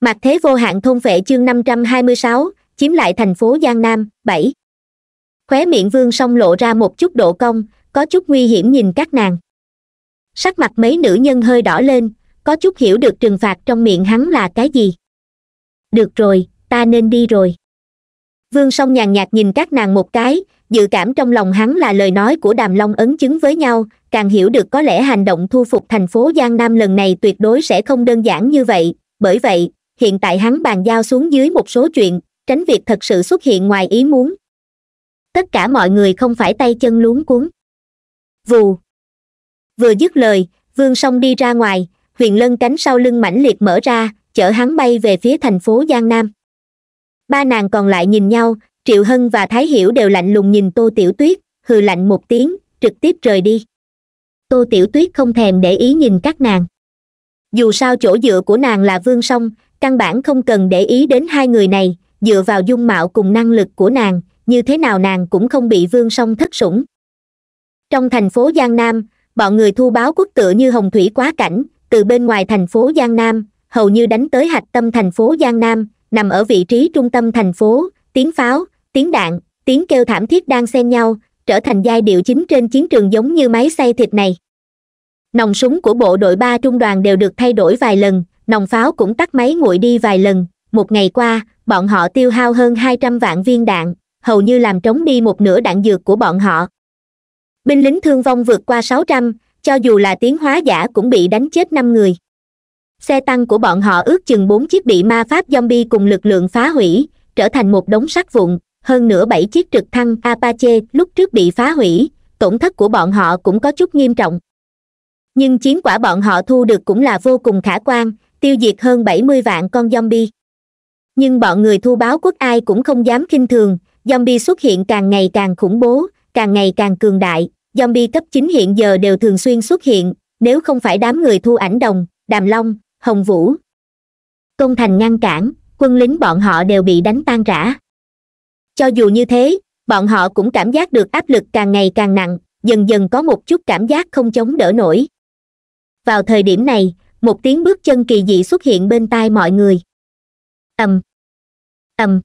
mặt thế vô hạn thôn vệ chương năm trăm hai mươi sáu chiếm lại thành phố giang nam bảy khóe miệng vương song lộ ra một chút độ cong có chút nguy hiểm nhìn các nàng sắc mặt mấy nữ nhân hơi đỏ lên có chút hiểu được trừng phạt trong miệng hắn là cái gì được rồi ta nên đi rồi vương song nhàn nhạt nhìn các nàng một cái dự cảm trong lòng hắn là lời nói của đàm long ấn chứng với nhau càng hiểu được có lẽ hành động thu phục thành phố giang nam lần này tuyệt đối sẽ không đơn giản như vậy bởi vậy hiện tại hắn bàn giao xuống dưới một số chuyện tránh việc thật sự xuất hiện ngoài ý muốn tất cả mọi người không phải tay chân luống cuốn vù vừa dứt lời vương song đi ra ngoài huyền lân cánh sau lưng mãnh liệt mở ra chở hắn bay về phía thành phố giang nam ba nàng còn lại nhìn nhau triệu hân và thái hiểu đều lạnh lùng nhìn tô tiểu tuyết hừ lạnh một tiếng trực tiếp rời đi tô tiểu tuyết không thèm để ý nhìn các nàng dù sao chỗ dựa của nàng là vương song căn bản không cần để ý đến hai người này dựa vào dung mạo cùng năng lực của nàng như thế nào nàng cũng không bị vương song thất sủng trong thành phố giang nam bọn người thu báo quốc tựa như hồng thủy quá cảnh từ bên ngoài thành phố giang nam hầu như đánh tới hạch tâm thành phố giang nam nằm ở vị trí trung tâm thành phố tiếng pháo tiếng đạn tiếng kêu thảm thiết đang xen nhau trở thành giai điệu chính trên chiến trường giống như máy xay thịt này nòng súng của bộ đội ba trung đoàn đều được thay đổi vài lần nòng pháo cũng tắt máy nguội đi vài lần một ngày qua bọn họ tiêu hao hơn hai trăm vạn viên đạn hầu như làm trống đi một nửa đạn dược của bọn họ binh lính thương vong vượt qua sáu trăm cho dù là tiếng hóa giả cũng bị đánh chết năm người xe tăng của bọn họ ước chừng bốn chiếc bị ma pháp zombie cùng lực lượng phá hủy trở thành một đống sắt vụn hơn nữa bảy chiếc trực thăng apache lúc trước bị phá hủy tổn thất của bọn họ cũng có chút nghiêm trọng nhưng chiến quả bọn họ thu được cũng là vô cùng khả quan tiêu diệt hơn bảy mươi vạn con zombie nhưng bọn người thu báo quốc ai cũng không dám kinh thường zombie xuất hiện càng ngày càng khủng bố càng ngày càng cường đại zombie cấp chín hiện giờ đều thường xuyên xuất hiện nếu không phải đám người thu ảnh đồng đàm long hồng vũ công thành ngăn cản quân lính bọn họ đều bị đánh tan rã cho dù như thế bọn họ cũng cảm giác được áp lực càng ngày càng nặng dần dần có một chút cảm giác không chống đỡ nổi vào thời điểm này một tiếng bước chân kỳ dị xuất hiện bên tai mọi người ầm ầm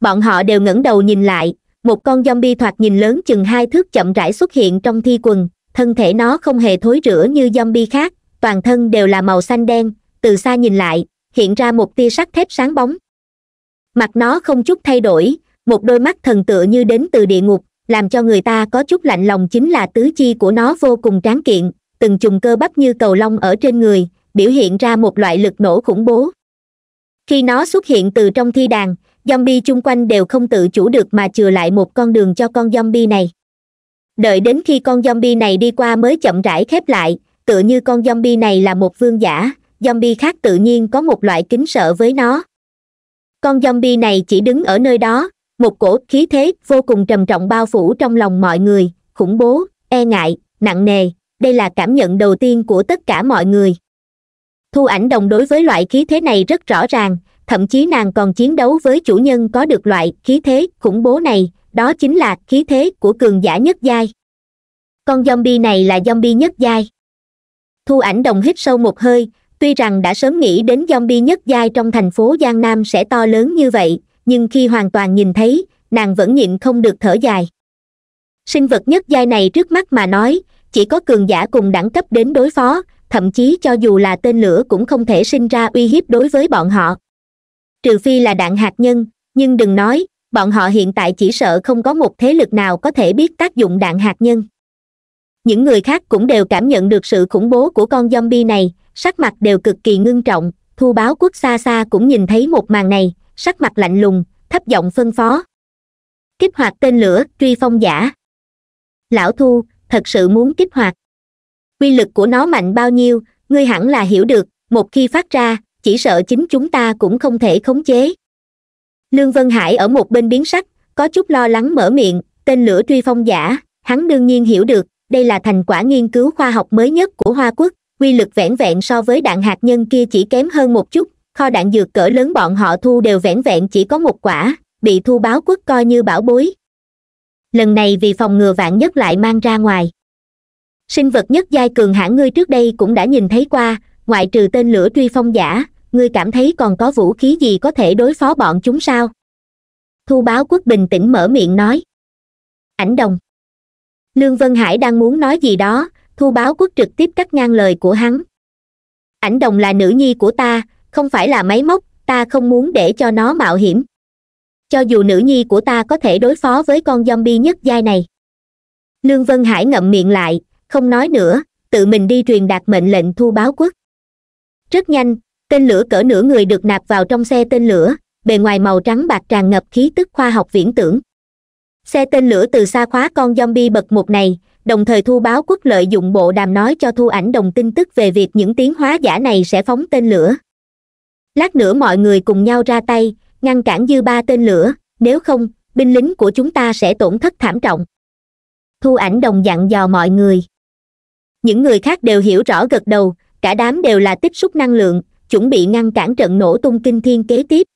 bọn họ đều ngẩng đầu nhìn lại một con zombie thoạt nhìn lớn chừng hai thước chậm rãi xuất hiện trong thi quần thân thể nó không hề thối rữa như zombie khác toàn thân đều là màu xanh đen từ xa nhìn lại hiện ra một tia sắt thép sáng bóng mặt nó không chút thay đổi một đôi mắt thần tựa như đến từ địa ngục làm cho người ta có chút lạnh lòng chính là tứ chi của nó vô cùng tráng kiện từng chùm cơ bắp như cầu long ở trên người biểu hiện ra một loại lực nổ khủng bố khi nó xuất hiện từ trong thi đàn zombie chung quanh đều không tự chủ được mà chừa lại một con đường cho con zombie này đợi đến khi con zombie này đi qua mới chậm rãi khép lại tựa như con zombie này là một vương giả zombie khác tự nhiên có một loại kính sợ với nó con zombie này chỉ đứng ở nơi đó một cổ khí thế vô cùng trầm trọng bao phủ trong lòng mọi người khủng bố e ngại nặng nề đây là cảm nhận đầu tiên của tất cả mọi người thu ảnh đồng đối với loại khí thế này rất rõ ràng thậm chí nàng còn chiến đấu với chủ nhân có được loại khí thế khủng bố này đó chính là khí thế của cường giả nhất giai con zombie này là zombie nhất giai thu ảnh đồng hít sâu một hơi tuy rằng đã sớm nghĩ đến zombie nhất giai trong thành phố giang nam sẽ to lớn như vậy nhưng khi hoàn toàn nhìn thấy nàng vẫn nhịn không được thở dài sinh vật nhất giai này trước mắt mà nói chỉ có cường giả cùng đẳng cấp đến đối phó thậm chí cho dù là tên lửa cũng không thể sinh ra uy hiếp đối với bọn họ trừ phi là đạn hạt nhân nhưng đừng nói bọn họ hiện tại chỉ sợ không có một thế lực nào có thể biết tác dụng đạn hạt nhân những người khác cũng đều cảm nhận được sự khủng bố của con zombie này sắc mặt đều cực kỳ ngưng trọng thu báo quốc xa xa cũng nhìn thấy một màn này sắc mặt lạnh lùng thấp giọng phân phó kích hoạt tên lửa truy phong giả lão thu thật sự muốn kích hoạt quy lực của nó mạnh bao nhiêu ngươi hẳn là hiểu được một khi phát ra chỉ sợ chính chúng ta cũng không thể khống chế lương vân hải ở một bên biến sắc có chút lo lắng mở miệng tên lửa truy phong giả hắn đương nhiên hiểu được đây là thành quả nghiên cứu khoa học mới nhất của hoa quốc quy lực vẻn vẹn so với đạn hạt nhân kia chỉ kém hơn một chút kho đạn dược cỡ lớn bọn họ thu đều vẻn vẹn chỉ có một quả bị thu báo quốc coi như bảo bối lần này vì phòng ngừa vạn nhất lại mang ra ngoài sinh vật nhất giai cường hãn ngươi trước đây cũng đã nhìn thấy qua ngoại trừ tên lửa truy phong giả ngươi cảm thấy còn có vũ khí gì có thể đối phó bọn chúng sao thu báo quốc bình tĩnh mở miệng nói ảnh đồng lương vân hải đang muốn nói gì đó thu báo quốc trực tiếp cắt ngang lời của hắn ảnh đồng là nữ nhi của ta không phải là máy móc ta không muốn để cho nó mạo hiểm cho dù nữ nhi của ta có thể đối phó với con zombie nhất giai này lương vân hải ngậm miệng lại không nói nữa tự mình đi truyền đạt mệnh lệnh thu báo quốc rất nhanh tên lửa cỡ nửa người được nạp vào trong xe tên lửa bề ngoài màu trắng bạc tràn ngập khí tức khoa học viễn tưởng xe tên lửa từ xa khóa con zombie bậc một này đồng thời thu báo quốc lợi dụng bộ đàm nói cho thu ảnh đồng tin tức về việc những tiến hóa giả này sẽ phóng tên lửa lát nữa mọi người cùng nhau ra tay ngăn cản dư ba tên lửa nếu không binh lính của chúng ta sẽ tổn thất thảm trọng thu ảnh đồng dặn dò mọi người những người khác đều hiểu rõ gật đầu cả đám đều là tích xúc năng lượng chuẩn bị ngăn cản trận nổ tung kinh thiên kế tiếp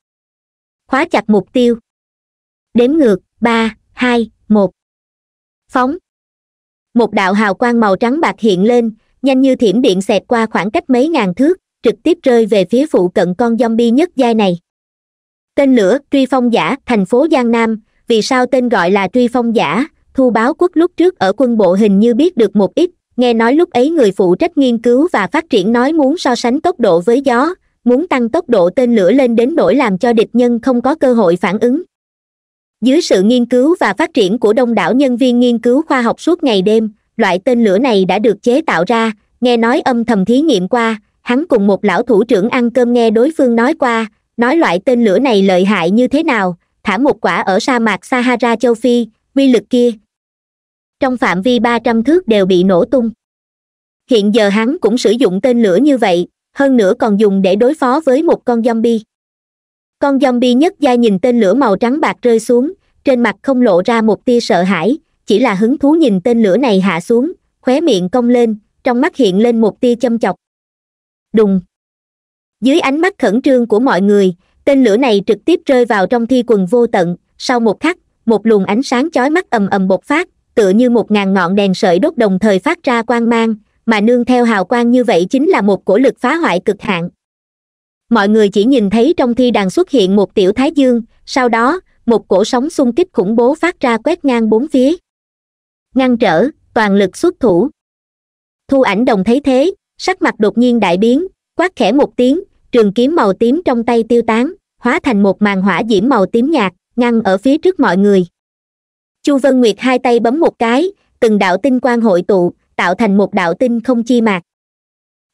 khóa chặt mục tiêu đếm ngược ba hai một phóng một đạo hào quang màu trắng bạc hiện lên nhanh như thiểm điện xẹt qua khoảng cách mấy ngàn thước trực tiếp rơi về phía phụ cận con zombie nhất giai này tên lửa truy phong giả thành phố giang nam vì sao tên gọi là truy phong giả thu báo quốc lúc trước ở quân bộ hình như biết được một ít nghe nói lúc ấy người phụ trách nghiên cứu và phát triển nói muốn so sánh tốc độ với gió muốn tăng tốc độ tên lửa lên đến nỗi làm cho địch nhân không có cơ hội phản ứng dưới sự nghiên cứu và phát triển của đông đảo nhân viên nghiên cứu khoa học suốt ngày đêm loại tên lửa này đã được chế tạo ra nghe nói âm thầm thí nghiệm qua hắn cùng một lão thủ trưởng ăn cơm nghe đối phương nói qua nói loại tên lửa này lợi hại như thế nào thả một quả ở sa mạc sahara châu phi quy lực kia trong phạm vi ba trăm thước đều bị nổ tung hiện giờ hắn cũng sử dụng tên lửa như vậy hơn nữa còn dùng để đối phó với một con zombie con zombie nhất gia nhìn tên lửa màu trắng bạc rơi xuống trên mặt không lộ ra một tia sợ hãi chỉ là hứng thú nhìn tên lửa này hạ xuống khóe miệng cong lên trong mắt hiện lên một tia châm chọc đùng dưới ánh mắt khẩn trương của mọi người tên lửa này trực tiếp rơi vào trong thi quần vô tận sau một khắc một luồng ánh sáng chói mắt ầm ầm bộc phát tựa như một ngàn ngọn đèn sợi đốt đồng thời phát ra quang mang mà nương theo hào quang như vậy chính là một cổ lực phá hoại cực hạn mọi người chỉ nhìn thấy trong thi đàn xuất hiện một tiểu thái dương sau đó một cổ sóng xung kích khủng bố phát ra quét ngang bốn phía ngăn trở toàn lực xuất thủ thu ảnh đồng thấy thế sắc mặt đột nhiên đại biến quát khẽ một tiếng trường kiếm màu tím trong tay tiêu tán hóa thành một màn hỏa diễm màu tím nhạt ngăn ở phía trước mọi người chu vân nguyệt hai tay bấm một cái từng đạo tinh quang hội tụ tạo thành một đạo tinh không chi mạc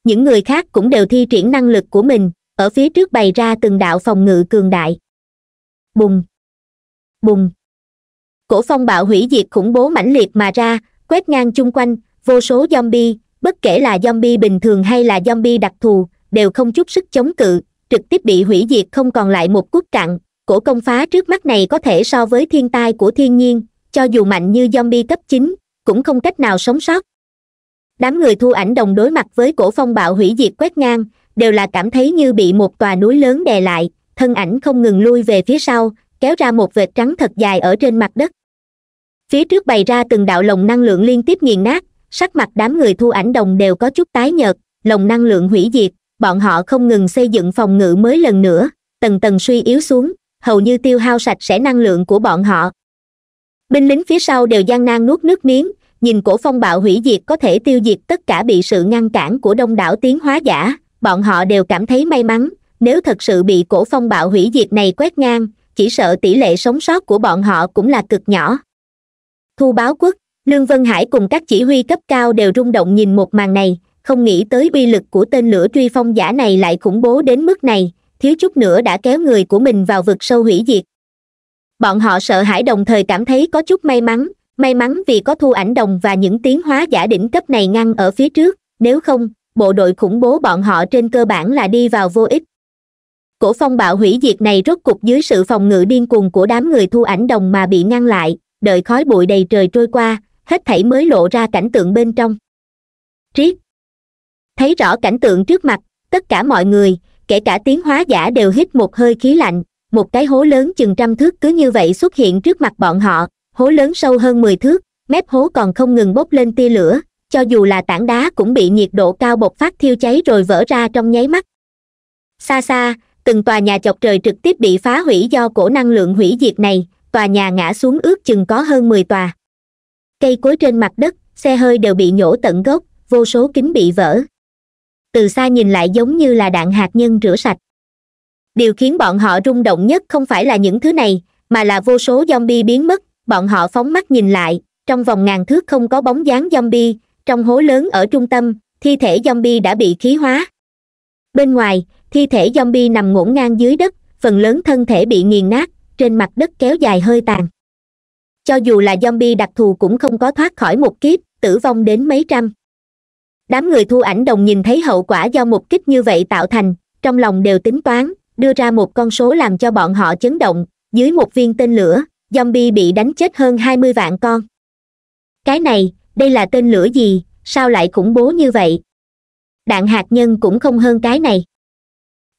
những người khác cũng đều thi triển năng lực của mình ở phía trước bày ra từng đạo phòng ngự cường đại bùng bùng cổ phong bạo hủy diệt khủng bố mãnh liệt mà ra quét ngang chung quanh vô số zombie bất kể là zombie bình thường hay là zombie đặc thù đều không chút sức chống cự trực tiếp bị hủy diệt không còn lại một quốc cạn cổ công phá trước mắt này có thể so với thiên tai của thiên nhiên cho dù mạnh như zombie cấp chín cũng không cách nào sống sót đám người thu ảnh đồng đối mặt với cổ phong bạo hủy diệt quét ngang đều là cảm thấy như bị một tòa núi lớn đè lại thân ảnh không ngừng lui về phía sau kéo ra một vệt trắng thật dài ở trên mặt đất phía trước bày ra từng đạo lồng năng lượng liên tiếp nghiền nát sắc mặt đám người thu ảnh đồng đều có chút tái nhợt lồng năng lượng hủy diệt bọn họ không ngừng xây dựng phòng ngự mới lần nữa tầng tầng suy yếu xuống hầu như tiêu hao sạch sẽ năng lượng của bọn họ binh lính phía sau đều gian nan nuốt nước miếng nhìn cổ phong bạo hủy diệt có thể tiêu diệt tất cả bị sự ngăn cản của đông đảo tiến hóa giả bọn họ đều cảm thấy may mắn nếu thật sự bị cổ phong bạo hủy diệt này quét ngang chỉ sợ tỷ lệ sống sót của bọn họ cũng là cực nhỏ thu báo quốc lương vân hải cùng các chỉ huy cấp cao đều rung động nhìn một màn này không nghĩ tới uy lực của tên lửa truy phong giả này lại khủng bố đến mức này thiếu chút nữa đã kéo người của mình vào vực sâu hủy diệt bọn họ sợ hãi đồng thời cảm thấy có chút may mắn may mắn vì có thu ảnh đồng và những tiến hóa giả đỉnh cấp này ngăn ở phía trước nếu không bộ đội khủng bố bọn họ trên cơ bản là đi vào vô ích cổ phong bạo hủy diệt này rốt cục dưới sự phòng ngự điên cuồng của đám người thu ảnh đồng mà bị ngăn lại đợi khói bụi đầy trời trôi qua hết thảy mới lộ ra cảnh tượng bên trong triết thấy rõ cảnh tượng trước mặt tất cả mọi người kể cả tiến hóa giả đều hít một hơi khí lạnh một cái hố lớn chừng trăm thước cứ như vậy xuất hiện trước mặt bọn họ hố lớn sâu hơn mười thước mép hố còn không ngừng bốc lên tia lửa cho dù là tảng đá cũng bị nhiệt độ cao bộc phát thiêu cháy rồi vỡ ra trong nháy mắt xa xa từng tòa nhà chọc trời trực tiếp bị phá hủy do cổ năng lượng hủy diệt này tòa nhà ngã xuống ước chừng có hơn mười tòa cây cối trên mặt đất xe hơi đều bị nhổ tận gốc vô số kính bị vỡ từ xa nhìn lại giống như là đạn hạt nhân rửa sạch điều khiến bọn họ rung động nhất không phải là những thứ này mà là vô số zombie biến mất bọn họ phóng mắt nhìn lại trong vòng ngàn thước không có bóng dáng zombie trong hố lớn ở trung tâm thi thể zombie đã bị khí hóa bên ngoài thi thể zombie nằm ngổn ngang dưới đất phần lớn thân thể bị nghiền nát trên mặt đất kéo dài hơi tàn cho dù là zombie đặc thù cũng không có thoát khỏi một kiếp tử vong đến mấy trăm đám người thu ảnh đồng nhìn thấy hậu quả do một kích như vậy tạo thành trong lòng đều tính toán đưa ra một con số làm cho bọn họ chấn động dưới một viên tên lửa zombie bị đánh chết hơn hai mươi vạn con cái này đây là tên lửa gì sao lại khủng bố như vậy đạn hạt nhân cũng không hơn cái này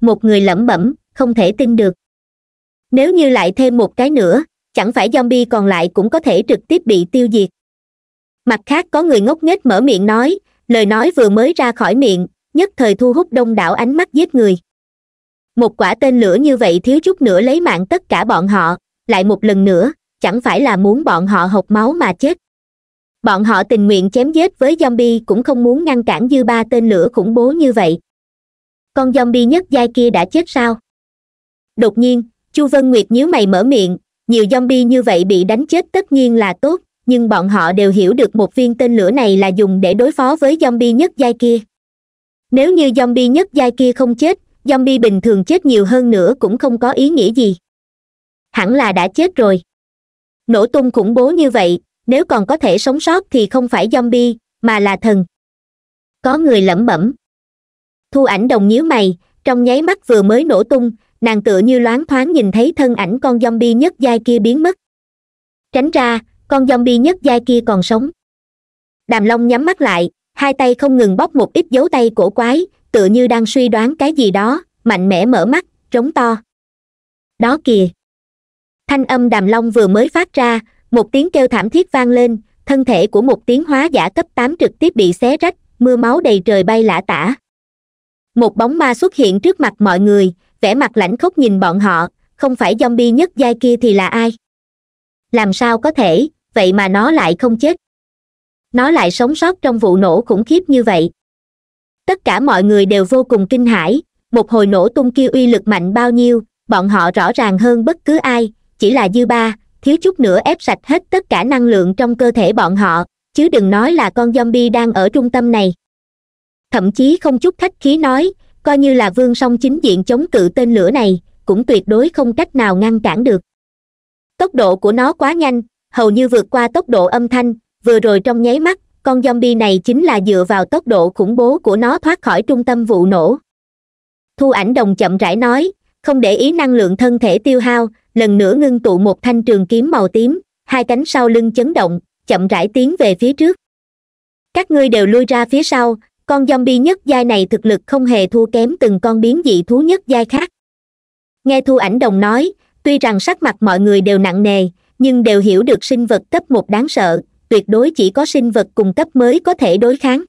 một người lẩm bẩm không thể tin được nếu như lại thêm một cái nữa chẳng phải zombie còn lại cũng có thể trực tiếp bị tiêu diệt mặt khác có người ngốc nghếch mở miệng nói lời nói vừa mới ra khỏi miệng nhất thời thu hút đông đảo ánh mắt giết người một quả tên lửa như vậy thiếu chút nữa lấy mạng tất cả bọn họ lại một lần nữa chẳng phải là muốn bọn họ hộc máu mà chết bọn họ tình nguyện chém giết với zombie cũng không muốn ngăn cản dư ba tên lửa khủng bố như vậy con zombie nhất giai kia đã chết sao đột nhiên chu vân nguyệt nhíu mày mở miệng nhiều zombie như vậy bị đánh chết tất nhiên là tốt nhưng bọn họ đều hiểu được một viên tên lửa này là dùng để đối phó với zombie nhất giai kia nếu như zombie nhất giai kia không chết zombie bình thường chết nhiều hơn nữa cũng không có ý nghĩa gì hẳn là đã chết rồi nổ tung khủng bố như vậy nếu còn có thể sống sót thì không phải zombie mà là thần có người lẩm bẩm thu ảnh đồng nhíu mày trong nháy mắt vừa mới nổ tung nàng tựa như loáng thoáng nhìn thấy thân ảnh con zombie nhất giai kia biến mất tránh ra con zombie nhất giai kia còn sống đàm long nhắm mắt lại hai tay không ngừng bóp một ít dấu tay cổ quái tựa như đang suy đoán cái gì đó mạnh mẽ mở mắt trống to đó kìa thanh âm đàm long vừa mới phát ra một tiếng kêu thảm thiết vang lên thân thể của một tiếng hóa giả cấp tám trực tiếp bị xé rách mưa máu đầy trời bay lả tả một bóng ma xuất hiện trước mặt mọi người vẻ mặt lãnh khốc nhìn bọn họ không phải zombie nhất giai kia thì là ai làm sao có thể vậy mà nó lại không chết nó lại sống sót trong vụ nổ khủng khiếp như vậy tất cả mọi người đều vô cùng kinh hãi một hồi nổ tung kia uy lực mạnh bao nhiêu bọn họ rõ ràng hơn bất cứ ai chỉ là dư ba thiếu chút nữa ép sạch hết tất cả năng lượng trong cơ thể bọn họ chứ đừng nói là con zombie đang ở trung tâm này thậm chí không chút khách khí nói coi như là vương song chính diện chống cự tên lửa này cũng tuyệt đối không cách nào ngăn cản được tốc độ của nó quá nhanh hầu như vượt qua tốc độ âm thanh vừa rồi trong nháy mắt con zombie này chính là dựa vào tốc độ khủng bố của nó thoát khỏi trung tâm vụ nổ thu ảnh đồng chậm rãi nói không để ý năng lượng thân thể tiêu hao lần nữa ngưng tụ một thanh trường kiếm màu tím hai cánh sau lưng chấn động chậm rãi tiến về phía trước các ngươi đều lui ra phía sau con zombie nhất giai này thực lực không hề thua kém từng con biến dị thú nhất giai khác nghe thu ảnh đồng nói tuy rằng sắc mặt mọi người đều nặng nề nhưng đều hiểu được sinh vật cấp một đáng sợ tuyệt đối chỉ có sinh vật cùng cấp mới có thể đối kháng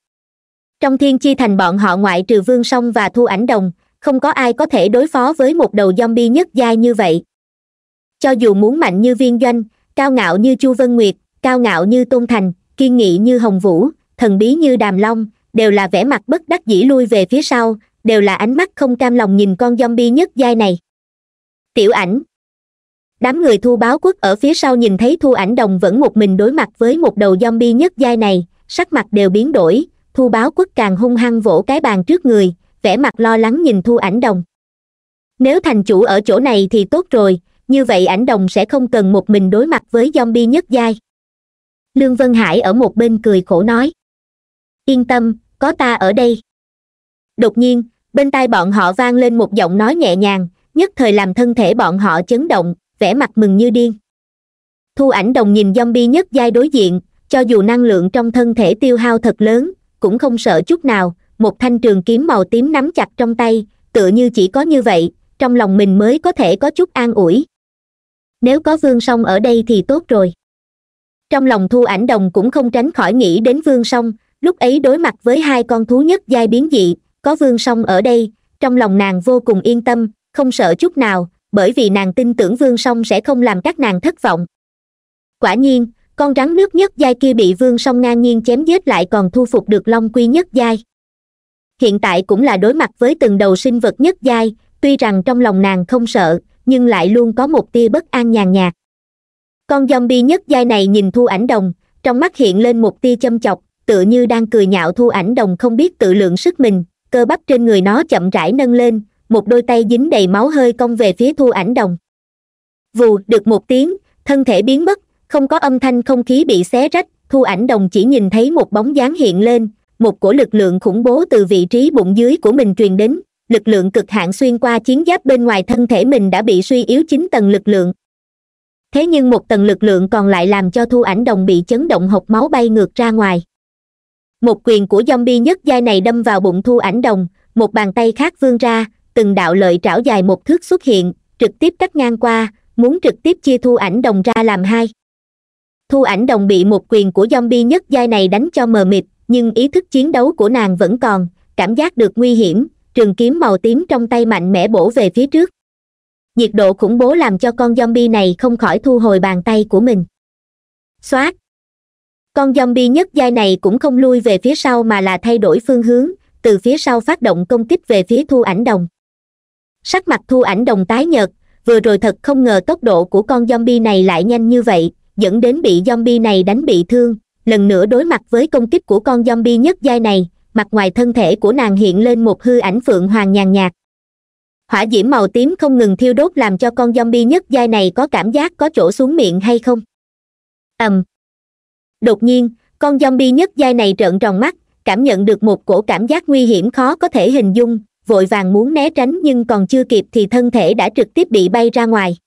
trong thiên chi thành bọn họ ngoại trừ vương song và thu ảnh đồng không có ai có thể đối phó với một đầu zombie nhất giai như vậy cho dù muốn mạnh như viên doanh cao ngạo như chu vân nguyệt cao ngạo như tôn thành kiên nghị như hồng vũ thần bí như đàm long đều là vẻ mặt bất đắc dĩ lui về phía sau đều là ánh mắt không cam lòng nhìn con zombie nhất giai này tiểu ảnh đám người thu báo quốc ở phía sau nhìn thấy thu ảnh đồng vẫn một mình đối mặt với một đầu zombie nhất giai này sắc mặt đều biến đổi thu báo quốc càng hung hăng vỗ cái bàn trước người vẻ mặt lo lắng nhìn thu ảnh đồng nếu thành chủ ở chỗ này thì tốt rồi như vậy ảnh đồng sẽ không cần một mình đối mặt với zombie nhất giai lương vân hải ở một bên cười khổ nói yên tâm có ta ở đây đột nhiên bên tai bọn họ vang lên một giọng nói nhẹ nhàng nhất thời làm thân thể bọn họ chấn động vẻ mặt mừng như điên thu ảnh đồng nhìn zombie nhất giai đối diện cho dù năng lượng trong thân thể tiêu hao thật lớn cũng không sợ chút nào một thanh trường kiếm màu tím nắm chặt trong tay tựa như chỉ có như vậy trong lòng mình mới có thể có chút an ủi nếu có vương song ở đây thì tốt rồi trong lòng thu ảnh đồng cũng không tránh khỏi nghĩ đến vương song lúc ấy đối mặt với hai con thú nhất giai biến dị có vương song ở đây trong lòng nàng vô cùng yên tâm không sợ chút nào bởi vì nàng tin tưởng vương song sẽ không làm các nàng thất vọng quả nhiên con rắn nước nhất giai kia bị vương song ngang nhiên chém giết lại còn thu phục được long quy nhất giai hiện tại cũng là đối mặt với từng đầu sinh vật nhất giai tuy rằng trong lòng nàng không sợ nhưng lại luôn có một tia bất an nhàn nhạt con zombie nhất giai này nhìn thu ảnh đồng trong mắt hiện lên một tia châm chọc tựa như đang cười nhạo thu ảnh đồng không biết tự lượng sức mình cơ bắp trên người nó chậm rãi nâng lên một đôi tay dính đầy máu hơi cong về phía thu ảnh đồng vù được một tiếng thân thể biến mất không có âm thanh không khí bị xé rách thu ảnh đồng chỉ nhìn thấy một bóng dáng hiện lên một cổ lực lượng khủng bố từ vị trí bụng dưới của mình truyền đến lực lượng cực hạn xuyên qua chiến giáp bên ngoài thân thể mình đã bị suy yếu chín tầng lực lượng thế nhưng một tầng lực lượng còn lại làm cho thu ảnh đồng bị chấn động hộp máu bay ngược ra ngoài một quyền của zombie nhất giai này đâm vào bụng thu ảnh đồng một bàn tay khác vươn ra từng đạo lợi trảo dài một thước xuất hiện trực tiếp cắt ngang qua muốn trực tiếp chia thu ảnh đồng ra làm hai thu ảnh đồng bị một quyền của zombie nhất giai này đánh cho mờ mịt nhưng ý thức chiến đấu của nàng vẫn còn cảm giác được nguy hiểm trường kiếm màu tím trong tay mạnh mẽ bổ về phía trước nhiệt độ khủng bố làm cho con zombie này không khỏi thu hồi bàn tay của mình xoát con zombie nhất giai này cũng không lui về phía sau mà là thay đổi phương hướng từ phía sau phát động công kích về phía thu ảnh đồng sắc mặt thu ảnh đồng tái nhợt vừa rồi thật không ngờ tốc độ của con zombie này lại nhanh như vậy dẫn đến bị zombie này đánh bị thương lần nữa đối mặt với công kích của con zombie nhất giai này mặt ngoài thân thể của nàng hiện lên một hư ảnh phượng hoàng nhàn nhạt hỏa diễm màu tím không ngừng thiêu đốt làm cho con zombie nhất giai này có cảm giác có chỗ xuống miệng hay không ầm um. đột nhiên con zombie nhất giai này trợn tròn mắt cảm nhận được một cổ cảm giác nguy hiểm khó có thể hình dung vội vàng muốn né tránh nhưng còn chưa kịp thì thân thể đã trực tiếp bị bay ra ngoài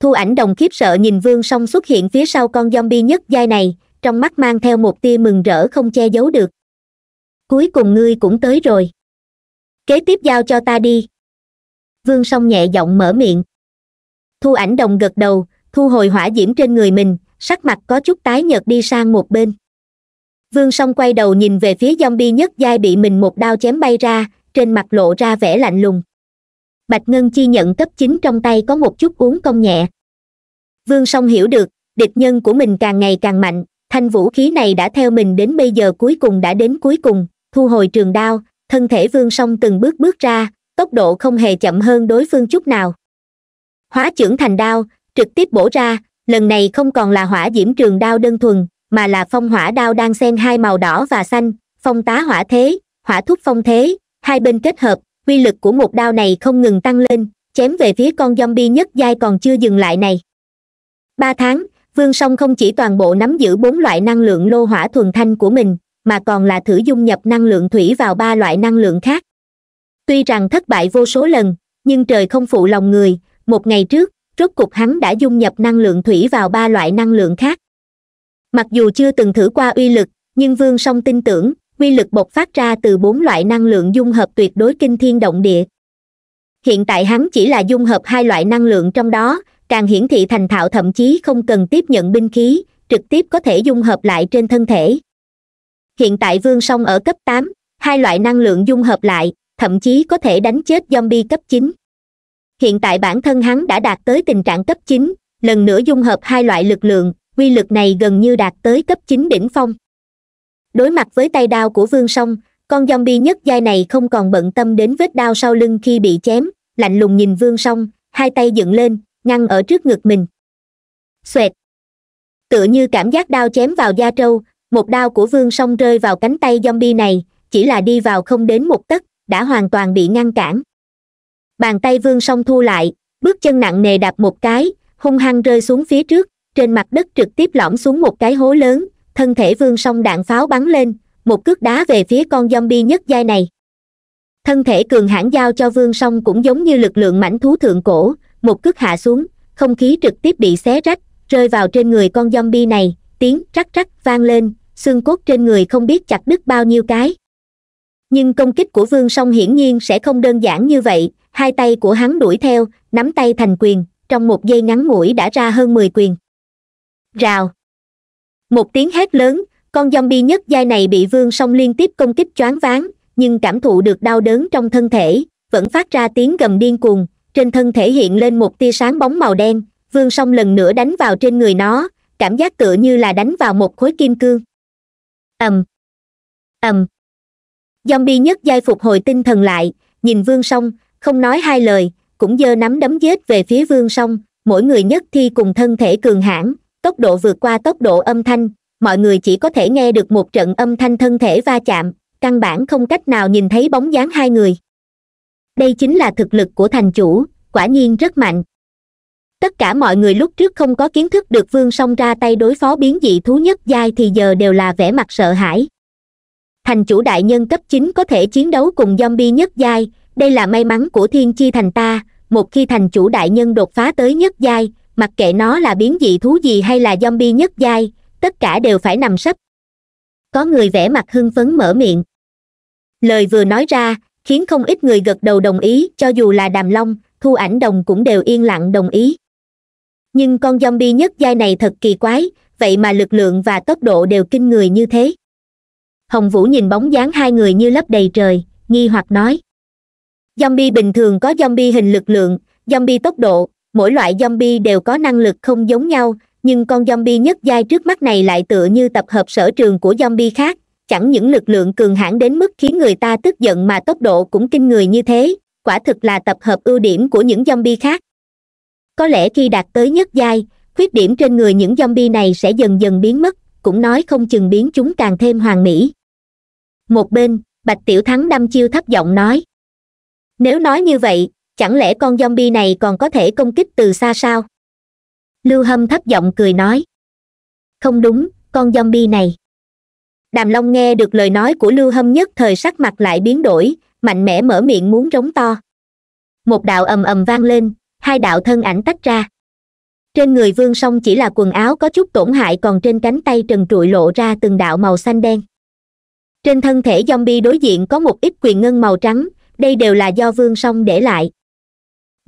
thu ảnh đồng khiếp sợ nhìn vương song xuất hiện phía sau con zombie nhất giai này trong mắt mang theo một tia mừng rỡ không che giấu được cuối cùng ngươi cũng tới rồi kế tiếp giao cho ta đi vương song nhẹ giọng mở miệng thu ảnh đồng gật đầu thu hồi hỏa diễm trên người mình sắc mặt có chút tái nhợt đi sang một bên vương song quay đầu nhìn về phía zombie nhất giai bị mình một đao chém bay ra trên mặt lộ ra vẻ lạnh lùng bạch ngân chi nhận cấp chín trong tay có một chút uống công nhẹ vương song hiểu được địch nhân của mình càng ngày càng mạnh thanh vũ khí này đã theo mình đến bây giờ cuối cùng đã đến cuối cùng thu hồi trường đao thân thể vương song từng bước bước ra tốc độ không hề chậm hơn đối phương chút nào hóa trưởng thành đao trực tiếp bổ ra lần này không còn là hỏa diễm trường đao đơn thuần mà là phong hỏa đao đang xen hai màu đỏ và xanh phong tá hỏa thế hỏa thúc phong thế hai bên kết hợp uy lực của một đao này không ngừng tăng lên chém về phía con zombie nhất giai còn chưa dừng lại này ba tháng vương song không chỉ toàn bộ nắm giữ bốn loại năng lượng lô hỏa thuần thanh của mình mà còn là thử dung nhập năng lượng thủy vào ba loại năng lượng khác tuy rằng thất bại vô số lần nhưng trời không phụ lòng người một ngày trước rốt cục hắn đã dung nhập năng lượng thủy vào ba loại năng lượng khác mặc dù chưa từng thử qua uy lực nhưng vương song tin tưởng quy lực bộc phát ra từ bốn loại năng lượng dung hợp tuyệt đối kinh thiên động địa hiện tại hắn chỉ là dung hợp hai loại năng lượng trong đó càng hiển thị thành thạo thậm chí không cần tiếp nhận binh khí trực tiếp có thể dung hợp lại trên thân thể hiện tại vương song ở cấp tám hai loại năng lượng dung hợp lại thậm chí có thể đánh chết zombie cấp chín hiện tại bản thân hắn đã đạt tới tình trạng cấp chín lần nữa dung hợp hai loại lực lượng quy lực này gần như đạt tới cấp chín đỉnh phong đối mặt với tay đao của vương song con zombie nhất giai này không còn bận tâm đến vết đao sau lưng khi bị chém lạnh lùng nhìn vương song hai tay dựng lên ngăn ở trước ngực mình xoẹt tựa như cảm giác đao chém vào da trâu một đao của vương song rơi vào cánh tay zombie này chỉ là đi vào không đến một tấc đã hoàn toàn bị ngăn cản bàn tay vương song thu lại bước chân nặng nề đạp một cái hung hăng rơi xuống phía trước trên mặt đất trực tiếp lõm xuống một cái hố lớn thân thể vương song đạn pháo bắn lên một cước đá về phía con zombie nhất giai này thân thể cường hãn giao cho vương song cũng giống như lực lượng mảnh thú thượng cổ một cước hạ xuống không khí trực tiếp bị xé rách rơi vào trên người con zombie này tiếng rắc rắc vang lên xương cốt trên người không biết chặt đứt bao nhiêu cái nhưng công kích của vương song hiển nhiên sẽ không đơn giản như vậy hai tay của hắn đuổi theo nắm tay thành quyền trong một giây ngắn ngủi đã ra hơn mười quyền rào một tiếng hét lớn con zombie nhất giai này bị vương song liên tiếp công kích choáng váng nhưng cảm thụ được đau đớn trong thân thể vẫn phát ra tiếng gầm điên cuồng trên thân thể hiện lên một tia sáng bóng màu đen vương song lần nữa đánh vào trên người nó cảm giác tựa như là đánh vào một khối kim cương ầm ầm um. zombie nhất giai phục hồi tinh thần lại nhìn vương song không nói hai lời cũng giơ nắm đấm giết về phía vương song mỗi người nhất thi cùng thân thể cường hãn tốc độ vượt qua tốc độ âm thanh mọi người chỉ có thể nghe được một trận âm thanh thân thể va chạm căn bản không cách nào nhìn thấy bóng dáng hai người đây chính là thực lực của thành chủ quả nhiên rất mạnh tất cả mọi người lúc trước không có kiến thức được vương song ra tay đối phó biến dị thú nhất giai thì giờ đều là vẻ mặt sợ hãi thành chủ đại nhân cấp chín có thể chiến đấu cùng zombie nhất giai đây là may mắn của thiên chi thành ta một khi thành chủ đại nhân đột phá tới nhất giai mặc kệ nó là biến dị thú gì hay là zombie nhất giai tất cả đều phải nằm sấp có người vẻ mặt hưng phấn mở miệng lời vừa nói ra khiến không ít người gật đầu đồng ý cho dù là đàm long thu ảnh đồng cũng đều yên lặng đồng ý nhưng con zombie nhất giai này thật kỳ quái vậy mà lực lượng và tốc độ đều kinh người như thế hồng vũ nhìn bóng dáng hai người như lấp đầy trời nghi hoặc nói zombie bình thường có zombie hình lực lượng zombie tốc độ mỗi loại zombie đều có năng lực không giống nhau nhưng con zombie nhất giai trước mắt này lại tựa như tập hợp sở trường của zombie khác chẳng những lực lượng cường hãn đến mức khiến người ta tức giận mà tốc độ cũng kinh người như thế quả thực là tập hợp ưu điểm của những zombie khác có lẽ khi đạt tới nhất giai khuyết điểm trên người những zombie này sẽ dần dần biến mất cũng nói không chừng biến chúng càng thêm hoàn mỹ một bên bạch tiểu thắng đâm chiêu thất vọng nói nếu nói như vậy chẳng lẽ con zombie này còn có thể công kích từ xa sao lưu hâm thấp giọng cười nói không đúng con zombie này đàm long nghe được lời nói của lưu hâm nhất thời sắc mặt lại biến đổi mạnh mẽ mở miệng muốn rống to một đạo ầm ầm vang lên hai đạo thân ảnh tách ra trên người vương song chỉ là quần áo có chút tổn hại còn trên cánh tay trần trụi lộ ra từng đạo màu xanh đen trên thân thể zombie đối diện có một ít quyền ngân màu trắng đây đều là do vương song để lại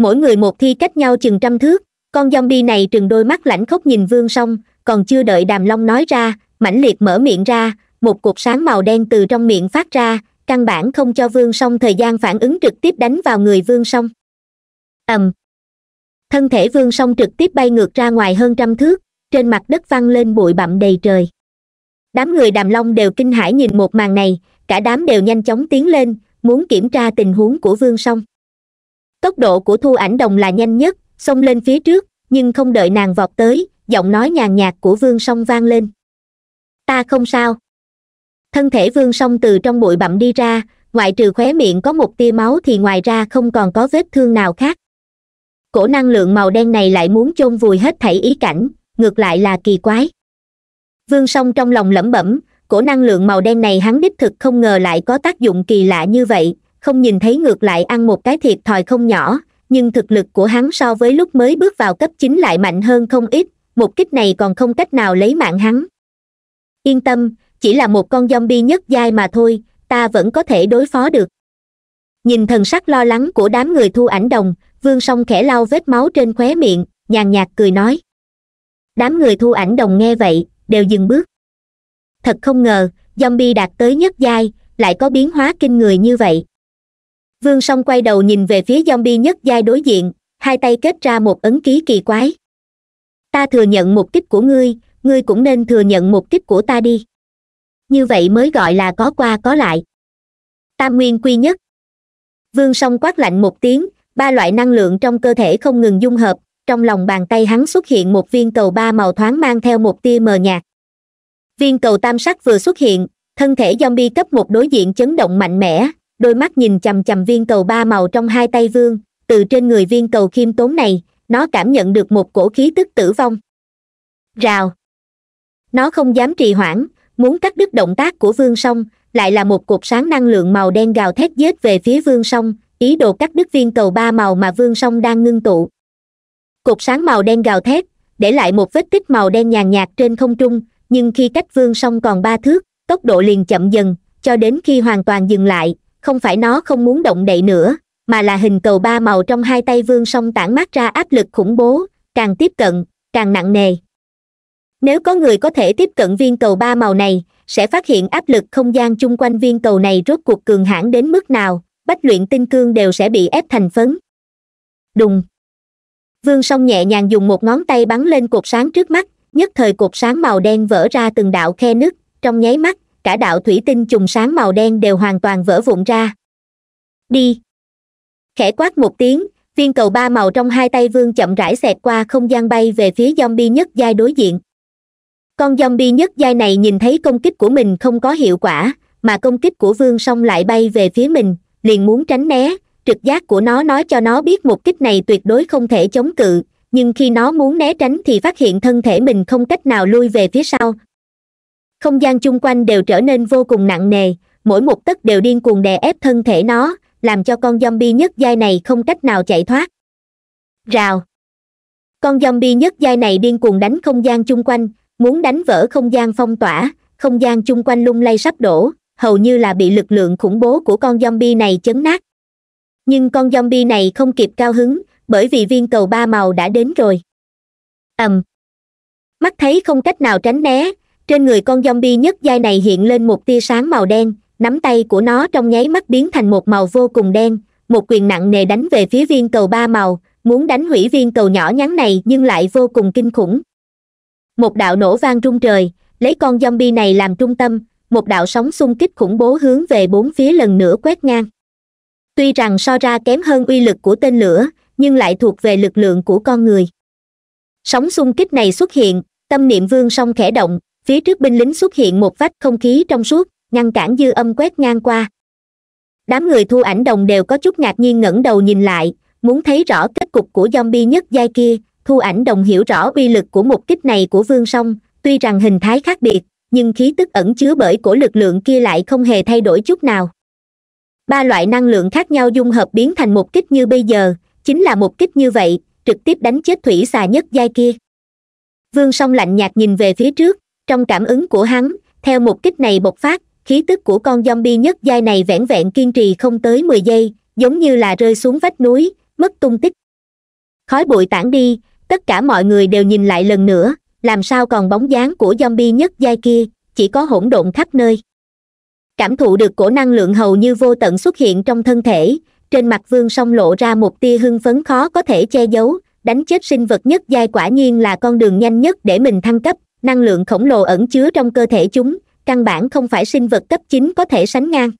mỗi người một thi cách nhau chừng trăm thước con zombie này trừng đôi mắt lãnh khốc nhìn vương song còn chưa đợi đàm long nói ra mãnh liệt mở miệng ra một cục sáng màu đen từ trong miệng phát ra căn bản không cho vương song thời gian phản ứng trực tiếp đánh vào người vương song ầm thân thể vương song trực tiếp bay ngược ra ngoài hơn trăm thước trên mặt đất văng lên bụi bặm đầy trời đám người đàm long đều kinh hãi nhìn một màn này cả đám đều nhanh chóng tiến lên muốn kiểm tra tình huống của vương song tốc độ của thu ảnh đồng là nhanh nhất xông lên phía trước nhưng không đợi nàng vọt tới giọng nói nhàn nhạt của vương song vang lên ta không sao thân thể vương song từ trong bụi bặm đi ra ngoại trừ khóe miệng có một tia máu thì ngoài ra không còn có vết thương nào khác cổ năng lượng màu đen này lại muốn chôn vùi hết thảy ý cảnh ngược lại là kỳ quái vương song trong lòng lẩm bẩm cổ năng lượng màu đen này hắn đích thực không ngờ lại có tác dụng kỳ lạ như vậy không nhìn thấy ngược lại ăn một cái thiệt thòi không nhỏ nhưng thực lực của hắn so với lúc mới bước vào cấp chín lại mạnh hơn không ít một kích này còn không cách nào lấy mạng hắn yên tâm chỉ là một con zombie nhất giai mà thôi ta vẫn có thể đối phó được nhìn thần sắc lo lắng của đám người thu ảnh đồng vương song khẽ lau vết máu trên khóe miệng nhàn nhạt cười nói đám người thu ảnh đồng nghe vậy đều dừng bước thật không ngờ zombie đạt tới nhất giai lại có biến hóa kinh người như vậy vương song quay đầu nhìn về phía zombie nhất giai đối diện hai tay kết ra một ấn ký kỳ quái ta thừa nhận một kích của ngươi ngươi cũng nên thừa nhận một kích của ta đi như vậy mới gọi là có qua có lại tam nguyên quy nhất vương song quát lạnh một tiếng ba loại năng lượng trong cơ thể không ngừng dung hợp trong lòng bàn tay hắn xuất hiện một viên cầu ba màu thoáng mang theo một tia mờ nhạt viên cầu tam sắc vừa xuất hiện thân thể zombie cấp một đối diện chấn động mạnh mẽ đôi mắt nhìn chằm chằm viên cầu ba màu trong hai tay vương từ trên người viên cầu khiêm tốn này nó cảm nhận được một cổ khí tức tử vong rào nó không dám trì hoãn muốn cắt đứt động tác của vương song lại là một cột sáng năng lượng màu đen gào thét dết về phía vương song ý đồ cắt đứt viên cầu ba màu mà vương song đang ngưng tụ cột sáng màu đen gào thét để lại một vết tích màu đen nhàn nhạt trên không trung nhưng khi cách vương song còn ba thước tốc độ liền chậm dần cho đến khi hoàn toàn dừng lại không phải nó không muốn động đậy nữa mà là hình cầu ba màu trong hai tay vương song tản mát ra áp lực khủng bố càng tiếp cận càng nặng nề nếu có người có thể tiếp cận viên cầu ba màu này sẽ phát hiện áp lực không gian chung quanh viên cầu này rốt cuộc cường hãn đến mức nào bách luyện tinh cương đều sẽ bị ép thành phấn đùng vương song nhẹ nhàng dùng một ngón tay bắn lên cột sáng trước mắt nhất thời cột sáng màu đen vỡ ra từng đạo khe nứt trong nháy mắt cả đạo thủy tinh trùng sáng màu đen đều hoàn toàn vỡ vụn ra đi khẽ quát một tiếng viên cầu ba màu trong hai tay vương chậm rãi xẹt qua không gian bay về phía zombie nhất giai đối diện con zombie nhất giai này nhìn thấy công kích của mình không có hiệu quả mà công kích của vương song lại bay về phía mình liền muốn tránh né trực giác của nó nói cho nó biết một kích này tuyệt đối không thể chống cự nhưng khi nó muốn né tránh thì phát hiện thân thể mình không cách nào lui về phía sau không gian chung quanh đều trở nên vô cùng nặng nề mỗi một tấc đều điên cuồng đè ép thân thể nó làm cho con zombie nhất giai này không cách nào chạy thoát rào con zombie nhất giai này điên cuồng đánh không gian chung quanh muốn đánh vỡ không gian phong tỏa không gian chung quanh lung lay sắp đổ hầu như là bị lực lượng khủng bố của con zombie này chấn nát nhưng con zombie này không kịp cao hứng bởi vì viên cầu ba màu đã đến rồi ầm mắt thấy không cách nào tránh né trên người con zombie nhất giai này hiện lên một tia sáng màu đen nắm tay của nó trong nháy mắt biến thành một màu vô cùng đen một quyền nặng nề đánh về phía viên cầu ba màu muốn đánh hủy viên cầu nhỏ nhắn này nhưng lại vô cùng kinh khủng một đạo nổ vang rung trời lấy con zombie này làm trung tâm một đạo sóng xung kích khủng bố hướng về bốn phía lần nữa quét ngang tuy rằng so ra kém hơn uy lực của tên lửa nhưng lại thuộc về lực lượng của con người sóng xung kích này xuất hiện tâm niệm vương song khẽ động phía trước binh lính xuất hiện một vách không khí trong suốt ngăn cản dư âm quét ngang qua đám người thu ảnh đồng đều có chút ngạc nhiên ngẩng đầu nhìn lại muốn thấy rõ kết cục của zombie nhất giai kia thu ảnh đồng hiểu rõ uy lực của một kích này của vương song tuy rằng hình thái khác biệt nhưng khí tức ẩn chứa bởi của lực lượng kia lại không hề thay đổi chút nào ba loại năng lượng khác nhau dung hợp biến thành một kích như bây giờ chính là một kích như vậy trực tiếp đánh chết thủy xà nhất giai kia vương song lạnh nhạt nhìn về phía trước trong cảm ứng của hắn theo một kích này bộc phát khí tức của con zombie nhất giai này vẻn vẹn kiên trì không tới mười giây giống như là rơi xuống vách núi mất tung tích khói bụi tản đi tất cả mọi người đều nhìn lại lần nữa làm sao còn bóng dáng của zombie nhất giai kia chỉ có hỗn độn khắp nơi cảm thụ được cổ năng lượng hầu như vô tận xuất hiện trong thân thể trên mặt vương song lộ ra một tia hưng phấn khó có thể che giấu đánh chết sinh vật nhất giai quả nhiên là con đường nhanh nhất để mình thăng cấp năng lượng khổng lồ ẩn chứa trong cơ thể chúng căn bản không phải sinh vật cấp chín có thể sánh ngang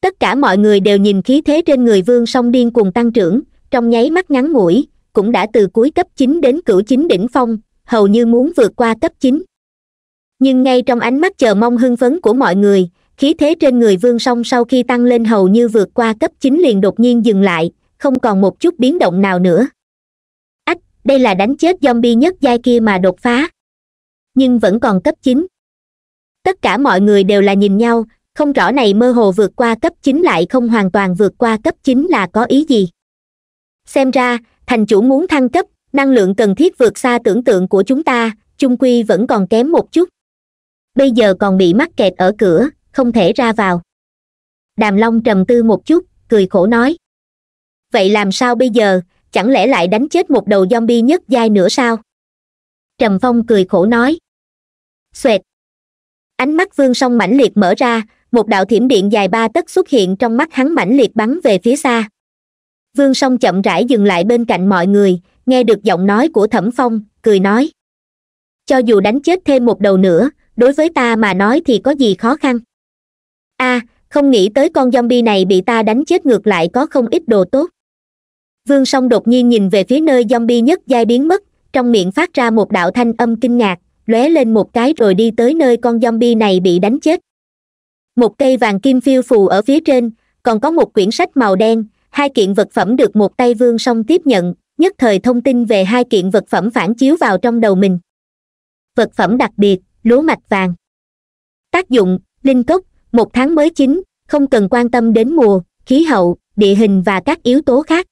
tất cả mọi người đều nhìn khí thế trên người vương song điên cùng tăng trưởng trong nháy mắt ngắn ngủi cũng đã từ cuối cấp chín đến cửu chín đỉnh phong hầu như muốn vượt qua cấp chín nhưng ngay trong ánh mắt chờ mong hưng phấn của mọi người khí thế trên người vương song sau khi tăng lên hầu như vượt qua cấp chín liền đột nhiên dừng lại không còn một chút biến động nào nữa ách đây là đánh chết zombie nhất giai kia mà đột phá nhưng vẫn còn cấp chín tất cả mọi người đều là nhìn nhau không rõ này mơ hồ vượt qua cấp chín lại không hoàn toàn vượt qua cấp chín là có ý gì xem ra thành chủ muốn thăng cấp năng lượng cần thiết vượt xa tưởng tượng của chúng ta chung quy vẫn còn kém một chút bây giờ còn bị mắc kẹt ở cửa không thể ra vào đàm long trầm tư một chút cười khổ nói vậy làm sao bây giờ chẳng lẽ lại đánh chết một đầu zombie nhất giai nữa sao trầm phong cười khổ nói xoẹt ánh mắt vương song mãnh liệt mở ra một đạo thiểm điện dài ba tấc xuất hiện trong mắt hắn mãnh liệt bắn về phía xa vương song chậm rãi dừng lại bên cạnh mọi người nghe được giọng nói của thẩm phong cười nói cho dù đánh chết thêm một đầu nữa đối với ta mà nói thì có gì khó khăn a à, không nghĩ tới con zombie này bị ta đánh chết ngược lại có không ít đồ tốt vương song đột nhiên nhìn về phía nơi zombie nhất giai biến mất trong miệng phát ra một đạo thanh âm kinh ngạc lóe lên một cái rồi đi tới nơi con zombie này bị đánh chết một cây vàng kim phiêu phù ở phía trên còn có một quyển sách màu đen hai kiện vật phẩm được một tay vương song tiếp nhận nhất thời thông tin về hai kiện vật phẩm phản chiếu vào trong đầu mình vật phẩm đặc biệt lúa mạch vàng tác dụng linh cốc một tháng mới chín không cần quan tâm đến mùa khí hậu địa hình và các yếu tố khác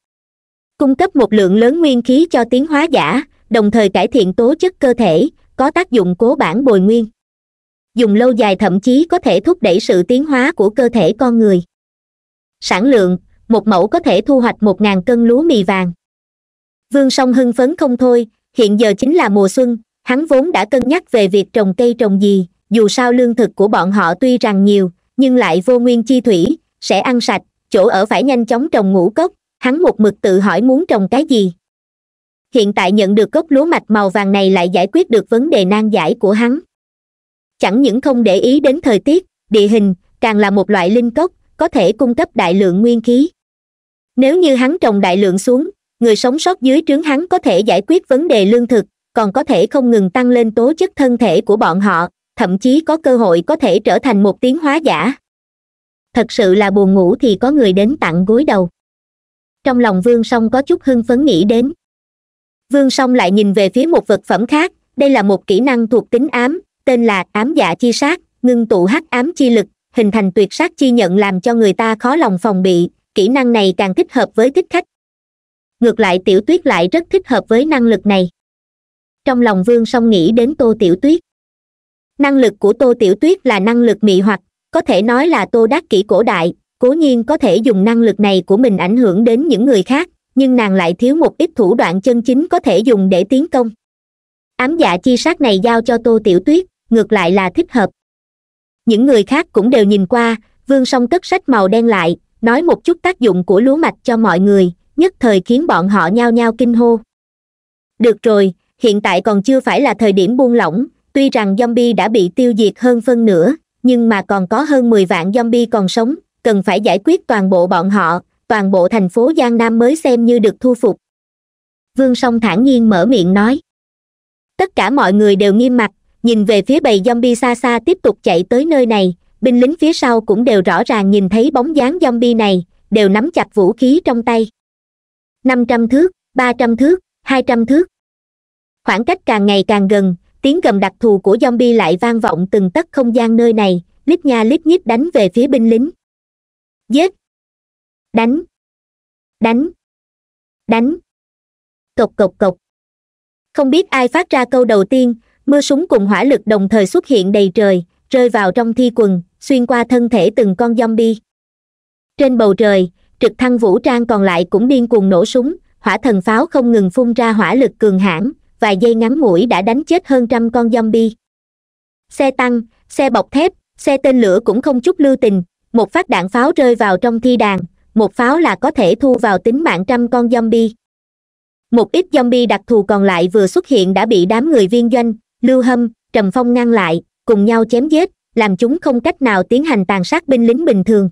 cung cấp một lượng lớn nguyên khí cho tiến hóa giả đồng thời cải thiện tố chất cơ thể có tác dụng cố bản bồi nguyên dùng lâu dài thậm chí có thể thúc đẩy sự tiến hóa của cơ thể con người sản lượng một mẫu có thể thu hoạch một ngàn cân lúa mì vàng vương song hưng phấn không thôi hiện giờ chính là mùa xuân hắn vốn đã cân nhắc về việc trồng cây trồng gì dù sao lương thực của bọn họ tuy rằng nhiều nhưng lại vô nguyên chi thủy sẽ ăn sạch chỗ ở phải nhanh chóng trồng ngũ cốc hắn một mực tự hỏi muốn trồng cái gì hiện tại nhận được gốc lúa mạch màu vàng này lại giải quyết được vấn đề nan giải của hắn chẳng những không để ý đến thời tiết địa hình càng là một loại linh cốc có thể cung cấp đại lượng nguyên khí nếu như hắn trồng đại lượng xuống người sống sót dưới trướng hắn có thể giải quyết vấn đề lương thực còn có thể không ngừng tăng lên tố chất thân thể của bọn họ thậm chí có cơ hội có thể trở thành một tiếng hóa giả thật sự là buồn ngủ thì có người đến tặng gối đầu trong lòng vương song có chút hưng phấn nghĩ đến vương song lại nhìn về phía một vật phẩm khác đây là một kỹ năng thuộc tính ám tên là ám dạ chi sát ngưng tụ hắc ám chi lực hình thành tuyệt sát chi nhận làm cho người ta khó lòng phòng bị kỹ năng này càng thích hợp với thích khách ngược lại tiểu tuyết lại rất thích hợp với năng lực này trong lòng vương song nghĩ đến tô tiểu tuyết năng lực của tô tiểu tuyết là năng lực mị hoặc có thể nói là tô đắc kỹ cổ đại cố nhiên có thể dùng năng lực này của mình ảnh hưởng đến những người khác nhưng nàng lại thiếu một ít thủ đoạn chân chính có thể dùng để tiến công ám dạ chi sát này giao cho tô tiểu tuyết ngược lại là thích hợp những người khác cũng đều nhìn qua vương song cất sách màu đen lại nói một chút tác dụng của lúa mạch cho mọi người nhất thời khiến bọn họ nhao nhao kinh hô được rồi hiện tại còn chưa phải là thời điểm buông lỏng tuy rằng zombie đã bị tiêu diệt hơn phân nửa nhưng mà còn có hơn mười vạn zombie còn sống cần phải giải quyết toàn bộ bọn họ toàn bộ thành phố giang nam mới xem như được thu phục vương song thản nhiên mở miệng nói tất cả mọi người đều nghiêm mặt nhìn về phía bầy zombie xa xa tiếp tục chạy tới nơi này binh lính phía sau cũng đều rõ ràng nhìn thấy bóng dáng zombie này đều nắm chặt vũ khí trong tay năm trăm thước ba trăm thước hai trăm thước khoảng cách càng ngày càng gần tiếng gầm đặc thù của zombie lại vang vọng từng tấc không gian nơi này lít nha lít nhít đánh về phía binh lính giết đánh đánh đánh cộc cộc cộc không biết ai phát ra câu đầu tiên mưa súng cùng hỏa lực đồng thời xuất hiện đầy trời rơi vào trong thi quần xuyên qua thân thể từng con zombie trên bầu trời trực thăng vũ trang còn lại cũng điên cuồng nổ súng hỏa thần pháo không ngừng phun ra hỏa lực cường hãn vài giây ngắn ngủi đã đánh chết hơn trăm con zombie xe tăng xe bọc thép xe tên lửa cũng không chút lưu tình một phát đạn pháo rơi vào trong thi đàn một pháo là có thể thu vào tính mạng trăm con zombie một ít zombie đặc thù còn lại vừa xuất hiện đã bị đám người viên doanh lưu hâm trầm phong ngăn lại cùng nhau chém giết làm chúng không cách nào tiến hành tàn sát binh lính bình thường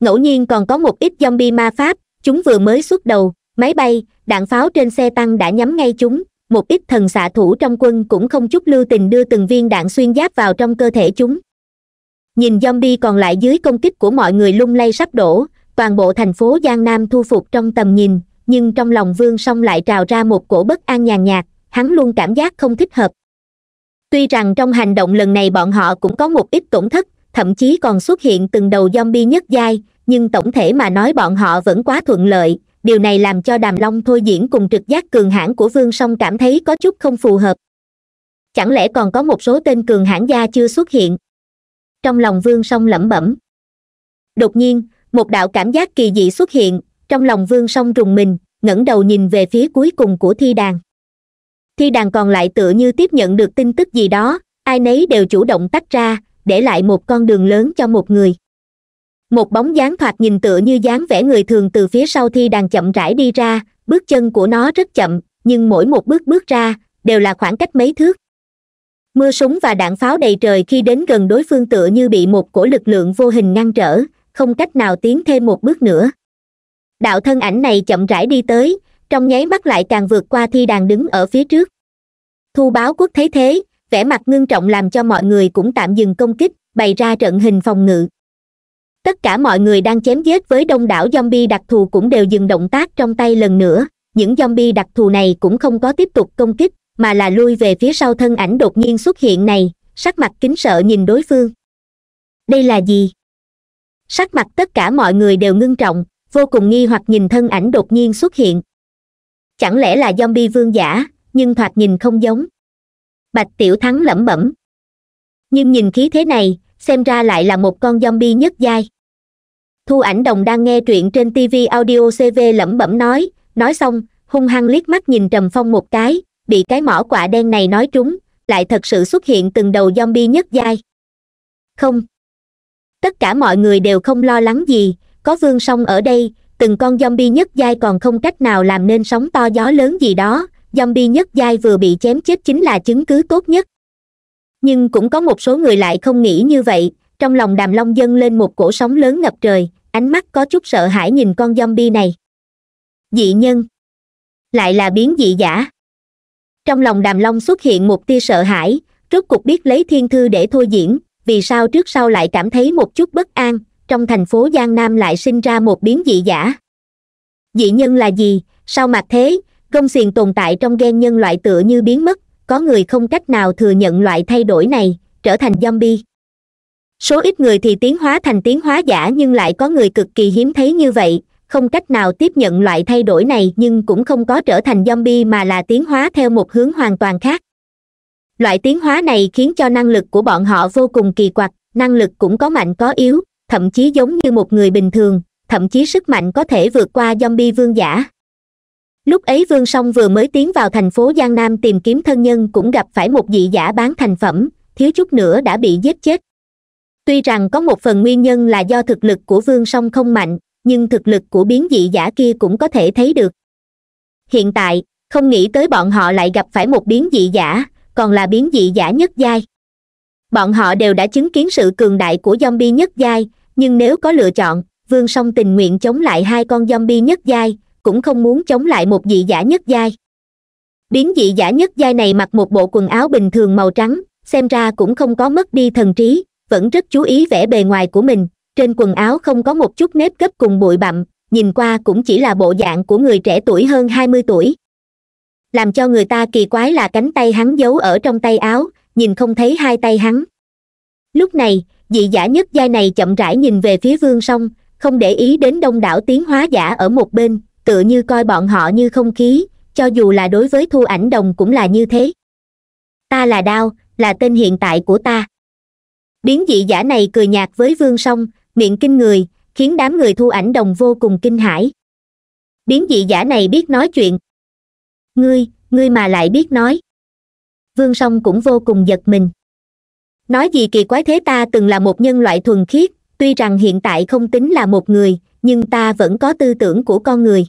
ngẫu nhiên còn có một ít zombie ma pháp chúng vừa mới xuất đầu máy bay đạn pháo trên xe tăng đã nhắm ngay chúng một ít thần xạ thủ trong quân cũng không chút lưu tình đưa từng viên đạn xuyên giáp vào trong cơ thể chúng nhìn zombie còn lại dưới công kích của mọi người lung lay sắp đổ toàn bộ thành phố Giang Nam thu phục trong tầm nhìn, nhưng trong lòng Vương Song lại trào ra một cổ bất an nhàn nhạt, hắn luôn cảm giác không thích hợp. Tuy rằng trong hành động lần này bọn họ cũng có một ít tổn thất, thậm chí còn xuất hiện từng đầu zombie nhất giai, nhưng tổng thể mà nói bọn họ vẫn quá thuận lợi, điều này làm cho Đàm Long thôi diễn cùng trực giác cường hãn của Vương Song cảm thấy có chút không phù hợp. Chẳng lẽ còn có một số tên cường hãn gia chưa xuất hiện? Trong lòng Vương Song lẩm bẩm. Đột nhiên, một đạo cảm giác kỳ dị xuất hiện trong lòng vương song rùng mình ngẩng đầu nhìn về phía cuối cùng của thi đàn thi đàn còn lại tựa như tiếp nhận được tin tức gì đó ai nấy đều chủ động tách ra để lại một con đường lớn cho một người một bóng dáng thoạt nhìn tựa như dáng vẻ người thường từ phía sau thi đàn chậm rãi đi ra bước chân của nó rất chậm nhưng mỗi một bước bước ra đều là khoảng cách mấy thước mưa súng và đạn pháo đầy trời khi đến gần đối phương tựa như bị một cổ lực lượng vô hình ngăn trở không cách nào tiến thêm một bước nữa đạo thân ảnh này chậm rãi đi tới trong nháy mắt lại càng vượt qua thi đàn đứng ở phía trước thu báo quốc thấy thế vẻ mặt ngưng trọng làm cho mọi người cũng tạm dừng công kích bày ra trận hình phòng ngự tất cả mọi người đang chém giết với đông đảo zombie đặc thù cũng đều dừng động tác trong tay lần nữa những zombie đặc thù này cũng không có tiếp tục công kích mà là lui về phía sau thân ảnh đột nhiên xuất hiện này sắc mặt kính sợ nhìn đối phương đây là gì sắc mặt tất cả mọi người đều ngưng trọng vô cùng nghi hoặc nhìn thân ảnh đột nhiên xuất hiện chẳng lẽ là zombie vương giả nhưng thoạt nhìn không giống bạch tiểu thắng lẩm bẩm nhưng nhìn khí thế này xem ra lại là một con zombie nhất giai thu ảnh đồng đang nghe truyện trên tv audio cv lẩm bẩm nói nói xong hung hăng liếc mắt nhìn trầm phong một cái bị cái mỏ quạ đen này nói trúng lại thật sự xuất hiện từng đầu zombie nhất giai không tất cả mọi người đều không lo lắng gì có vương song ở đây từng con zombie nhất giai còn không cách nào làm nên sóng to gió lớn gì đó zombie nhất giai vừa bị chém chết chính là chứng cứ tốt nhất nhưng cũng có một số người lại không nghĩ như vậy trong lòng đàm long dâng lên một cổ sóng lớn ngập trời ánh mắt có chút sợ hãi nhìn con zombie này dị nhân lại là biến dị giả trong lòng đàm long xuất hiện một tia sợ hãi rốt cục biết lấy thiên thư để thôi diễn vì sao trước sau lại cảm thấy một chút bất an trong thành phố giang nam lại sinh ra một biến dị giả dị nhân là gì sao mặt thế công xiềng tồn tại trong gen nhân loại tựa như biến mất có người không cách nào thừa nhận loại thay đổi này trở thành zombie số ít người thì tiến hóa thành tiến hóa giả nhưng lại có người cực kỳ hiếm thấy như vậy không cách nào tiếp nhận loại thay đổi này nhưng cũng không có trở thành zombie mà là tiến hóa theo một hướng hoàn toàn khác loại tiến hóa này khiến cho năng lực của bọn họ vô cùng kỳ quặc năng lực cũng có mạnh có yếu thậm chí giống như một người bình thường thậm chí sức mạnh có thể vượt qua zombie vương giả lúc ấy vương song vừa mới tiến vào thành phố giang nam tìm kiếm thân nhân cũng gặp phải một dị giả bán thành phẩm thiếu chút nữa đã bị giết chết tuy rằng có một phần nguyên nhân là do thực lực của vương song không mạnh nhưng thực lực của biến dị giả kia cũng có thể thấy được hiện tại không nghĩ tới bọn họ lại gặp phải một biến dị giả còn là biến dị giả nhất giai bọn họ đều đã chứng kiến sự cường đại của zombie nhất giai nhưng nếu có lựa chọn vương song tình nguyện chống lại hai con zombie nhất giai cũng không muốn chống lại một dị giả nhất giai biến dị giả nhất giai này mặc một bộ quần áo bình thường màu trắng xem ra cũng không có mất đi thần trí vẫn rất chú ý vẻ bề ngoài của mình trên quần áo không có một chút nếp gấp cùng bụi bặm nhìn qua cũng chỉ là bộ dạng của người trẻ tuổi hơn hai mươi tuổi làm cho người ta kỳ quái là cánh tay hắn giấu ở trong tay áo nhìn không thấy hai tay hắn lúc này dị giả nhất giai này chậm rãi nhìn về phía vương song không để ý đến đông đảo tiến hóa giả ở một bên tựa như coi bọn họ như không khí cho dù là đối với thu ảnh đồng cũng là như thế ta là đao là tên hiện tại của ta biến dị giả này cười nhạt với vương song miệng kinh người khiến đám người thu ảnh đồng vô cùng kinh hãi biến dị giả này biết nói chuyện ngươi ngươi mà lại biết nói vương song cũng vô cùng giật mình nói gì kỳ quái thế ta từng là một nhân loại thuần khiết tuy rằng hiện tại không tính là một người nhưng ta vẫn có tư tưởng của con người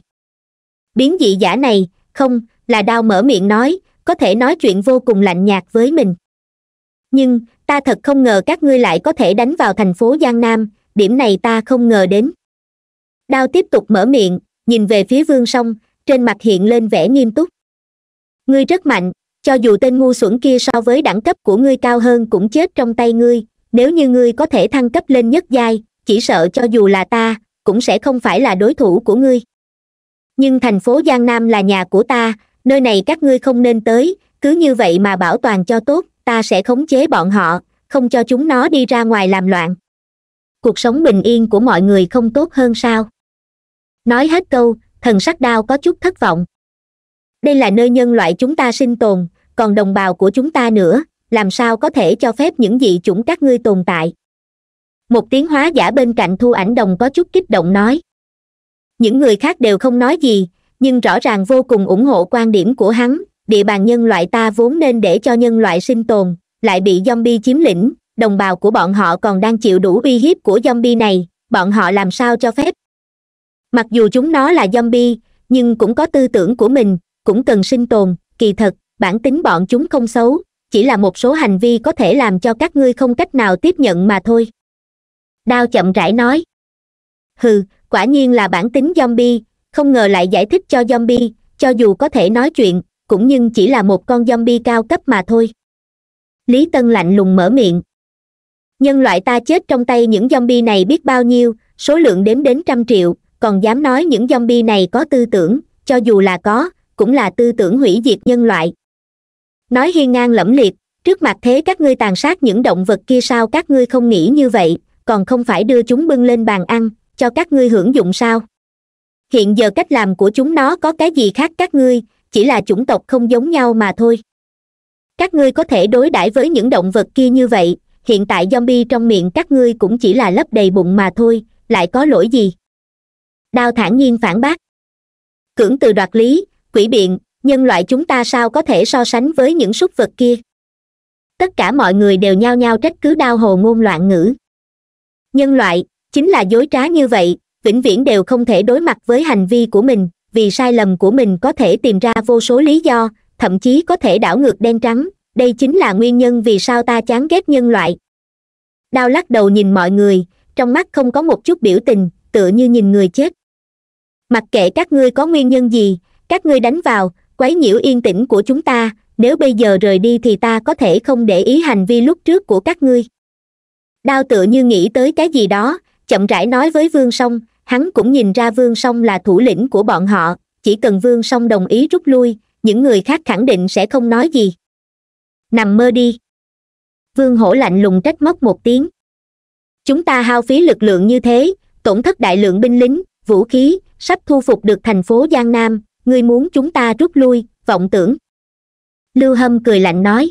biến dị giả này không là đau mở miệng nói có thể nói chuyện vô cùng lạnh nhạt với mình nhưng ta thật không ngờ các ngươi lại có thể đánh vào thành phố giang nam điểm này ta không ngờ đến đao tiếp tục mở miệng nhìn về phía vương song trên mặt hiện lên vẻ nghiêm túc ngươi rất mạnh cho dù tên ngu xuẩn kia so với đẳng cấp của ngươi cao hơn cũng chết trong tay ngươi nếu như ngươi có thể thăng cấp lên nhất giai chỉ sợ cho dù là ta cũng sẽ không phải là đối thủ của ngươi nhưng thành phố giang nam là nhà của ta nơi này các ngươi không nên tới cứ như vậy mà bảo toàn cho tốt ta sẽ khống chế bọn họ không cho chúng nó đi ra ngoài làm loạn cuộc sống bình yên của mọi người không tốt hơn sao nói hết câu thần sắc đao có chút thất vọng đây là nơi nhân loại chúng ta sinh tồn còn đồng bào của chúng ta nữa làm sao có thể cho phép những dị chủng các ngươi tồn tại một tiếng hóa giả bên cạnh thu ảnh đồng có chút kích động nói những người khác đều không nói gì nhưng rõ ràng vô cùng ủng hộ quan điểm của hắn địa bàn nhân loại ta vốn nên để cho nhân loại sinh tồn lại bị zombie chiếm lĩnh đồng bào của bọn họ còn đang chịu đủ uy hiếp của zombie này bọn họ làm sao cho phép mặc dù chúng nó là zombie nhưng cũng có tư tưởng của mình cũng cần sinh tồn kỳ thật bản tính bọn chúng không xấu chỉ là một số hành vi có thể làm cho các ngươi không cách nào tiếp nhận mà thôi đao chậm rãi nói hừ quả nhiên là bản tính zombie không ngờ lại giải thích cho zombie cho dù có thể nói chuyện cũng nhưng chỉ là một con zombie cao cấp mà thôi lý tân lạnh lùng mở miệng nhân loại ta chết trong tay những zombie này biết bao nhiêu số lượng đếm đến trăm triệu còn dám nói những zombie này có tư tưởng cho dù là có cũng là tư tưởng hủy diệt nhân loại nói hiên ngang lẫm liệt trước mặt thế các ngươi tàn sát những động vật kia sao các ngươi không nghĩ như vậy còn không phải đưa chúng bưng lên bàn ăn cho các ngươi hưởng dụng sao hiện giờ cách làm của chúng nó có cái gì khác các ngươi chỉ là chủng tộc không giống nhau mà thôi các ngươi có thể đối đãi với những động vật kia như vậy hiện tại zombie trong miệng các ngươi cũng chỉ là lấp đầy bụng mà thôi lại có lỗi gì đao thản nhiên phản bác cưỡng từ đoạt lý quỷ biện nhân loại chúng ta sao có thể so sánh với những súc vật kia tất cả mọi người đều nhao nhao trách cứ đau hồ ngôn loạn ngữ nhân loại chính là dối trá như vậy vĩnh viễn đều không thể đối mặt với hành vi của mình vì sai lầm của mình có thể tìm ra vô số lý do thậm chí có thể đảo ngược đen trắng đây chính là nguyên nhân vì sao ta chán ghét nhân loại đau lắc đầu nhìn mọi người trong mắt không có một chút biểu tình tựa như nhìn người chết mặc kệ các ngươi có nguyên nhân gì các ngươi đánh vào quấy nhiễu yên tĩnh của chúng ta nếu bây giờ rời đi thì ta có thể không để ý hành vi lúc trước của các ngươi đao tựa như nghĩ tới cái gì đó chậm rãi nói với vương song hắn cũng nhìn ra vương song là thủ lĩnh của bọn họ chỉ cần vương song đồng ý rút lui những người khác khẳng định sẽ không nói gì nằm mơ đi vương hổ lạnh lùng trách móc một tiếng chúng ta hao phí lực lượng như thế tổn thất đại lượng binh lính vũ khí sắp thu phục được thành phố giang nam ngươi muốn chúng ta rút lui vọng tưởng lưu hâm cười lạnh nói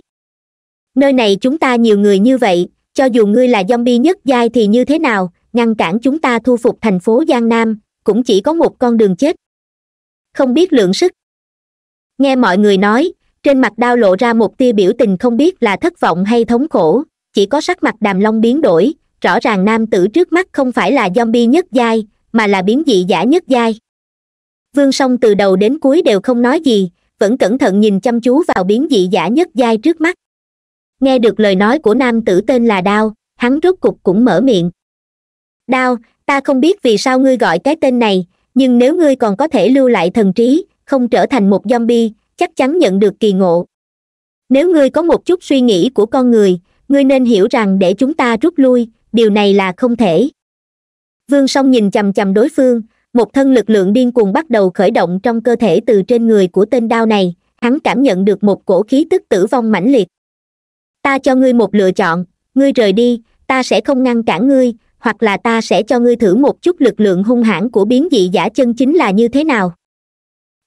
nơi này chúng ta nhiều người như vậy cho dù ngươi là zombie nhất giai thì như thế nào ngăn cản chúng ta thu phục thành phố giang nam cũng chỉ có một con đường chết không biết lượng sức nghe mọi người nói trên mặt đao lộ ra một tia biểu tình không biết là thất vọng hay thống khổ chỉ có sắc mặt đàm long biến đổi rõ ràng nam tử trước mắt không phải là zombie nhất giai mà là biến dị giả nhất giai vương song từ đầu đến cuối đều không nói gì vẫn cẩn thận nhìn chăm chú vào biến dị giả nhất giai trước mắt nghe được lời nói của nam tử tên là đao hắn rốt cục cũng mở miệng đao ta không biết vì sao ngươi gọi cái tên này nhưng nếu ngươi còn có thể lưu lại thần trí không trở thành một zombie chắc chắn nhận được kỳ ngộ nếu ngươi có một chút suy nghĩ của con người ngươi nên hiểu rằng để chúng ta rút lui điều này là không thể vương song nhìn chằm chằm đối phương một thân lực lượng điên cuồng bắt đầu khởi động trong cơ thể từ trên người của tên đao này hắn cảm nhận được một cổ khí tức tử vong mãnh liệt ta cho ngươi một lựa chọn ngươi rời đi ta sẽ không ngăn cản ngươi hoặc là ta sẽ cho ngươi thử một chút lực lượng hung hãn của biến dị giả chân chính là như thế nào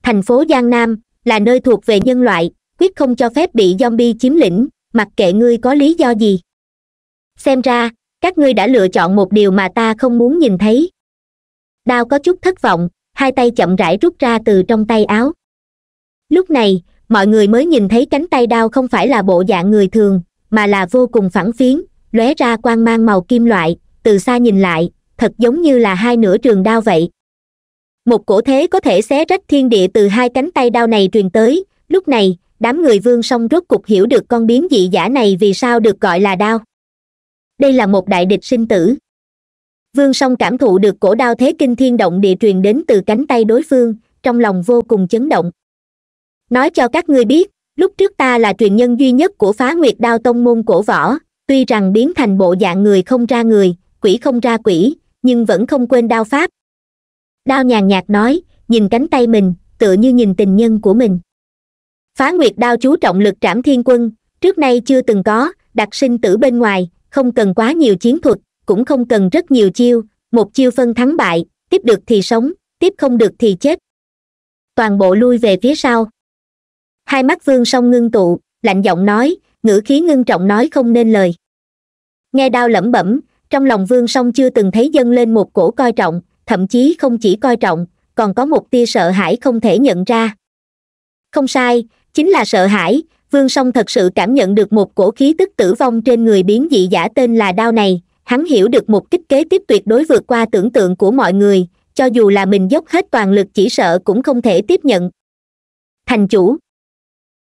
thành phố giang nam là nơi thuộc về nhân loại quyết không cho phép bị zombie chiếm lĩnh mặc kệ ngươi có lý do gì xem ra các ngươi đã lựa chọn một điều mà ta không muốn nhìn thấy đao có chút thất vọng hai tay chậm rãi rút ra từ trong tay áo lúc này mọi người mới nhìn thấy cánh tay đao không phải là bộ dạng người thường mà là vô cùng phẳng phiến lóe ra quang mang màu kim loại từ xa nhìn lại thật giống như là hai nửa trường đao vậy một cổ thế có thể xé rách thiên địa từ hai cánh tay đao này truyền tới lúc này đám người vương song rốt cục hiểu được con biến dị giả này vì sao được gọi là đao đây là một đại địch sinh tử vương song cảm thụ được cổ đao thế kinh thiên động địa truyền đến từ cánh tay đối phương trong lòng vô cùng chấn động nói cho các ngươi biết lúc trước ta là truyền nhân duy nhất của phá nguyệt đao tông môn cổ võ tuy rằng biến thành bộ dạng người không ra người quỷ không ra quỷ nhưng vẫn không quên đao pháp đao nhàn nhạt nói nhìn cánh tay mình tựa như nhìn tình nhân của mình phá nguyệt đao chú trọng lực trảm thiên quân trước nay chưa từng có đặt sinh tử bên ngoài không cần quá nhiều chiến thuật cũng không cần rất nhiều chiêu một chiêu phân thắng bại tiếp được thì sống tiếp không được thì chết toàn bộ lui về phía sau hai mắt vương song ngưng tụ lạnh giọng nói ngữ khí ngưng trọng nói không nên lời nghe đau lẩm bẩm trong lòng vương song chưa từng thấy dâng lên một cổ coi trọng thậm chí không chỉ coi trọng còn có một tia sợ hãi không thể nhận ra không sai chính là sợ hãi vương song thật sự cảm nhận được một cổ khí tức tử vong trên người biến dị giả tên là đau này hắn hiểu được mục kích kế tiếp tuyệt đối vượt qua tưởng tượng của mọi người cho dù là mình dốc hết toàn lực chỉ sợ cũng không thể tiếp nhận thành chủ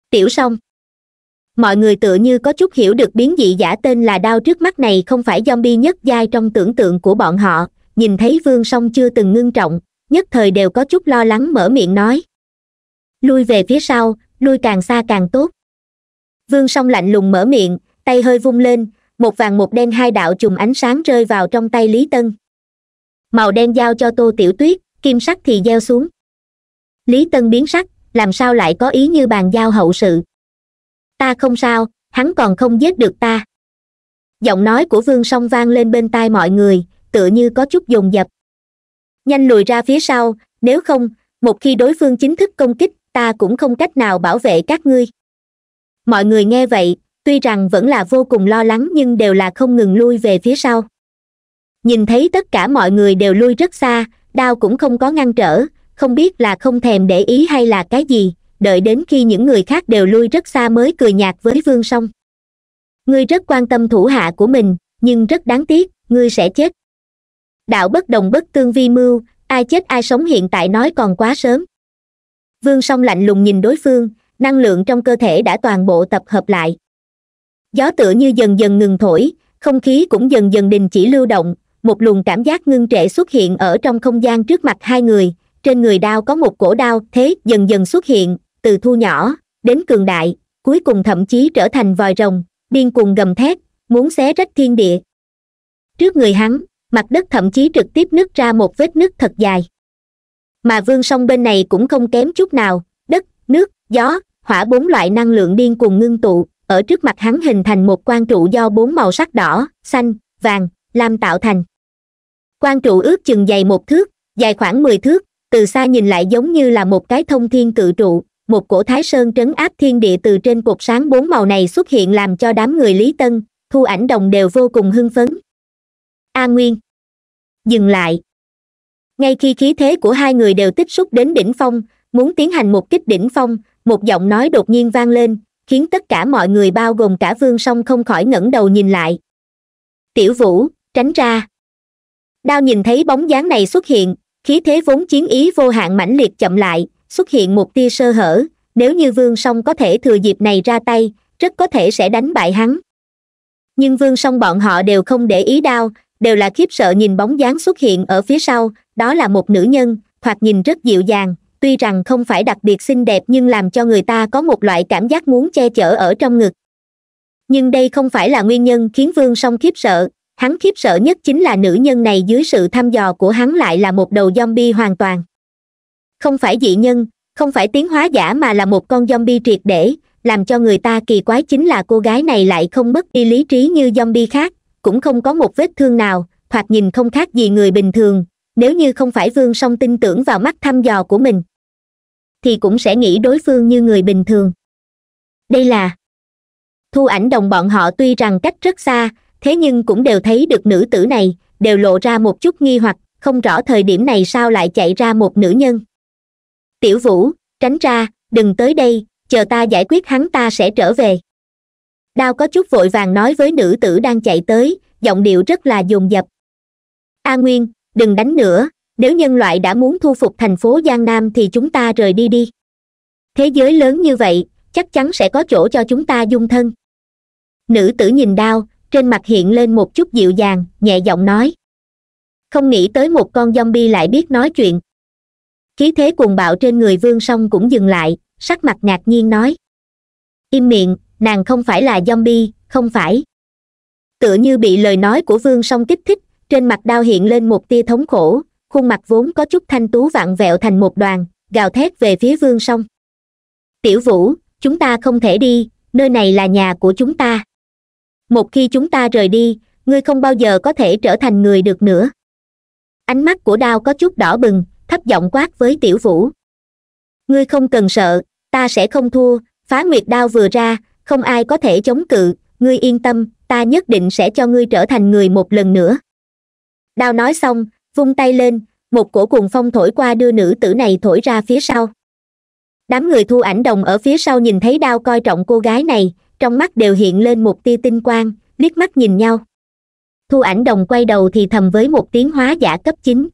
tiểu song mọi người tựa như có chút hiểu được biến dị giả tên là đau trước mắt này không phải zombie nhất giai trong tưởng tượng của bọn họ nhìn thấy vương song chưa từng ngưng trọng nhất thời đều có chút lo lắng mở miệng nói lui về phía sau lui càng xa càng tốt vương song lạnh lùng mở miệng tay hơi vung lên một vàng một đen hai đạo chùm ánh sáng rơi vào trong tay lý tân màu đen giao cho tô tiểu tuyết kim sắc thì gieo xuống lý tân biến sắc làm sao lại có ý như bàn giao hậu sự ta không sao hắn còn không giết được ta giọng nói của vương song vang lên bên tai mọi người tựa như có chút dồn dập nhanh lùi ra phía sau nếu không một khi đối phương chính thức công kích ta cũng không cách nào bảo vệ các ngươi mọi người nghe vậy tuy rằng vẫn là vô cùng lo lắng nhưng đều là không ngừng lui về phía sau nhìn thấy tất cả mọi người đều lui rất xa đao cũng không có ngăn trở không biết là không thèm để ý hay là cái gì đợi đến khi những người khác đều lui rất xa mới cười nhạt với vương song ngươi rất quan tâm thủ hạ của mình nhưng rất đáng tiếc ngươi sẽ chết đạo bất đồng bất tương vi mưu ai chết ai sống hiện tại nói còn quá sớm vương song lạnh lùng nhìn đối phương năng lượng trong cơ thể đã toàn bộ tập hợp lại gió tựa như dần dần ngừng thổi không khí cũng dần dần đình chỉ lưu động một luồng cảm giác ngưng trệ xuất hiện ở trong không gian trước mặt hai người trên người đao có một cổ đao thế dần dần xuất hiện từ thu nhỏ đến cường đại cuối cùng thậm chí trở thành vòi rồng điên cuồng gầm thét muốn xé rách thiên địa trước người hắn mặt đất thậm chí trực tiếp nứt ra một vết nứt thật dài mà vương song bên này cũng không kém chút nào đất nước gió hỏa bốn loại năng lượng điên cuồng ngưng tụ ở trước mặt hắn hình thành một quan trụ do bốn màu sắc đỏ xanh vàng lam tạo thành quan trụ ước chừng dày một thước dài khoảng mười thước từ xa nhìn lại giống như là một cái thông thiên cự trụ một cổ thái sơn trấn áp thiên địa từ trên cột sáng bốn màu này xuất hiện làm cho đám người lý tân thu ảnh đồng đều vô cùng hưng phấn a nguyên dừng lại ngay khi khí thế của hai người đều tích xúc đến đỉnh phong muốn tiến hành một kích đỉnh phong một giọng nói đột nhiên vang lên khiến tất cả mọi người bao gồm cả vương song không khỏi ngẩng đầu nhìn lại tiểu vũ tránh ra đao nhìn thấy bóng dáng này xuất hiện khí thế vốn chiến ý vô hạn mãnh liệt chậm lại xuất hiện một tia sơ hở nếu như vương song có thể thừa dịp này ra tay rất có thể sẽ đánh bại hắn nhưng vương song bọn họ đều không để ý đao đều là khiếp sợ nhìn bóng dáng xuất hiện ở phía sau đó là một nữ nhân thoạt nhìn rất dịu dàng tuy rằng không phải đặc biệt xinh đẹp nhưng làm cho người ta có một loại cảm giác muốn che chở ở trong ngực nhưng đây không phải là nguyên nhân khiến vương song khiếp sợ hắn khiếp sợ nhất chính là nữ nhân này dưới sự thăm dò của hắn lại là một đầu zombie hoàn toàn không phải dị nhân không phải tiến hóa giả mà là một con zombie triệt để làm cho người ta kỳ quái chính là cô gái này lại không mất đi lý trí như zombie khác cũng không có một vết thương nào hoặc nhìn không khác gì người bình thường nếu như không phải vương song tin tưởng vào mắt thăm dò của mình thì cũng sẽ nghĩ đối phương như người bình thường đây là thu ảnh đồng bọn họ tuy rằng cách rất xa thế nhưng cũng đều thấy được nữ tử này đều lộ ra một chút nghi hoặc không rõ thời điểm này sao lại chạy ra một nữ nhân tiểu vũ tránh ra đừng tới đây chờ ta giải quyết hắn ta sẽ trở về đao có chút vội vàng nói với nữ tử đang chạy tới giọng điệu rất là dồn dập a nguyên đừng đánh nữa nếu nhân loại đã muốn thu phục thành phố giang nam thì chúng ta rời đi đi thế giới lớn như vậy chắc chắn sẽ có chỗ cho chúng ta dung thân nữ tử nhìn đao trên mặt hiện lên một chút dịu dàng nhẹ giọng nói không nghĩ tới một con zombie lại biết nói chuyện khí thế cuồng bạo trên người vương song cũng dừng lại sắc mặt ngạc nhiên nói im miệng nàng không phải là zombie không phải tựa như bị lời nói của vương song kích thích trên mặt đao hiện lên một tia thống khổ khuôn mặt vốn có chút thanh tú vặn vẹo thành một đoàn gào thét về phía vương song tiểu vũ chúng ta không thể đi nơi này là nhà của chúng ta một khi chúng ta rời đi ngươi không bao giờ có thể trở thành người được nữa ánh mắt của đao có chút đỏ bừng thấp giọng quát với tiểu vũ ngươi không cần sợ ta sẽ không thua phá nguyệt đao vừa ra không ai có thể chống cự ngươi yên tâm ta nhất định sẽ cho ngươi trở thành người một lần nữa đao nói xong vung tay lên một cổ cuồng phong thổi qua đưa nữ tử này thổi ra phía sau đám người thu ảnh đồng ở phía sau nhìn thấy đao coi trọng cô gái này trong mắt đều hiện lên một tia tinh quang liếc mắt nhìn nhau thu ảnh đồng quay đầu thì thầm với một tiếng hóa giả cấp chín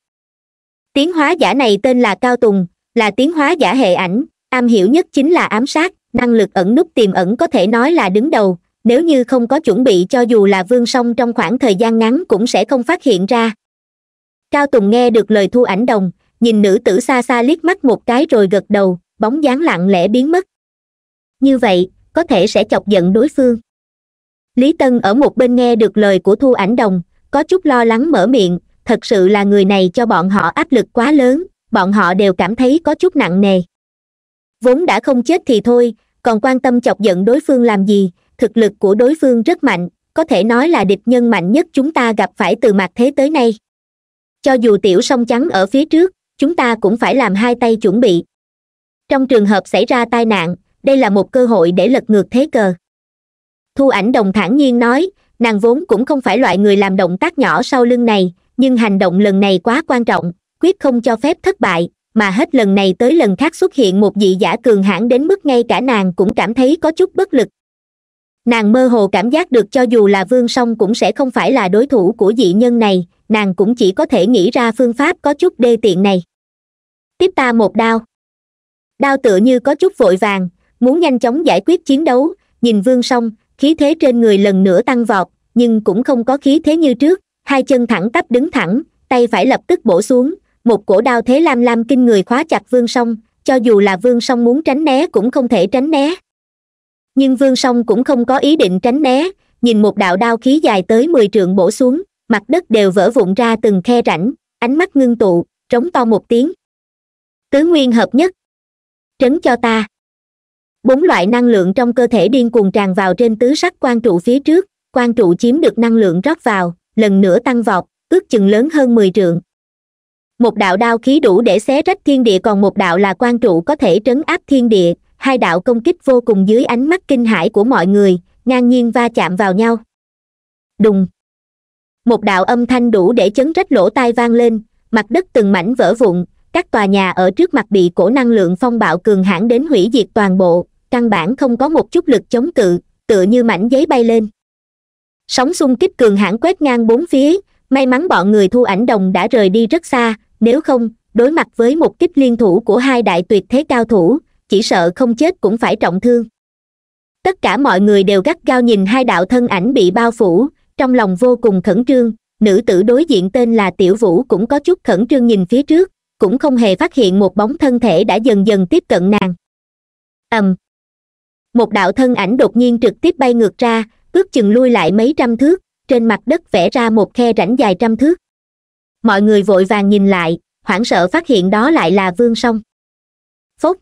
tiếng hóa giả này tên là cao tùng là tiếng hóa giả hệ ảnh am hiểu nhất chính là ám sát năng lực ẩn nút tiềm ẩn có thể nói là đứng đầu nếu như không có chuẩn bị cho dù là vương song trong khoảng thời gian ngắn cũng sẽ không phát hiện ra cao tùng nghe được lời thu ảnh đồng nhìn nữ tử xa xa liếc mắt một cái rồi gật đầu bóng dáng lặng lẽ biến mất như vậy có thể sẽ chọc giận đối phương lý tân ở một bên nghe được lời của thu ảnh đồng có chút lo lắng mở miệng thật sự là người này cho bọn họ áp lực quá lớn bọn họ đều cảm thấy có chút nặng nề vốn đã không chết thì thôi còn quan tâm chọc giận đối phương làm gì thực lực của đối phương rất mạnh có thể nói là địch nhân mạnh nhất chúng ta gặp phải từ mặt thế tới nay cho dù tiểu song trắng ở phía trước chúng ta cũng phải làm hai tay chuẩn bị trong trường hợp xảy ra tai nạn đây là một cơ hội để lật ngược thế cờ thu ảnh đồng thản nhiên nói nàng vốn cũng không phải loại người làm động tác nhỏ sau lưng này nhưng hành động lần này quá quan trọng quyết không cho phép thất bại mà hết lần này tới lần khác xuất hiện một dị giả cường hãn đến mức ngay cả nàng cũng cảm thấy có chút bất lực nàng mơ hồ cảm giác được cho dù là vương song cũng sẽ không phải là đối thủ của dị nhân này nàng cũng chỉ có thể nghĩ ra phương pháp có chút đê tiện này tiếp ta một đao đao tựa như có chút vội vàng muốn nhanh chóng giải quyết chiến đấu nhìn vương song khí thế trên người lần nữa tăng vọt nhưng cũng không có khí thế như trước hai chân thẳng tắp đứng thẳng tay phải lập tức bổ xuống một cổ đao thế lam lam kinh người khóa chặt vương song cho dù là vương song muốn tránh né cũng không thể tránh né nhưng vương song cũng không có ý định tránh né nhìn một đạo đao khí dài tới mười trượng bổ xuống mặt đất đều vỡ vụn ra từng khe rãnh ánh mắt ngưng tụ trống to một tiếng tứ nguyên hợp nhất trấn cho ta bốn loại năng lượng trong cơ thể điên cuồng tràn vào trên tứ sắc quan trụ phía trước quan trụ chiếm được năng lượng rót vào lần nữa tăng vọt ước chừng lớn hơn mười trượng một đạo đao khí đủ để xé rách thiên địa còn một đạo là quan trụ có thể trấn áp thiên địa hai đạo công kích vô cùng dưới ánh mắt kinh hãi của mọi người ngang nhiên va chạm vào nhau đùng một đạo âm thanh đủ để chấn rách lỗ tai vang lên mặt đất từng mảnh vỡ vụn các tòa nhà ở trước mặt bị cổ năng lượng phong bạo cường hãn đến hủy diệt toàn bộ căn bản không có một chút lực chống cự tựa như mảnh giấy bay lên sóng xung kích cường hãn quét ngang bốn phía may mắn bọn người thu ảnh đồng đã rời đi rất xa nếu không đối mặt với một kích liên thủ của hai đại tuyệt thế cao thủ chỉ sợ không chết cũng phải trọng thương tất cả mọi người đều gắt gao nhìn hai đạo thân ảnh bị bao phủ trong lòng vô cùng khẩn trương nữ tử đối diện tên là tiểu vũ cũng có chút khẩn trương nhìn phía trước cũng không hề phát hiện một bóng thân thể đã dần dần tiếp cận nàng ầm um, một đạo thân ảnh đột nhiên trực tiếp bay ngược ra ước chừng lui lại mấy trăm thước trên mặt đất vẽ ra một khe rãnh dài trăm thước mọi người vội vàng nhìn lại hoảng sợ phát hiện đó lại là vương song phốc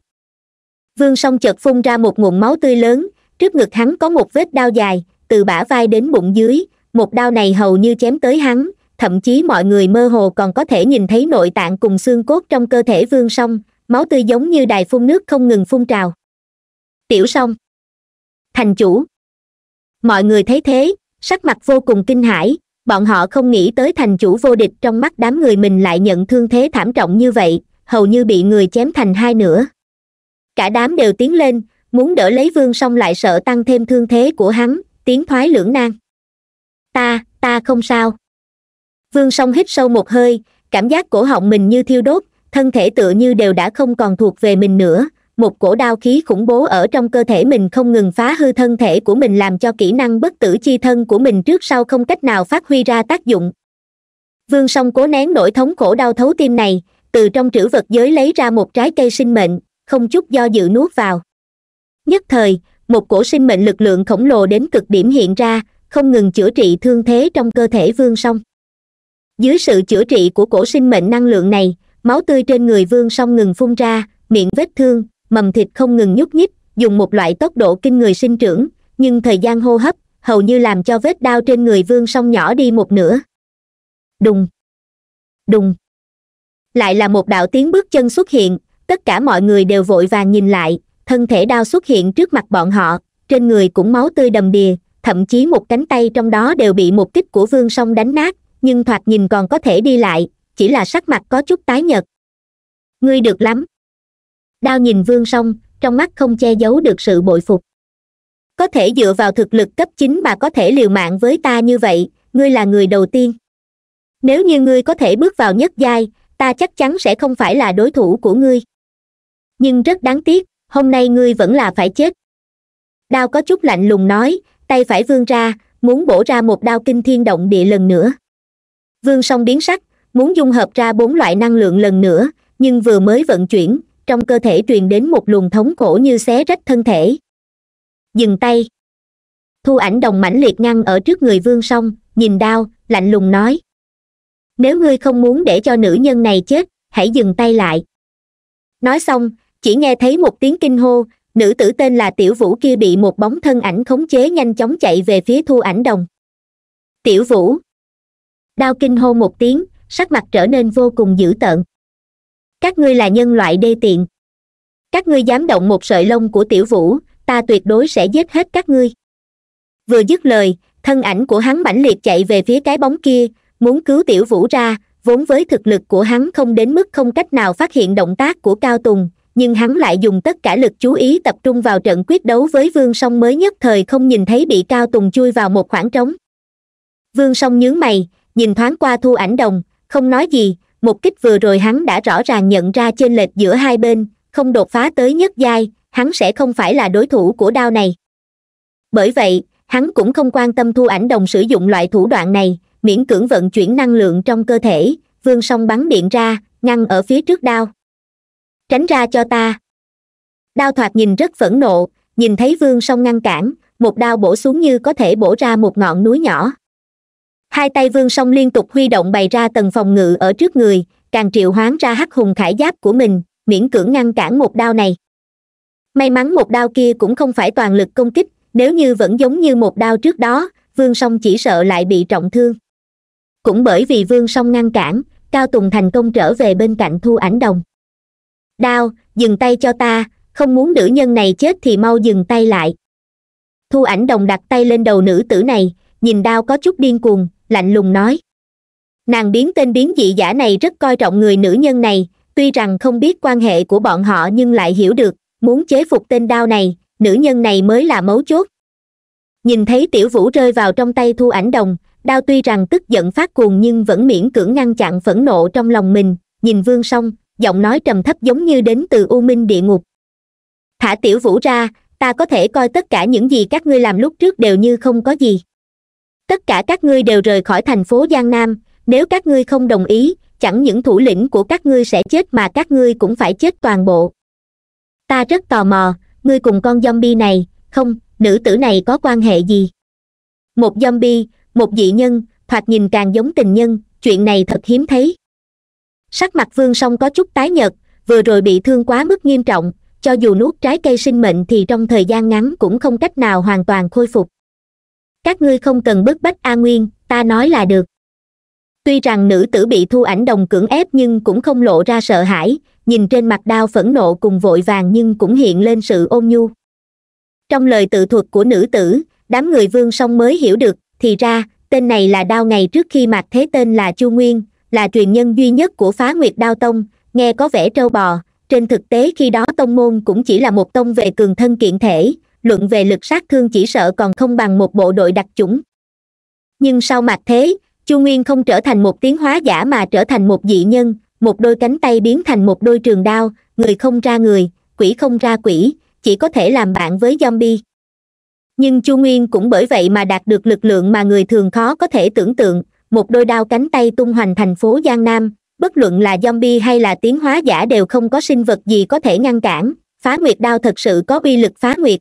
vương song chợt phun ra một nguồn máu tươi lớn trước ngực hắn có một vết đau dài từ bả vai đến bụng dưới một đao này hầu như chém tới hắn thậm chí mọi người mơ hồ còn có thể nhìn thấy nội tạng cùng xương cốt trong cơ thể vương song máu tươi giống như đài phun nước không ngừng phun trào tiểu song thành chủ mọi người thấy thế sắc mặt vô cùng kinh hãi bọn họ không nghĩ tới thành chủ vô địch trong mắt đám người mình lại nhận thương thế thảm trọng như vậy hầu như bị người chém thành hai nửa cả đám đều tiến lên muốn đỡ lấy vương song lại sợ tăng thêm thương thế của hắn tiến thoái lưỡng nan ta ta không sao vương song hít sâu một hơi cảm giác cổ họng mình như thiêu đốt thân thể tựa như đều đã không còn thuộc về mình nữa một cổ đau khí khủng bố ở trong cơ thể mình không ngừng phá hư thân thể của mình làm cho kỹ năng bất tử chi thân của mình trước sau không cách nào phát huy ra tác dụng vương song cố nén nỗi thống khổ đau thấu tim này từ trong trữ vật giới lấy ra một trái cây sinh mệnh không chút do dự nuốt vào nhất thời một cổ sinh mệnh lực lượng khổng lồ đến cực điểm hiện ra không ngừng chữa trị thương thế trong cơ thể vương song dưới sự chữa trị của cổ sinh mệnh năng lượng này máu tươi trên người vương song ngừng phun ra miệng vết thương mầm thịt không ngừng nhúc nhích dùng một loại tốc độ kinh người sinh trưởng nhưng thời gian hô hấp hầu như làm cho vết đau trên người vương song nhỏ đi một nửa đùng đùng lại là một đạo tiếng bước chân xuất hiện tất cả mọi người đều vội vàng nhìn lại thân thể đau xuất hiện trước mặt bọn họ trên người cũng máu tươi đầm đìa thậm chí một cánh tay trong đó đều bị một kích của vương song đánh nát nhưng thoạt nhìn còn có thể đi lại chỉ là sắc mặt có chút tái nhợt ngươi được lắm đao nhìn vương song trong mắt không che giấu được sự bội phục có thể dựa vào thực lực cấp chín mà có thể liều mạng với ta như vậy ngươi là người đầu tiên nếu như ngươi có thể bước vào nhất giai ta chắc chắn sẽ không phải là đối thủ của ngươi nhưng rất đáng tiếc hôm nay ngươi vẫn là phải chết đao có chút lạnh lùng nói tay phải vươn ra muốn bổ ra một đao kinh thiên động địa lần nữa vương song biến sắc muốn dung hợp ra bốn loại năng lượng lần nữa nhưng vừa mới vận chuyển trong cơ thể truyền đến một luồng thống khổ như xé rách thân thể dừng tay thu ảnh đồng mãnh liệt ngăn ở trước người vương song nhìn đao lạnh lùng nói nếu ngươi không muốn để cho nữ nhân này chết hãy dừng tay lại nói xong chỉ nghe thấy một tiếng kinh hô nữ tử tên là tiểu vũ kia bị một bóng thân ảnh khống chế nhanh chóng chạy về phía thu ảnh đồng tiểu vũ đao kinh hô một tiếng sắc mặt trở nên vô cùng dữ tợn các ngươi là nhân loại đê tiện các ngươi dám động một sợi lông của tiểu vũ ta tuyệt đối sẽ giết hết các ngươi vừa dứt lời thân ảnh của hắn mãnh liệt chạy về phía cái bóng kia muốn cứu tiểu vũ ra vốn với thực lực của hắn không đến mức không cách nào phát hiện động tác của cao tùng nhưng hắn lại dùng tất cả lực chú ý tập trung vào trận quyết đấu với vương song mới nhất thời không nhìn thấy bị cao tùng chui vào một khoảng trống vương song nhướng mày nhìn thoáng qua thu ảnh đồng không nói gì một kích vừa rồi hắn đã rõ ràng nhận ra chênh lệch giữa hai bên không đột phá tới nhất giai hắn sẽ không phải là đối thủ của đao này bởi vậy hắn cũng không quan tâm thu ảnh đồng sử dụng loại thủ đoạn này miễn cưỡng vận chuyển năng lượng trong cơ thể vương song bắn điện ra ngăn ở phía trước đao tránh ra cho ta đao thoạt nhìn rất phẫn nộ nhìn thấy vương song ngăn cản một đao bổ xuống như có thể bổ ra một ngọn núi nhỏ hai tay vương song liên tục huy động bày ra tầng phòng ngự ở trước người càng triệu hoán ra hắc hùng khải giáp của mình miễn cưỡng ngăn cản một đao này may mắn một đao kia cũng không phải toàn lực công kích nếu như vẫn giống như một đao trước đó vương song chỉ sợ lại bị trọng thương cũng bởi vì vương song ngăn cản cao tùng thành công trở về bên cạnh thu ảnh đồng đao dừng tay cho ta không muốn nữ nhân này chết thì mau dừng tay lại thu ảnh đồng đặt tay lên đầu nữ tử này nhìn đao có chút điên cuồng lạnh lùng nói nàng biến tên biến dị giả này rất coi trọng người nữ nhân này tuy rằng không biết quan hệ của bọn họ nhưng lại hiểu được muốn chế phục tên đao này nữ nhân này mới là mấu chốt nhìn thấy tiểu vũ rơi vào trong tay thu ảnh đồng đao tuy rằng tức giận phát cuồng nhưng vẫn miễn cưỡng ngăn chặn phẫn nộ trong lòng mình nhìn vương song giọng nói trầm thấp giống như đến từ u minh địa ngục thả tiểu vũ ra ta có thể coi tất cả những gì các ngươi làm lúc trước đều như không có gì tất cả các ngươi đều rời khỏi thành phố giang nam nếu các ngươi không đồng ý chẳng những thủ lĩnh của các ngươi sẽ chết mà các ngươi cũng phải chết toàn bộ ta rất tò mò ngươi cùng con zombie này không nữ tử này có quan hệ gì một zombie một dị nhân thoạt nhìn càng giống tình nhân chuyện này thật hiếm thấy sắc mặt vương song có chút tái nhợt vừa rồi bị thương quá mức nghiêm trọng cho dù nuốt trái cây sinh mệnh thì trong thời gian ngắn cũng không cách nào hoàn toàn khôi phục các ngươi không cần bức bách a nguyên ta nói là được tuy rằng nữ tử bị thu ảnh đồng cưỡng ép nhưng cũng không lộ ra sợ hãi nhìn trên mặt đao phẫn nộ cùng vội vàng nhưng cũng hiện lên sự ôn nhu trong lời tự thuật của nữ tử đám người vương song mới hiểu được thì ra tên này là đao ngày trước khi mặc thế tên là chu nguyên là truyền nhân duy nhất của phá nguyệt đao tông nghe có vẻ trâu bò trên thực tế khi đó tông môn cũng chỉ là một tông về cường thân kiện thể luận về lực sát thương chỉ sợ còn không bằng một bộ đội đặc chủng nhưng sau mặt thế chu nguyên không trở thành một tiến hóa giả mà trở thành một dị nhân một đôi cánh tay biến thành một đôi trường đao người không ra người quỷ không ra quỷ chỉ có thể làm bạn với zombie nhưng chu nguyên cũng bởi vậy mà đạt được lực lượng mà người thường khó có thể tưởng tượng một đôi đao cánh tay tung hoành thành phố giang nam bất luận là zombie hay là tiến hóa giả đều không có sinh vật gì có thể ngăn cản phá nguyệt đao thật sự có uy lực phá nguyệt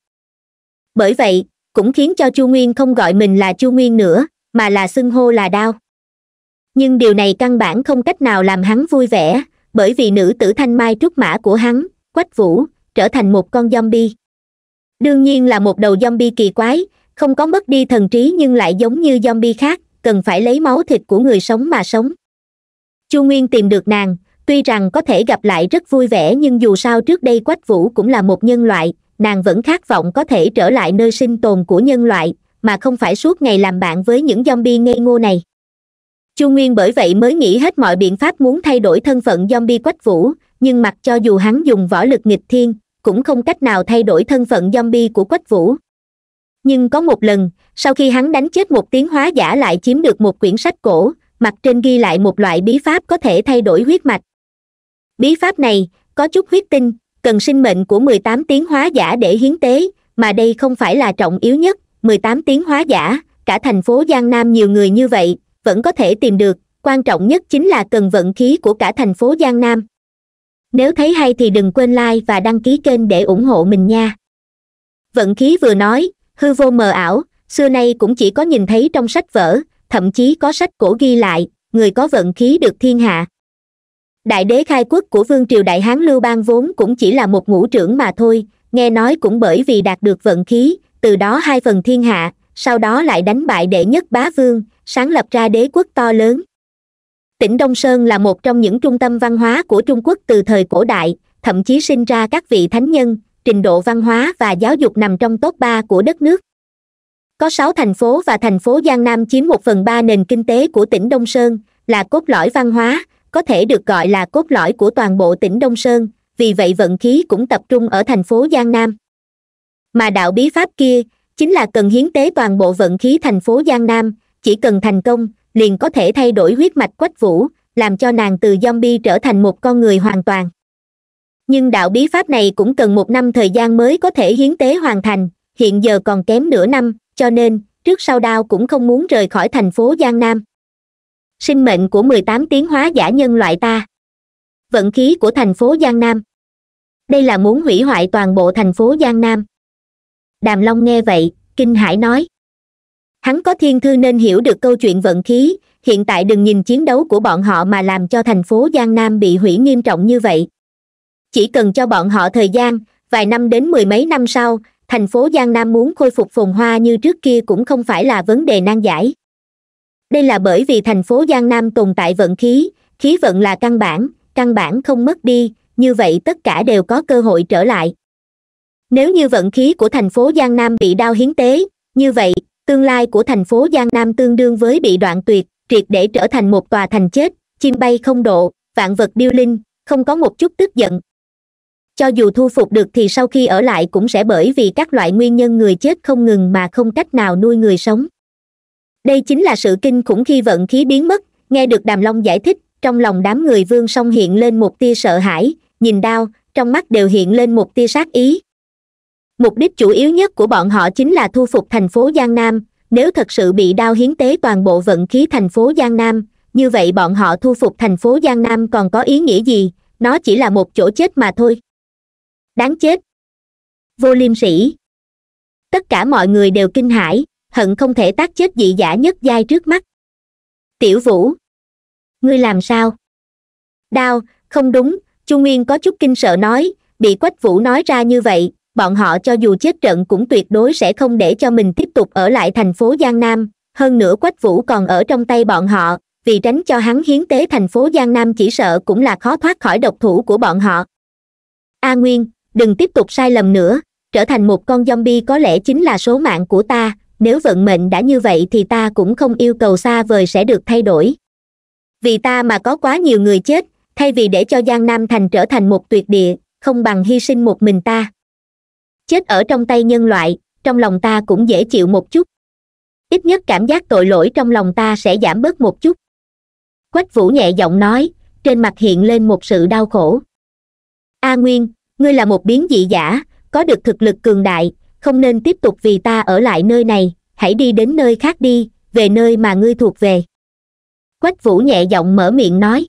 bởi vậy cũng khiến cho chu nguyên không gọi mình là chu nguyên nữa mà là xưng hô là đao nhưng điều này căn bản không cách nào làm hắn vui vẻ bởi vì nữ tử thanh mai trúc mã của hắn quách vũ trở thành một con zombie đương nhiên là một đầu zombie kỳ quái không có mất đi thần trí nhưng lại giống như zombie khác cần phải lấy máu thịt của người sống mà sống chu nguyên tìm được nàng tuy rằng có thể gặp lại rất vui vẻ nhưng dù sao trước đây quách vũ cũng là một nhân loại nàng vẫn khát vọng có thể trở lại nơi sinh tồn của nhân loại mà không phải suốt ngày làm bạn với những zombie ngây ngô này chu nguyên bởi vậy mới nghĩ hết mọi biện pháp muốn thay đổi thân phận zombie quách vũ nhưng mặc cho dù hắn dùng võ lực nghịch thiên cũng không cách nào thay đổi thân phận zombie của quách vũ nhưng có một lần sau khi hắn đánh chết một tiếng hóa giả lại chiếm được một quyển sách cổ mặt trên ghi lại một loại bí pháp có thể thay đổi huyết mạch bí pháp này có chút huyết tinh cần sinh mệnh của mười tám tiếng hóa giả để hiến tế mà đây không phải là trọng yếu nhất mười tám tiếng hóa giả cả thành phố giang nam nhiều người như vậy vẫn có thể tìm được quan trọng nhất chính là cần vận khí của cả thành phố giang nam nếu thấy hay thì đừng quên like và đăng ký kênh để ủng hộ mình nha vận khí vừa nói hư vô mờ ảo xưa nay cũng chỉ có nhìn thấy trong sách vở thậm chí có sách cổ ghi lại người có vận khí được thiên hạ đại đế khai quốc của vương triều đại hán lưu bang vốn cũng chỉ là một ngũ trưởng mà thôi nghe nói cũng bởi vì đạt được vận khí từ đó hai phần thiên hạ sau đó lại đánh bại đệ nhất bá vương sáng lập ra đế quốc to lớn tỉnh đông sơn là một trong những trung tâm văn hóa của trung quốc từ thời cổ đại thậm chí sinh ra các vị thánh nhân trình độ văn hóa và giáo dục nằm trong top 3 của đất nước có 6 thành phố và thành phố giang nam chiếm 1 phần 3 nền kinh tế của tỉnh đông sơn là cốt lõi văn hóa có thể được gọi là cốt lõi của toàn bộ tỉnh đông sơn vì vậy vận khí cũng tập trung ở thành phố giang nam mà đạo bí pháp kia chính là cần hiến tế toàn bộ vận khí thành phố giang nam chỉ cần thành công liền có thể thay đổi huyết mạch quách vũ làm cho nàng từ zombie trở thành một con người hoàn toàn nhưng đạo bí pháp này cũng cần một năm thời gian mới có thể hiến tế hoàn thành hiện giờ còn kém nửa năm cho nên trước sau đao cũng không muốn rời khỏi thành phố giang nam sinh mệnh của mười tám tiến hóa giả nhân loại ta vận khí của thành phố giang nam đây là muốn hủy hoại toàn bộ thành phố giang nam đàm long nghe vậy kinh hãi nói hắn có thiên thư nên hiểu được câu chuyện vận khí hiện tại đừng nhìn chiến đấu của bọn họ mà làm cho thành phố giang nam bị hủy nghiêm trọng như vậy chỉ cần cho bọn họ thời gian vài năm đến mười mấy năm sau thành phố giang nam muốn khôi phục phồn hoa như trước kia cũng không phải là vấn đề nan giải đây là bởi vì thành phố giang nam tồn tại vận khí khí vận là căn bản căn bản không mất đi như vậy tất cả đều có cơ hội trở lại nếu như vận khí của thành phố giang nam bị đau hiến tế như vậy tương lai của thành phố giang nam tương đương với bị đoạn tuyệt triệt để trở thành một tòa thành chết chim bay không độ vạn vật điêu linh không có một chút tức giận cho dù thu phục được thì sau khi ở lại cũng sẽ bởi vì các loại nguyên nhân người chết không ngừng mà không cách nào nuôi người sống đây chính là sự kinh khủng khi vận khí biến mất nghe được đàm long giải thích trong lòng đám người vương song hiện lên một tia sợ hãi nhìn đau, trong mắt đều hiện lên một tia sát ý mục đích chủ yếu nhất của bọn họ chính là thu phục thành phố giang nam nếu thật sự bị đao hiến tế toàn bộ vận khí thành phố giang nam như vậy bọn họ thu phục thành phố giang nam còn có ý nghĩa gì nó chỉ là một chỗ chết mà thôi đáng chết vô liêm sĩ tất cả mọi người đều kinh hãi hận không thể tác chết dị giả nhất giai trước mắt tiểu vũ ngươi làm sao đau không đúng chu nguyên có chút kinh sợ nói bị quách vũ nói ra như vậy bọn họ cho dù chết trận cũng tuyệt đối sẽ không để cho mình tiếp tục ở lại thành phố giang nam hơn nữa quách vũ còn ở trong tay bọn họ vì tránh cho hắn hiến tế thành phố giang nam chỉ sợ cũng là khó thoát khỏi độc thủ của bọn họ a nguyên đừng tiếp tục sai lầm nữa trở thành một con zombie có lẽ chính là số mạng của ta nếu vận mệnh đã như vậy thì ta cũng không yêu cầu xa vời sẽ được thay đổi vì ta mà có quá nhiều người chết thay vì để cho giang nam thành trở thành một tuyệt địa không bằng hy sinh một mình ta chết ở trong tay nhân loại trong lòng ta cũng dễ chịu một chút ít nhất cảm giác tội lỗi trong lòng ta sẽ giảm bớt một chút quách vũ nhẹ giọng nói trên mặt hiện lên một sự đau khổ a nguyên ngươi là một biến dị giả có được thực lực cường đại không nên tiếp tục vì ta ở lại nơi này hãy đi đến nơi khác đi về nơi mà ngươi thuộc về quách vũ nhẹ giọng mở miệng nói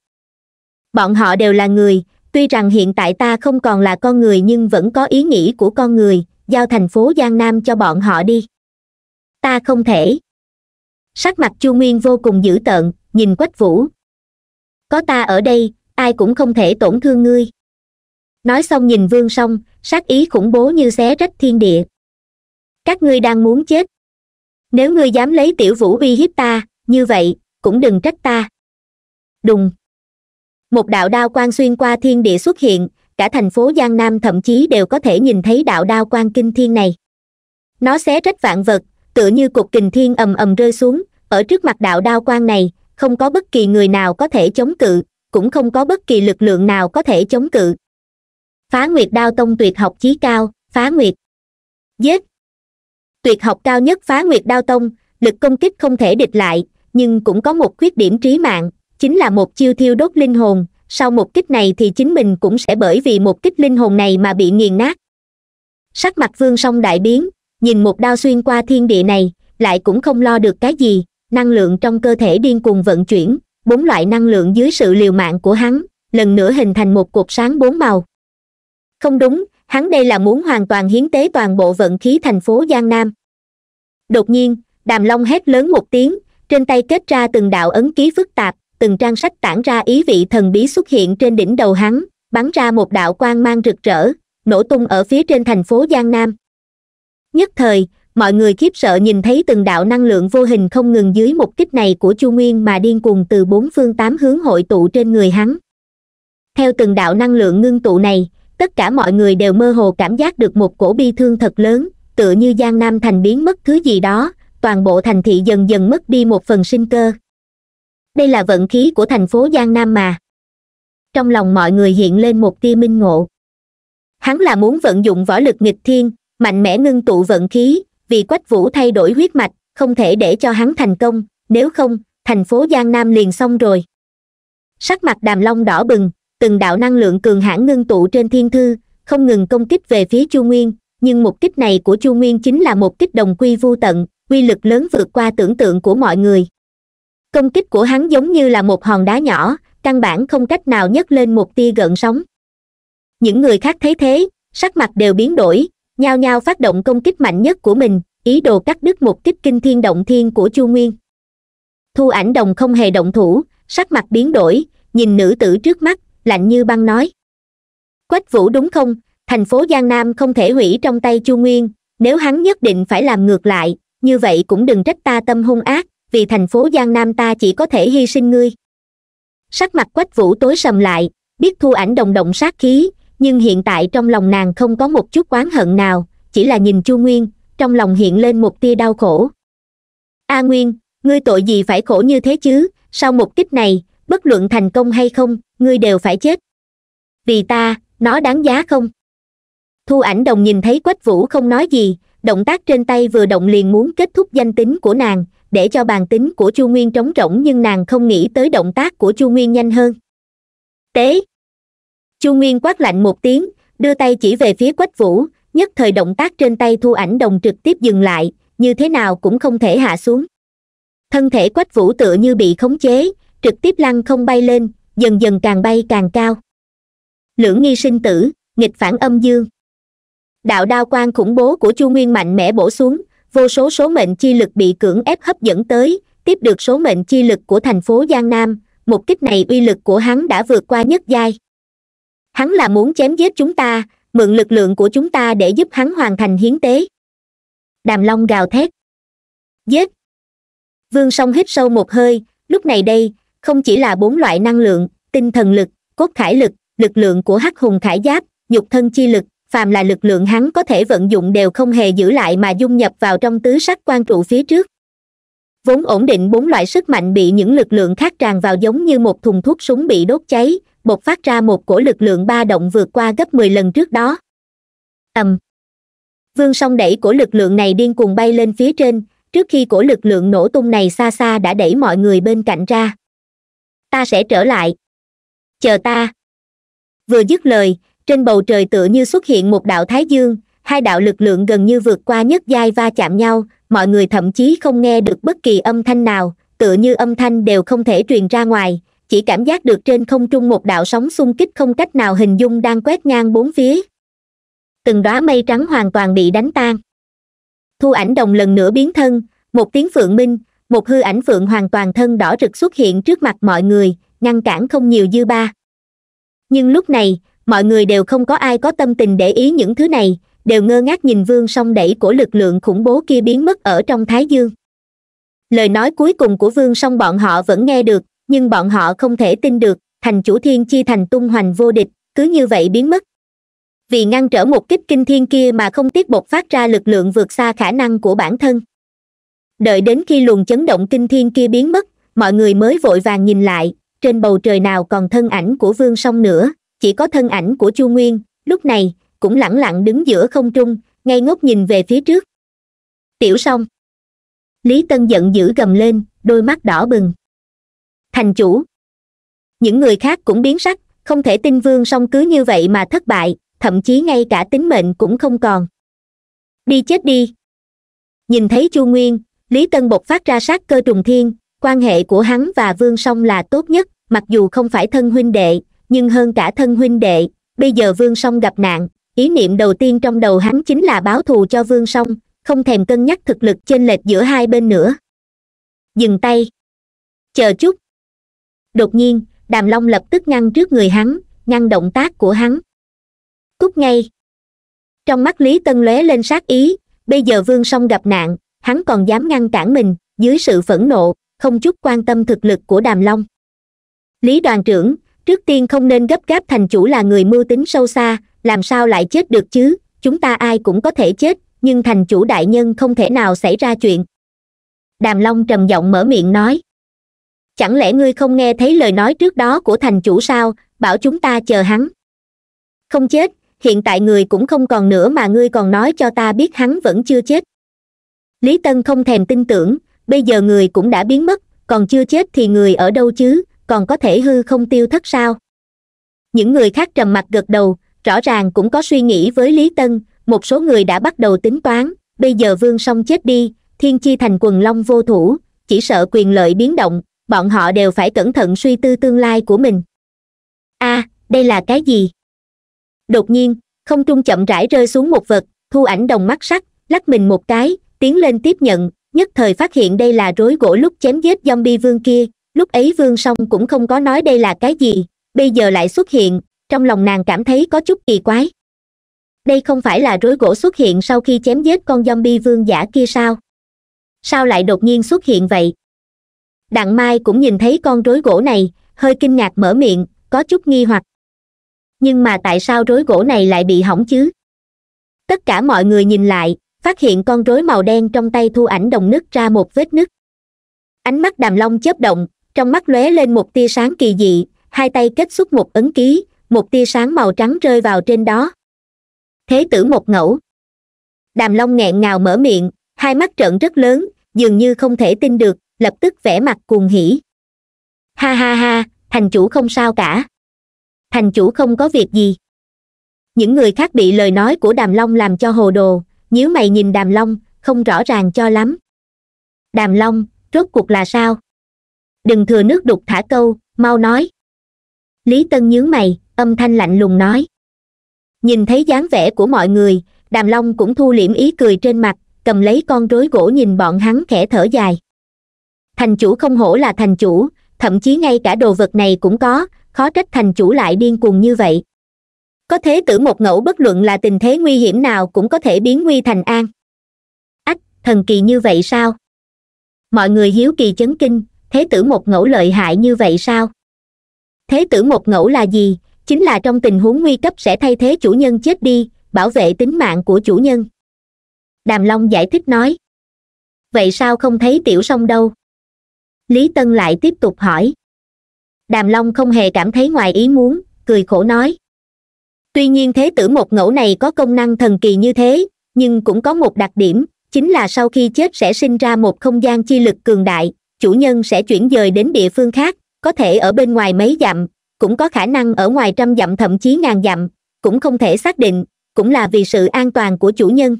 bọn họ đều là người tuy rằng hiện tại ta không còn là con người nhưng vẫn có ý nghĩ của con người giao thành phố giang nam cho bọn họ đi ta không thể sắc mặt chu nguyên vô cùng dữ tợn nhìn quách vũ có ta ở đây ai cũng không thể tổn thương ngươi nói xong nhìn vương song sát ý khủng bố như xé rách thiên địa các ngươi đang muốn chết nếu ngươi dám lấy tiểu vũ uy hiếp ta như vậy cũng đừng trách ta đùng một đạo đao quang xuyên qua thiên địa xuất hiện cả thành phố giang nam thậm chí đều có thể nhìn thấy đạo đao quang kinh thiên này nó xé rách vạn vật tựa như cục kình thiên ầm ầm rơi xuống ở trước mặt đạo đao quang này không có bất kỳ người nào có thể chống cự cũng không có bất kỳ lực lượng nào có thể chống cự phá nguyệt đao tông tuyệt học chí cao phá nguyệt giết tuyệt học cao nhất phá nguyệt đao tông lực công kích không thể địch lại nhưng cũng có một khuyết điểm trí mạng chính là một chiêu thiêu đốt linh hồn sau một kích này thì chính mình cũng sẽ bởi vì một kích linh hồn này mà bị nghiền nát sắc mặt vương song đại biến nhìn một đao xuyên qua thiên địa này lại cũng không lo được cái gì năng lượng trong cơ thể điên cuồng vận chuyển bốn loại năng lượng dưới sự liều mạng của hắn lần nữa hình thành một cột sáng bốn màu không đúng hắn đây là muốn hoàn toàn hiến tế toàn bộ vận khí thành phố giang nam đột nhiên đàm long hét lớn một tiếng trên tay kết ra từng đạo ấn ký phức tạp từng trang sách tản ra ý vị thần bí xuất hiện trên đỉnh đầu hắn bắn ra một đạo quang mang rực rỡ nổ tung ở phía trên thành phố giang nam nhất thời mọi người khiếp sợ nhìn thấy từng đạo năng lượng vô hình không ngừng dưới một kích này của chu nguyên mà điên cuồng từ bốn phương tám hướng hội tụ trên người hắn theo từng đạo năng lượng ngưng tụ này tất cả mọi người đều mơ hồ cảm giác được một cổ bi thương thật lớn tựa như giang nam thành biến mất thứ gì đó toàn bộ thành thị dần dần mất đi một phần sinh cơ đây là vận khí của thành phố giang nam mà trong lòng mọi người hiện lên một tia minh ngộ hắn là muốn vận dụng võ lực nghịch thiên mạnh mẽ ngưng tụ vận khí vì quách vũ thay đổi huyết mạch không thể để cho hắn thành công nếu không thành phố giang nam liền xong rồi sắc mặt đàm long đỏ bừng từng đạo năng lượng cường hãn ngưng tụ trên thiên thư không ngừng công kích về phía chu nguyên nhưng một kích này của chu nguyên chính là một kích đồng quy vô tận quy lực lớn vượt qua tưởng tượng của mọi người công kích của hắn giống như là một hòn đá nhỏ căn bản không cách nào nhấc lên một tia gợn sóng những người khác thấy thế sắc mặt đều biến đổi nhao nhao phát động công kích mạnh nhất của mình ý đồ cắt đứt một kích kinh thiên động thiên của chu nguyên thu ảnh đồng không hề động thủ sắc mặt biến đổi nhìn nữ tử trước mắt lạnh như băng nói quách vũ đúng không thành phố giang nam không thể hủy trong tay chu nguyên nếu hắn nhất định phải làm ngược lại như vậy cũng đừng trách ta tâm hung ác vì thành phố giang nam ta chỉ có thể hy sinh ngươi sắc mặt quách vũ tối sầm lại biết thu ảnh đồng động sát khí nhưng hiện tại trong lòng nàng không có một chút oán hận nào chỉ là nhìn chu nguyên trong lòng hiện lên một tia đau khổ a nguyên ngươi tội gì phải khổ như thế chứ sau một kích này bất luận thành công hay không ngươi đều phải chết vì ta nó đáng giá không thu ảnh đồng nhìn thấy quách vũ không nói gì động tác trên tay vừa động liền muốn kết thúc danh tính của nàng để cho bàn tính của chu nguyên trống rỗng nhưng nàng không nghĩ tới động tác của chu nguyên nhanh hơn tế chu nguyên quát lạnh một tiếng đưa tay chỉ về phía quách vũ nhất thời động tác trên tay thu ảnh đồng trực tiếp dừng lại như thế nào cũng không thể hạ xuống thân thể quách vũ tựa như bị khống chế trực tiếp lăng không bay lên dần dần càng bay càng cao lưỡng nghi sinh tử nghịch phản âm dương đạo đao quan khủng bố của chu nguyên mạnh mẽ bổ xuống vô số số mệnh chi lực bị cưỡng ép hấp dẫn tới tiếp được số mệnh chi lực của thành phố giang nam một kích này uy lực của hắn đã vượt qua nhất giai hắn là muốn chém giết chúng ta mượn lực lượng của chúng ta để giúp hắn hoàn thành hiến tế đàm long gào thét giết vương song hít sâu một hơi lúc này đây không chỉ là bốn loại năng lượng tinh thần lực cốt khải lực lực lượng của hắc hùng khải giáp nhục thân chi lực phàm là lực lượng hắn có thể vận dụng đều không hề giữ lại mà dung nhập vào trong tứ sắc quan trụ phía trước vốn ổn định bốn loại sức mạnh bị những lực lượng khác tràn vào giống như một thùng thuốc súng bị đốt cháy bột phát ra một cổ lực lượng ba động vượt qua gấp mười lần trước đó ầm vương song đẩy cổ lực lượng này điên cuồng bay lên phía trên trước khi cổ lực lượng nổ tung này xa xa đã đẩy mọi người bên cạnh ra ta sẽ trở lại chờ ta vừa dứt lời trên bầu trời tựa như xuất hiện một đạo thái dương hai đạo lực lượng gần như vượt qua nhất giai va chạm nhau mọi người thậm chí không nghe được bất kỳ âm thanh nào tựa như âm thanh đều không thể truyền ra ngoài chỉ cảm giác được trên không trung một đạo sóng xung kích không cách nào hình dung đang quét ngang bốn phía từng đóa mây trắng hoàn toàn bị đánh tan thu ảnh đồng lần nữa biến thân một tiếng phượng minh một hư ảnh phượng hoàn toàn thân đỏ rực xuất hiện trước mặt mọi người ngăn cản không nhiều dư ba nhưng lúc này mọi người đều không có ai có tâm tình để ý những thứ này đều ngơ ngác nhìn vương song đẩy của lực lượng khủng bố kia biến mất ở trong thái dương lời nói cuối cùng của vương song bọn họ vẫn nghe được nhưng bọn họ không thể tin được thành chủ thiên chi thành tung hoành vô địch cứ như vậy biến mất vì ngăn trở một kích kinh thiên kia mà không tiết bột phát ra lực lượng vượt xa khả năng của bản thân đợi đến khi luồng chấn động kinh thiên kia biến mất mọi người mới vội vàng nhìn lại trên bầu trời nào còn thân ảnh của vương song nữa chỉ có thân ảnh của chu nguyên lúc này cũng lẳng lặng đứng giữa không trung ngay ngốc nhìn về phía trước tiểu song lý tân giận dữ gầm lên đôi mắt đỏ bừng thành chủ những người khác cũng biến sắc không thể tin vương song cứ như vậy mà thất bại thậm chí ngay cả tính mệnh cũng không còn đi chết đi nhìn thấy chu nguyên lý tân bộc phát ra sát cơ trùng thiên quan hệ của hắn và vương song là tốt nhất mặc dù không phải thân huynh đệ nhưng hơn cả thân huynh đệ bây giờ vương song gặp nạn ý niệm đầu tiên trong đầu hắn chính là báo thù cho vương song không thèm cân nhắc thực lực chênh lệch giữa hai bên nữa dừng tay chờ chút đột nhiên đàm long lập tức ngăn trước người hắn ngăn động tác của hắn cút ngay trong mắt lý tân lóe lên sát ý bây giờ vương song gặp nạn hắn còn dám ngăn cản mình dưới sự phẫn nộ không chút quan tâm thực lực của đàm long lý đoàn trưởng trước tiên không nên gấp gáp thành chủ là người mưu tính sâu xa làm sao lại chết được chứ chúng ta ai cũng có thể chết nhưng thành chủ đại nhân không thể nào xảy ra chuyện đàm long trầm giọng mở miệng nói chẳng lẽ ngươi không nghe thấy lời nói trước đó của thành chủ sao bảo chúng ta chờ hắn không chết hiện tại người cũng không còn nữa mà ngươi còn nói cho ta biết hắn vẫn chưa chết lý tân không thèm tin tưởng bây giờ người cũng đã biến mất còn chưa chết thì người ở đâu chứ còn có thể hư không tiêu thất sao những người khác trầm mặt gật đầu rõ ràng cũng có suy nghĩ với lý tân một số người đã bắt đầu tính toán bây giờ vương song chết đi thiên chi thành quần long vô thủ chỉ sợ quyền lợi biến động bọn họ đều phải cẩn thận suy tư tương lai của mình a à, đây là cái gì đột nhiên không trung chậm rãi rơi xuống một vật thu ảnh đồng mắt sắt lắc mình một cái tiến lên tiếp nhận nhất thời phát hiện đây là rối gỗ lúc chém giết zombie vương kia lúc ấy vương song cũng không có nói đây là cái gì bây giờ lại xuất hiện trong lòng nàng cảm thấy có chút kỳ quái đây không phải là rối gỗ xuất hiện sau khi chém giết con zombie vương giả kia sao sao lại đột nhiên xuất hiện vậy đặng mai cũng nhìn thấy con rối gỗ này hơi kinh ngạc mở miệng có chút nghi hoặc nhưng mà tại sao rối gỗ này lại bị hỏng chứ tất cả mọi người nhìn lại phát hiện con rối màu đen trong tay thu ảnh đồng nứt ra một vết nứt ánh mắt đàm long chớp động trong mắt lóe lên một tia sáng kỳ dị hai tay kết xuất một ấn ký một tia sáng màu trắng rơi vào trên đó thế tử một ngẫu đàm long nghẹn ngào mở miệng hai mắt trợn rất lớn dường như không thể tin được lập tức vẽ mặt cuồng hỉ ha ha ha thành chủ không sao cả thành chủ không có việc gì những người khác bị lời nói của đàm long làm cho hồ đồ nhíu mày nhìn đàm long không rõ ràng cho lắm đàm long rốt cuộc là sao đừng thừa nước đục thả câu mau nói lý tân nhướng mày âm thanh lạnh lùng nói nhìn thấy dáng vẻ của mọi người đàm long cũng thu liễm ý cười trên mặt cầm lấy con rối gỗ nhìn bọn hắn khẽ thở dài thành chủ không hổ là thành chủ thậm chí ngay cả đồ vật này cũng có khó trách thành chủ lại điên cuồng như vậy có thế tử một ngẫu bất luận là tình thế nguy hiểm nào cũng có thể biến nguy thành an ách thần kỳ như vậy sao mọi người hiếu kỳ chấn kinh thế tử một ngẫu lợi hại như vậy sao thế tử một ngẫu là gì chính là trong tình huống nguy cấp sẽ thay thế chủ nhân chết đi bảo vệ tính mạng của chủ nhân đàm long giải thích nói vậy sao không thấy tiểu song đâu lý tân lại tiếp tục hỏi đàm long không hề cảm thấy ngoài ý muốn cười khổ nói tuy nhiên thế tử một ngẫu này có công năng thần kỳ như thế nhưng cũng có một đặc điểm chính là sau khi chết sẽ sinh ra một không gian chi lực cường đại chủ nhân sẽ chuyển dời đến địa phương khác có thể ở bên ngoài mấy dặm cũng có khả năng ở ngoài trăm dặm thậm chí ngàn dặm cũng không thể xác định cũng là vì sự an toàn của chủ nhân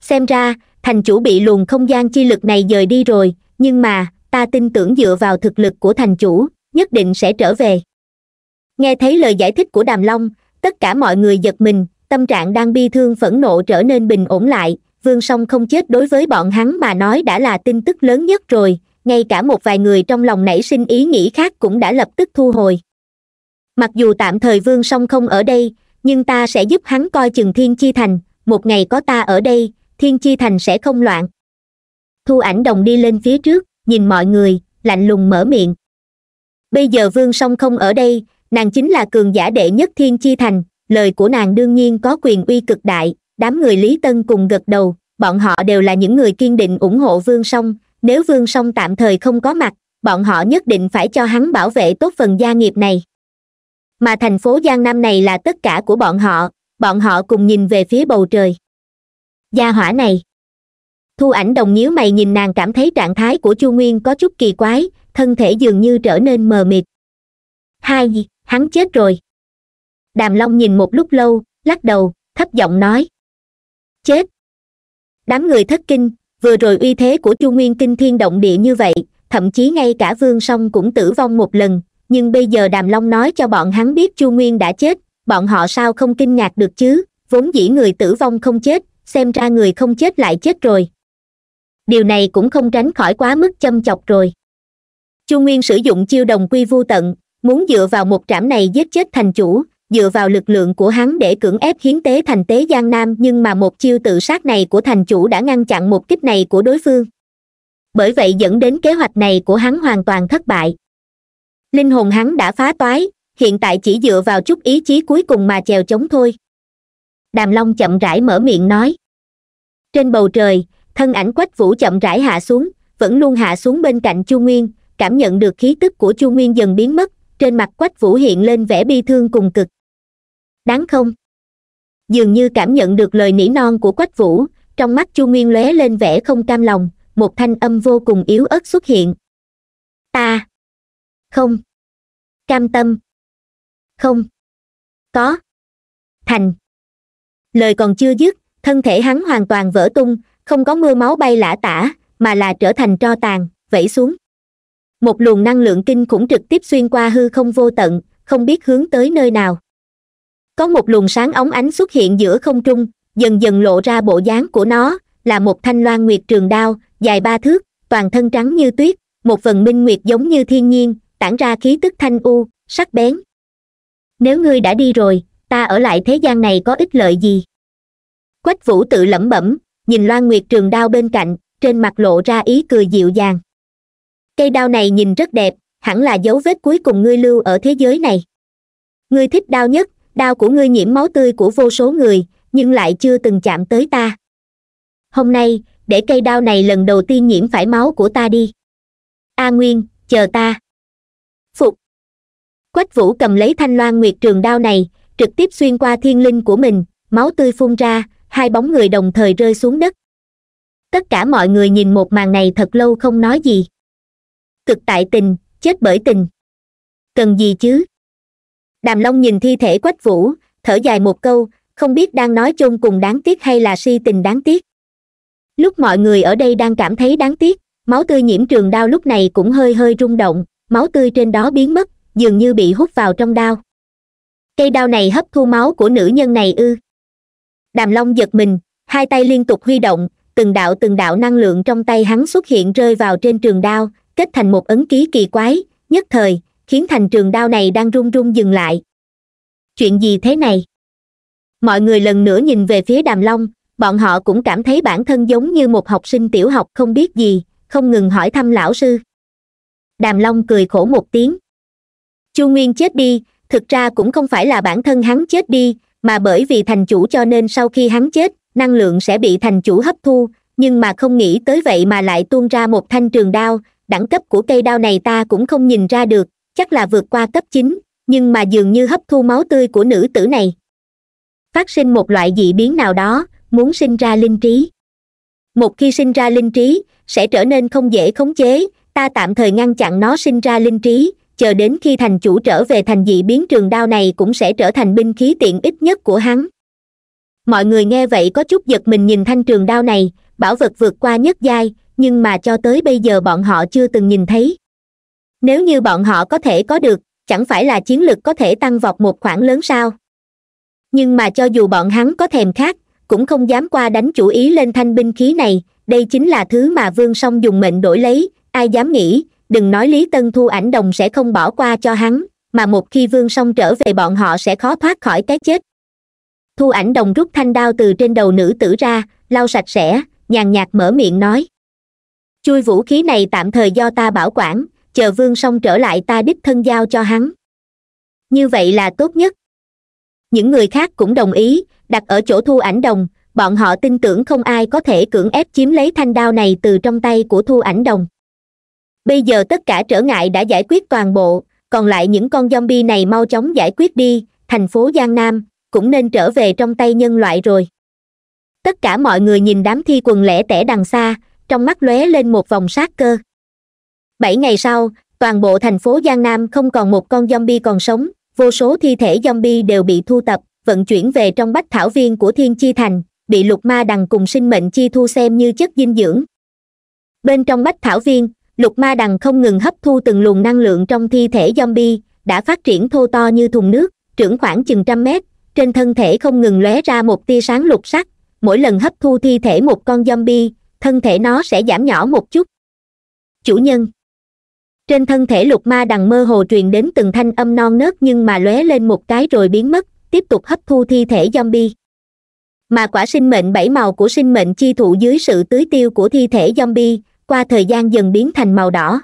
xem ra thành chủ bị luồng không gian chi lực này dời đi rồi nhưng mà ta tin tưởng dựa vào thực lực của thành chủ nhất định sẽ trở về nghe thấy lời giải thích của đàm long tất cả mọi người giật mình tâm trạng đang bi thương phẫn nộ trở nên bình ổn lại vương song không chết đối với bọn hắn mà nói đã là tin tức lớn nhất rồi ngay cả một vài người trong lòng nảy sinh ý nghĩ khác cũng đã lập tức thu hồi mặc dù tạm thời vương song không ở đây nhưng ta sẽ giúp hắn coi chừng thiên chi thành một ngày có ta ở đây thiên chi thành sẽ không loạn thu ảnh đồng đi lên phía trước nhìn mọi người lạnh lùng mở miệng bây giờ vương song không ở đây nàng chính là cường giả đệ nhất thiên chi thành lời của nàng đương nhiên có quyền uy cực đại đám người lý tân cùng gật đầu bọn họ đều là những người kiên định ủng hộ vương song nếu vương song tạm thời không có mặt bọn họ nhất định phải cho hắn bảo vệ tốt phần gia nghiệp này mà thành phố giang nam này là tất cả của bọn họ bọn họ cùng nhìn về phía bầu trời gia hỏa này thu ảnh đồng nhíu mày nhìn nàng cảm thấy trạng thái của chu nguyên có chút kỳ quái thân thể dường như trở nên mờ mịt hai hắn chết rồi đàm long nhìn một lúc lâu lắc đầu thấp giọng nói chết đám người thất kinh vừa rồi uy thế của chu nguyên kinh thiên động địa như vậy thậm chí ngay cả vương song cũng tử vong một lần nhưng bây giờ đàm long nói cho bọn hắn biết chu nguyên đã chết bọn họ sao không kinh ngạc được chứ vốn dĩ người tử vong không chết xem ra người không chết lại chết rồi điều này cũng không tránh khỏi quá mức châm chọc rồi chu nguyên sử dụng chiêu đồng quy vô tận muốn dựa vào một trảm này giết chết thành chủ dựa vào lực lượng của hắn để cưỡng ép hiến tế thành tế giang nam nhưng mà một chiêu tự sát này của thành chủ đã ngăn chặn một kích này của đối phương bởi vậy dẫn đến kế hoạch này của hắn hoàn toàn thất bại linh hồn hắn đã phá toái hiện tại chỉ dựa vào chút ý chí cuối cùng mà chèo chống thôi đàm long chậm rãi mở miệng nói trên bầu trời thân ảnh quách vũ chậm rãi hạ xuống vẫn luôn hạ xuống bên cạnh chu nguyên cảm nhận được khí tức của chu nguyên dần biến mất trên mặt quách vũ hiện lên vẻ bi thương cùng cực đáng không dường như cảm nhận được lời nỉ non của quách vũ trong mắt chu nguyên lóe lên vẻ không cam lòng một thanh âm vô cùng yếu ớt xuất hiện ta không cam tâm không có thành lời còn chưa dứt thân thể hắn hoàn toàn vỡ tung không có mưa máu bay lả tả mà là trở thành tro tàn vẫy xuống một luồng năng lượng kinh khủng trực tiếp xuyên qua hư không vô tận không biết hướng tới nơi nào có một luồng sáng óng ánh xuất hiện giữa không trung dần dần lộ ra bộ dáng của nó là một thanh loan nguyệt trường đao dài ba thước toàn thân trắng như tuyết một phần minh nguyệt giống như thiên nhiên tản ra khí tức thanh u sắc bén nếu ngươi đã đi rồi ta ở lại thế gian này có ích lợi gì quách vũ tự lẩm bẩm nhìn loan nguyệt trường đao bên cạnh trên mặt lộ ra ý cười dịu dàng cây đao này nhìn rất đẹp hẳn là dấu vết cuối cùng ngươi lưu ở thế giới này ngươi thích đao nhất đao của ngươi nhiễm máu tươi của vô số người nhưng lại chưa từng chạm tới ta hôm nay để cây đao này lần đầu tiên nhiễm phải máu của ta đi a nguyên chờ ta phục quách vũ cầm lấy thanh loan nguyệt trường đao này trực tiếp xuyên qua thiên linh của mình máu tươi phun ra hai bóng người đồng thời rơi xuống đất tất cả mọi người nhìn một màn này thật lâu không nói gì cực tại tình chết bởi tình cần gì chứ đàm long nhìn thi thể quách vũ thở dài một câu không biết đang nói chung cùng đáng tiếc hay là si tình đáng tiếc lúc mọi người ở đây đang cảm thấy đáng tiếc máu tươi nhiễm trường đao lúc này cũng hơi hơi rung động máu tươi trên đó biến mất dường như bị hút vào trong đao cây đao này hấp thu máu của nữ nhân này ư đàm long giật mình hai tay liên tục huy động từng đạo từng đạo năng lượng trong tay hắn xuất hiện rơi vào trên trường đao kết thành một ấn ký kỳ quái nhất thời khiến thành trường đao này đang run run dừng lại chuyện gì thế này mọi người lần nữa nhìn về phía đàm long bọn họ cũng cảm thấy bản thân giống như một học sinh tiểu học không biết gì không ngừng hỏi thăm lão sư đàm long cười khổ một tiếng chu nguyên chết đi thực ra cũng không phải là bản thân hắn chết đi mà bởi vì thành chủ cho nên sau khi hắn chết năng lượng sẽ bị thành chủ hấp thu nhưng mà không nghĩ tới vậy mà lại tuôn ra một thanh trường đao đẳng cấp của cây đao này ta cũng không nhìn ra được chắc là vượt qua cấp chín nhưng mà dường như hấp thu máu tươi của nữ tử này phát sinh một loại dị biến nào đó muốn sinh ra linh trí một khi sinh ra linh trí sẽ trở nên không dễ khống chế ta tạm thời ngăn chặn nó sinh ra linh trí chờ đến khi thành chủ trở về thành dị biến trường đao này cũng sẽ trở thành binh khí tiện ích nhất của hắn mọi người nghe vậy có chút giật mình nhìn thanh trường đao này bảo vật vượt qua nhất giai nhưng mà cho tới bây giờ bọn họ chưa từng nhìn thấy nếu như bọn họ có thể có được chẳng phải là chiến lực có thể tăng vọt một khoảng lớn sao nhưng mà cho dù bọn hắn có thèm khát cũng không dám qua đánh chủ ý lên thanh binh khí này đây chính là thứ mà vương song dùng mệnh đổi lấy ai dám nghĩ đừng nói lý tân thu ảnh đồng sẽ không bỏ qua cho hắn mà một khi vương song trở về bọn họ sẽ khó thoát khỏi cái chết thu ảnh đồng rút thanh đao từ trên đầu nữ tử ra lau sạch sẽ nhàn nhạt mở miệng nói chui vũ khí này tạm thời do ta bảo quản chờ vương xong trở lại ta đích thân giao cho hắn như vậy là tốt nhất những người khác cũng đồng ý đặt ở chỗ thu ảnh đồng bọn họ tin tưởng không ai có thể cưỡng ép chiếm lấy thanh đao này từ trong tay của thu ảnh đồng bây giờ tất cả trở ngại đã giải quyết toàn bộ còn lại những con zombie này mau chóng giải quyết đi thành phố giang nam cũng nên trở về trong tay nhân loại rồi tất cả mọi người nhìn đám thi quần lẻ tẻ đằng xa trong mắt lóe lên một vòng sát cơ bảy ngày sau toàn bộ thành phố giang nam không còn một con zombie còn sống vô số thi thể zombie đều bị thu tập vận chuyển về trong bách thảo viên của thiên chi thành bị lục ma đằng cùng sinh mệnh chi thu xem như chất dinh dưỡng bên trong bách thảo viên lục ma đằng không ngừng hấp thu từng luồng năng lượng trong thi thể zombie đã phát triển thô to như thùng nước trưởng khoảng chừng trăm mét trên thân thể không ngừng lóe ra một tia sáng lục sắc mỗi lần hấp thu thi thể một con zombie thân thể nó sẽ giảm nhỏ một chút chủ nhân trên thân thể lục ma đằng mơ hồ truyền đến từng thanh âm non nớt nhưng mà lóe lên một cái rồi biến mất tiếp tục hấp thu thi thể zombie mà quả sinh mệnh bảy màu của sinh mệnh chi thụ dưới sự tưới tiêu của thi thể zombie qua thời gian dần biến thành màu đỏ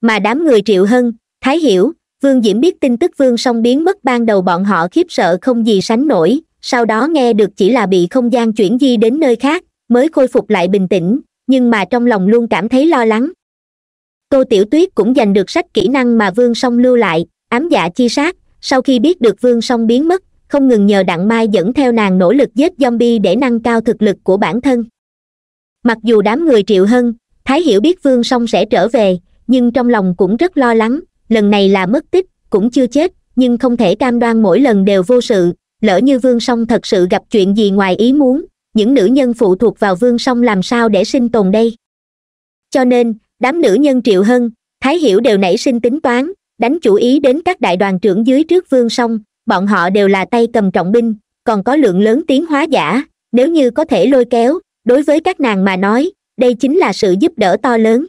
mà đám người triệu hân thái hiểu vương diễm biết tin tức vương song biến mất ban đầu bọn họ khiếp sợ không gì sánh nổi sau đó nghe được chỉ là bị không gian chuyển di đến nơi khác mới khôi phục lại bình tĩnh nhưng mà trong lòng luôn cảm thấy lo lắng tô tiểu tuyết cũng giành được sách kỹ năng mà vương song lưu lại ám dạ chi sát sau khi biết được vương song biến mất không ngừng nhờ đặng mai dẫn theo nàng nỗ lực giết zombie để nâng cao thực lực của bản thân mặc dù đám người triệu hân thái hiểu biết vương song sẽ trở về nhưng trong lòng cũng rất lo lắng lần này là mất tích cũng chưa chết nhưng không thể cam đoan mỗi lần đều vô sự lỡ như vương song thật sự gặp chuyện gì ngoài ý muốn những nữ nhân phụ thuộc vào vương song làm sao để sinh tồn đây cho nên đám nữ nhân triệu hân thái hiểu đều nảy sinh tính toán đánh chủ ý đến các đại đoàn trưởng dưới trước vương song bọn họ đều là tay cầm trọng binh còn có lượng lớn tiếng hóa giả nếu như có thể lôi kéo đối với các nàng mà nói đây chính là sự giúp đỡ to lớn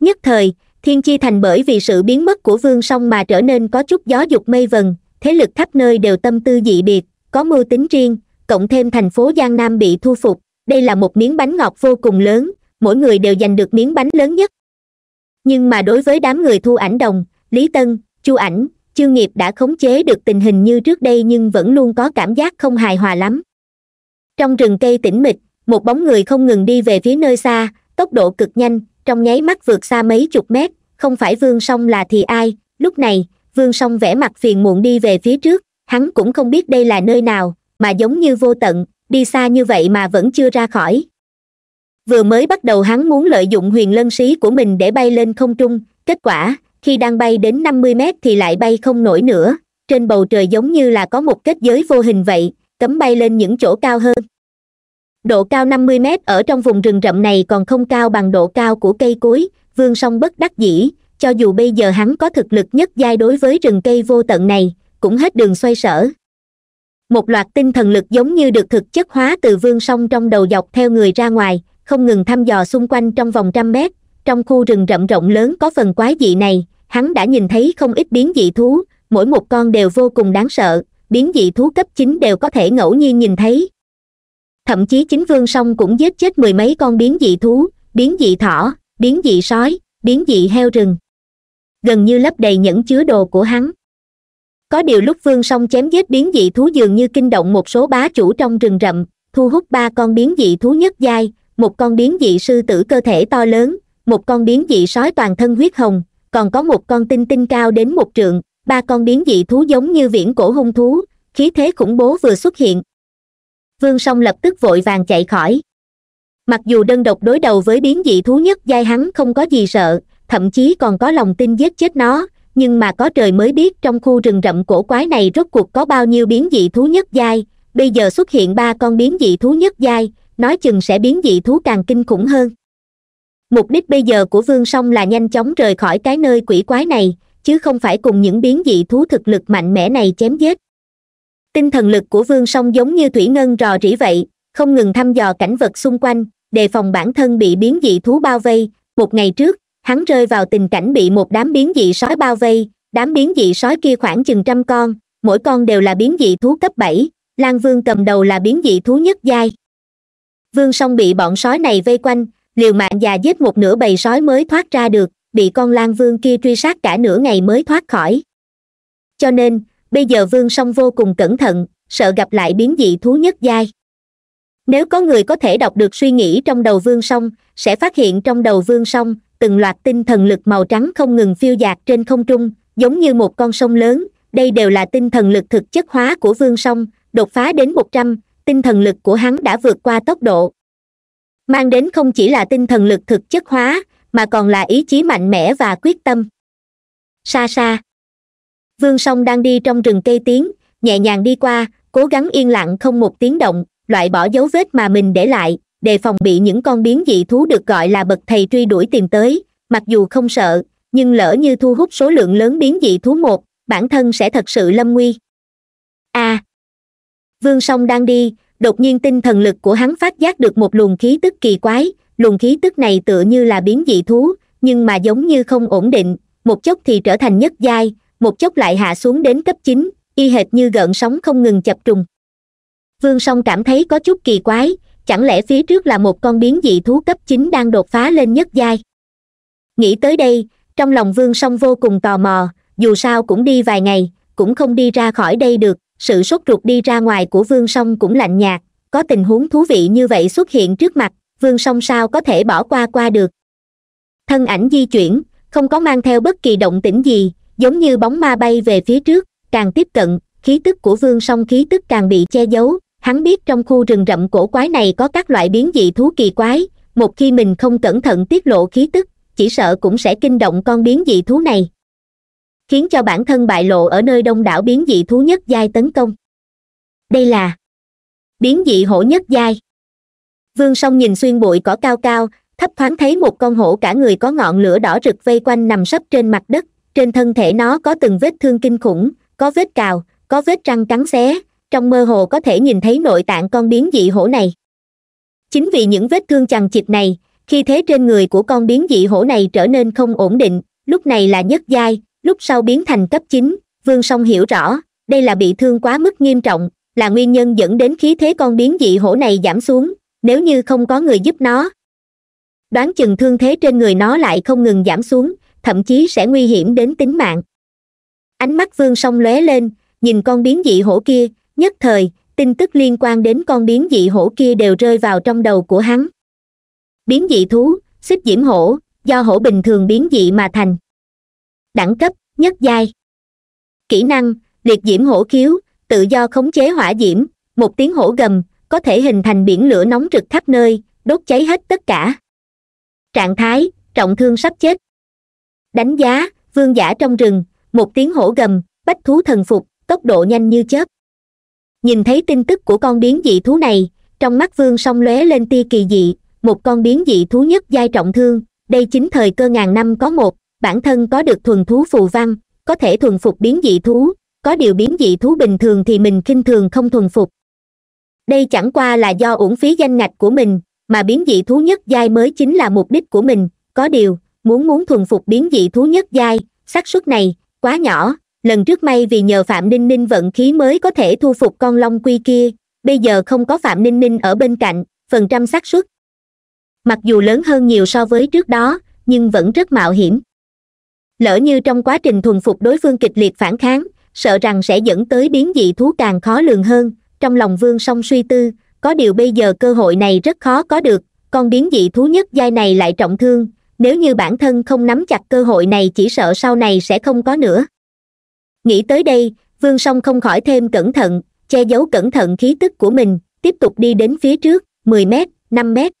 nhất thời thiên chi thành bởi vì sự biến mất của vương song mà trở nên có chút gió dục mây vần thế lực khắp nơi đều tâm tư dị biệt có mưu tính riêng cộng thêm thành phố giang nam bị thu phục đây là một miếng bánh ngọt vô cùng lớn mỗi người đều giành được miếng bánh lớn nhất nhưng mà đối với đám người thu ảnh đồng lý tân chu ảnh chương nghiệp đã khống chế được tình hình như trước đây nhưng vẫn luôn có cảm giác không hài hòa lắm trong rừng cây tĩnh mịch một bóng người không ngừng đi về phía nơi xa tốc độ cực nhanh trong nháy mắt vượt xa mấy chục mét không phải vương song là thì ai lúc này vương song vẻ mặt phiền muộn đi về phía trước hắn cũng không biết đây là nơi nào mà giống như vô tận đi xa như vậy mà vẫn chưa ra khỏi vừa mới bắt đầu hắn muốn lợi dụng huyền lân sĩ của mình để bay lên không trung kết quả khi đang bay đến năm mươi mét thì lại bay không nổi nữa trên bầu trời giống như là có một kết giới vô hình vậy cấm bay lên những chỗ cao hơn độ cao năm mươi mét ở trong vùng rừng rậm này còn không cao bằng độ cao của cây cối vương song bất đắc dĩ cho dù bây giờ hắn có thực lực nhất giai đối với rừng cây vô tận này cũng hết đường xoay sở một loạt tinh thần lực giống như được thực chất hóa từ vương song trong đầu dọc theo người ra ngoài không ngừng thăm dò xung quanh trong vòng trăm mét trong khu rừng rậm rộng lớn có phần quái dị này hắn đã nhìn thấy không ít biến dị thú mỗi một con đều vô cùng đáng sợ biến dị thú cấp chín đều có thể ngẫu nhiên nhìn thấy thậm chí chính vương song cũng giết chết mười mấy con biến dị thú biến dị thỏ biến dị sói biến dị heo rừng gần như lấp đầy những chứa đồ của hắn có điều lúc vương song chém giết biến dị thú dường như kinh động một số bá chủ trong rừng rậm thu hút ba con biến dị thú nhất giai một con biến dị sư tử cơ thể to lớn một con biến dị sói toàn thân huyết hồng còn có một con tinh tinh cao đến một trượng ba con biến dị thú giống như viễn cổ hung thú khí thế khủng bố vừa xuất hiện vương song lập tức vội vàng chạy khỏi mặc dù đơn độc đối đầu với biến dị thú nhất giai hắn không có gì sợ thậm chí còn có lòng tin giết chết nó nhưng mà có trời mới biết trong khu rừng rậm cổ quái này rốt cuộc có bao nhiêu biến dị thú nhất giai bây giờ xuất hiện ba con biến dị thú nhất giai nói chừng sẽ biến dị thú càng kinh khủng hơn mục đích bây giờ của vương song là nhanh chóng rời khỏi cái nơi quỷ quái này chứ không phải cùng những biến dị thú thực lực mạnh mẽ này chém giết tinh thần lực của vương song giống như thủy ngân rò rỉ vậy không ngừng thăm dò cảnh vật xung quanh đề phòng bản thân bị biến dị thú bao vây một ngày trước hắn rơi vào tình cảnh bị một đám biến dị sói bao vây đám biến dị sói kia khoảng chừng trăm con mỗi con đều là biến dị thú cấp bảy lan vương cầm đầu là biến dị thú nhất giai vương song bị bọn sói này vây quanh liều mạng già giết một nửa bầy sói mới thoát ra được bị con lan vương kia truy sát cả nửa ngày mới thoát khỏi cho nên bây giờ vương song vô cùng cẩn thận sợ gặp lại biến dị thú nhất giai nếu có người có thể đọc được suy nghĩ trong đầu vương song sẽ phát hiện trong đầu vương song từng loạt tinh thần lực màu trắng không ngừng phiêu dạt trên không trung giống như một con sông lớn đây đều là tinh thần lực thực chất hóa của vương song đột phá đến một trăm tinh thần lực của hắn đã vượt qua tốc độ mang đến không chỉ là tinh thần lực thực chất hóa mà còn là ý chí mạnh mẽ và quyết tâm xa xa vương song đang đi trong rừng cây tiến nhẹ nhàng đi qua cố gắng yên lặng không một tiếng động loại bỏ dấu vết mà mình để lại đề phòng bị những con biến dị thú được gọi là bậc thầy truy đuổi tìm tới mặc dù không sợ nhưng lỡ như thu hút số lượng lớn biến dị thú một bản thân sẽ thật sự lâm nguy a à, vương song đang đi đột nhiên tinh thần lực của hắn phát giác được một luồng khí tức kỳ quái luồng khí tức này tựa như là biến dị thú nhưng mà giống như không ổn định một chốc thì trở thành nhất giai một chốc lại hạ xuống đến cấp chín y hệt như gợn sóng không ngừng chập trùng vương song cảm thấy có chút kỳ quái chẳng lẽ phía trước là một con biến dị thú cấp chín đang đột phá lên nhất giai nghĩ tới đây trong lòng vương song vô cùng tò mò dù sao cũng đi vài ngày cũng không đi ra khỏi đây được sự sốt ruột đi ra ngoài của vương song cũng lạnh nhạt có tình huống thú vị như vậy xuất hiện trước mặt vương song sao có thể bỏ qua qua được thân ảnh di chuyển không có mang theo bất kỳ động tĩnh gì giống như bóng ma bay về phía trước càng tiếp cận khí tức của vương song khí tức càng bị che giấu hắn biết trong khu rừng rậm cổ quái này có các loại biến dị thú kỳ quái một khi mình không cẩn thận tiết lộ khí tức chỉ sợ cũng sẽ kinh động con biến dị thú này khiến cho bản thân bại lộ ở nơi đông đảo biến dị thú nhất giai tấn công đây là biến dị hổ nhất giai vương song nhìn xuyên bụi cỏ cao cao thấp thoáng thấy một con hổ cả người có ngọn lửa đỏ rực vây quanh nằm sấp trên mặt đất trên thân thể nó có từng vết thương kinh khủng có vết cào có vết răng cắn xé trong mơ hồ có thể nhìn thấy nội tạng con biến dị hổ này chính vì những vết thương chằng chịt này khi thế trên người của con biến dị hổ này trở nên không ổn định lúc này là nhất giai lúc sau biến thành cấp chín vương song hiểu rõ đây là bị thương quá mức nghiêm trọng là nguyên nhân dẫn đến khí thế con biến dị hổ này giảm xuống nếu như không có người giúp nó đoán chừng thương thế trên người nó lại không ngừng giảm xuống thậm chí sẽ nguy hiểm đến tính mạng ánh mắt vương song lóe lên nhìn con biến dị hổ kia nhất thời tin tức liên quan đến con biến dị hổ kia đều rơi vào trong đầu của hắn biến dị thú xích diễm hổ do hổ bình thường biến dị mà thành đẳng cấp nhất giai kỹ năng liệt diễm hổ khiếu tự do khống chế hỏa diễm một tiếng hổ gầm có thể hình thành biển lửa nóng rực khắp nơi đốt cháy hết tất cả trạng thái trọng thương sắp chết đánh giá vương giả trong rừng một tiếng hổ gầm bách thú thần phục tốc độ nhanh như chớp nhìn thấy tin tức của con biến dị thú này trong mắt vương song lóe lên tia kỳ dị một con biến dị thú nhất giai trọng thương đây chính thời cơ ngàn năm có một bản thân có được thuần thú phù văn có thể thuần phục biến dị thú có điều biến dị thú bình thường thì mình kinh thường không thuần phục đây chẳng qua là do uổng phí danh ngạch của mình mà biến dị thú nhất giai mới chính là mục đích của mình có điều muốn muốn thuần phục biến dị thú nhất giai xác suất này quá nhỏ lần trước may vì nhờ phạm ninh ninh vận khí mới có thể thu phục con long quy kia bây giờ không có phạm ninh ninh ở bên cạnh phần trăm xác suất mặc dù lớn hơn nhiều so với trước đó nhưng vẫn rất mạo hiểm lỡ như trong quá trình thuần phục đối phương kịch liệt phản kháng sợ rằng sẽ dẫn tới biến dị thú càng khó lường hơn trong lòng vương song suy tư có điều bây giờ cơ hội này rất khó có được con biến dị thú nhất giai này lại trọng thương nếu như bản thân không nắm chặt cơ hội này chỉ sợ sau này sẽ không có nữa nghĩ tới đây vương song không khỏi thêm cẩn thận che giấu cẩn thận khí tức của mình tiếp tục đi đến phía trước mười mét, năm mét,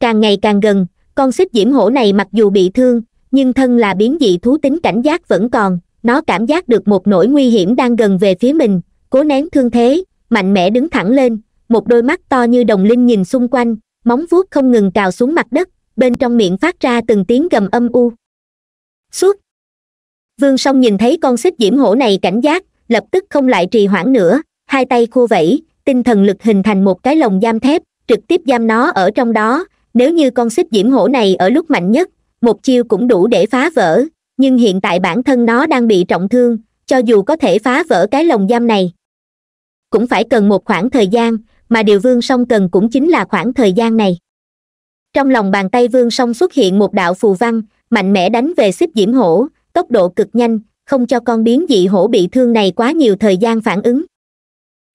càng ngày càng gần con xích diễm hổ này mặc dù bị thương nhưng thân là biến dị thú tính cảnh giác vẫn còn nó cảm giác được một nỗi nguy hiểm đang gần về phía mình cố nén thương thế mạnh mẽ đứng thẳng lên một đôi mắt to như đồng linh nhìn xung quanh móng vuốt không ngừng cào xuống mặt đất bên trong miệng phát ra từng tiếng gầm âm u suốt vương song nhìn thấy con xích diễm hổ này cảnh giác lập tức không lại trì hoãn nữa hai tay khu vẫy tinh thần lực hình thành một cái lồng giam thép trực tiếp giam nó ở trong đó nếu như con xích diễm hổ này ở lúc mạnh nhất một chiêu cũng đủ để phá vỡ nhưng hiện tại bản thân nó đang bị trọng thương cho dù có thể phá vỡ cái lồng giam này cũng phải cần một khoảng thời gian mà điều vương song cần cũng chính là khoảng thời gian này trong lòng bàn tay vương song xuất hiện một đạo phù văn mạnh mẽ đánh về xích diễm hổ tốc độ cực nhanh không cho con biến dị hổ bị thương này quá nhiều thời gian phản ứng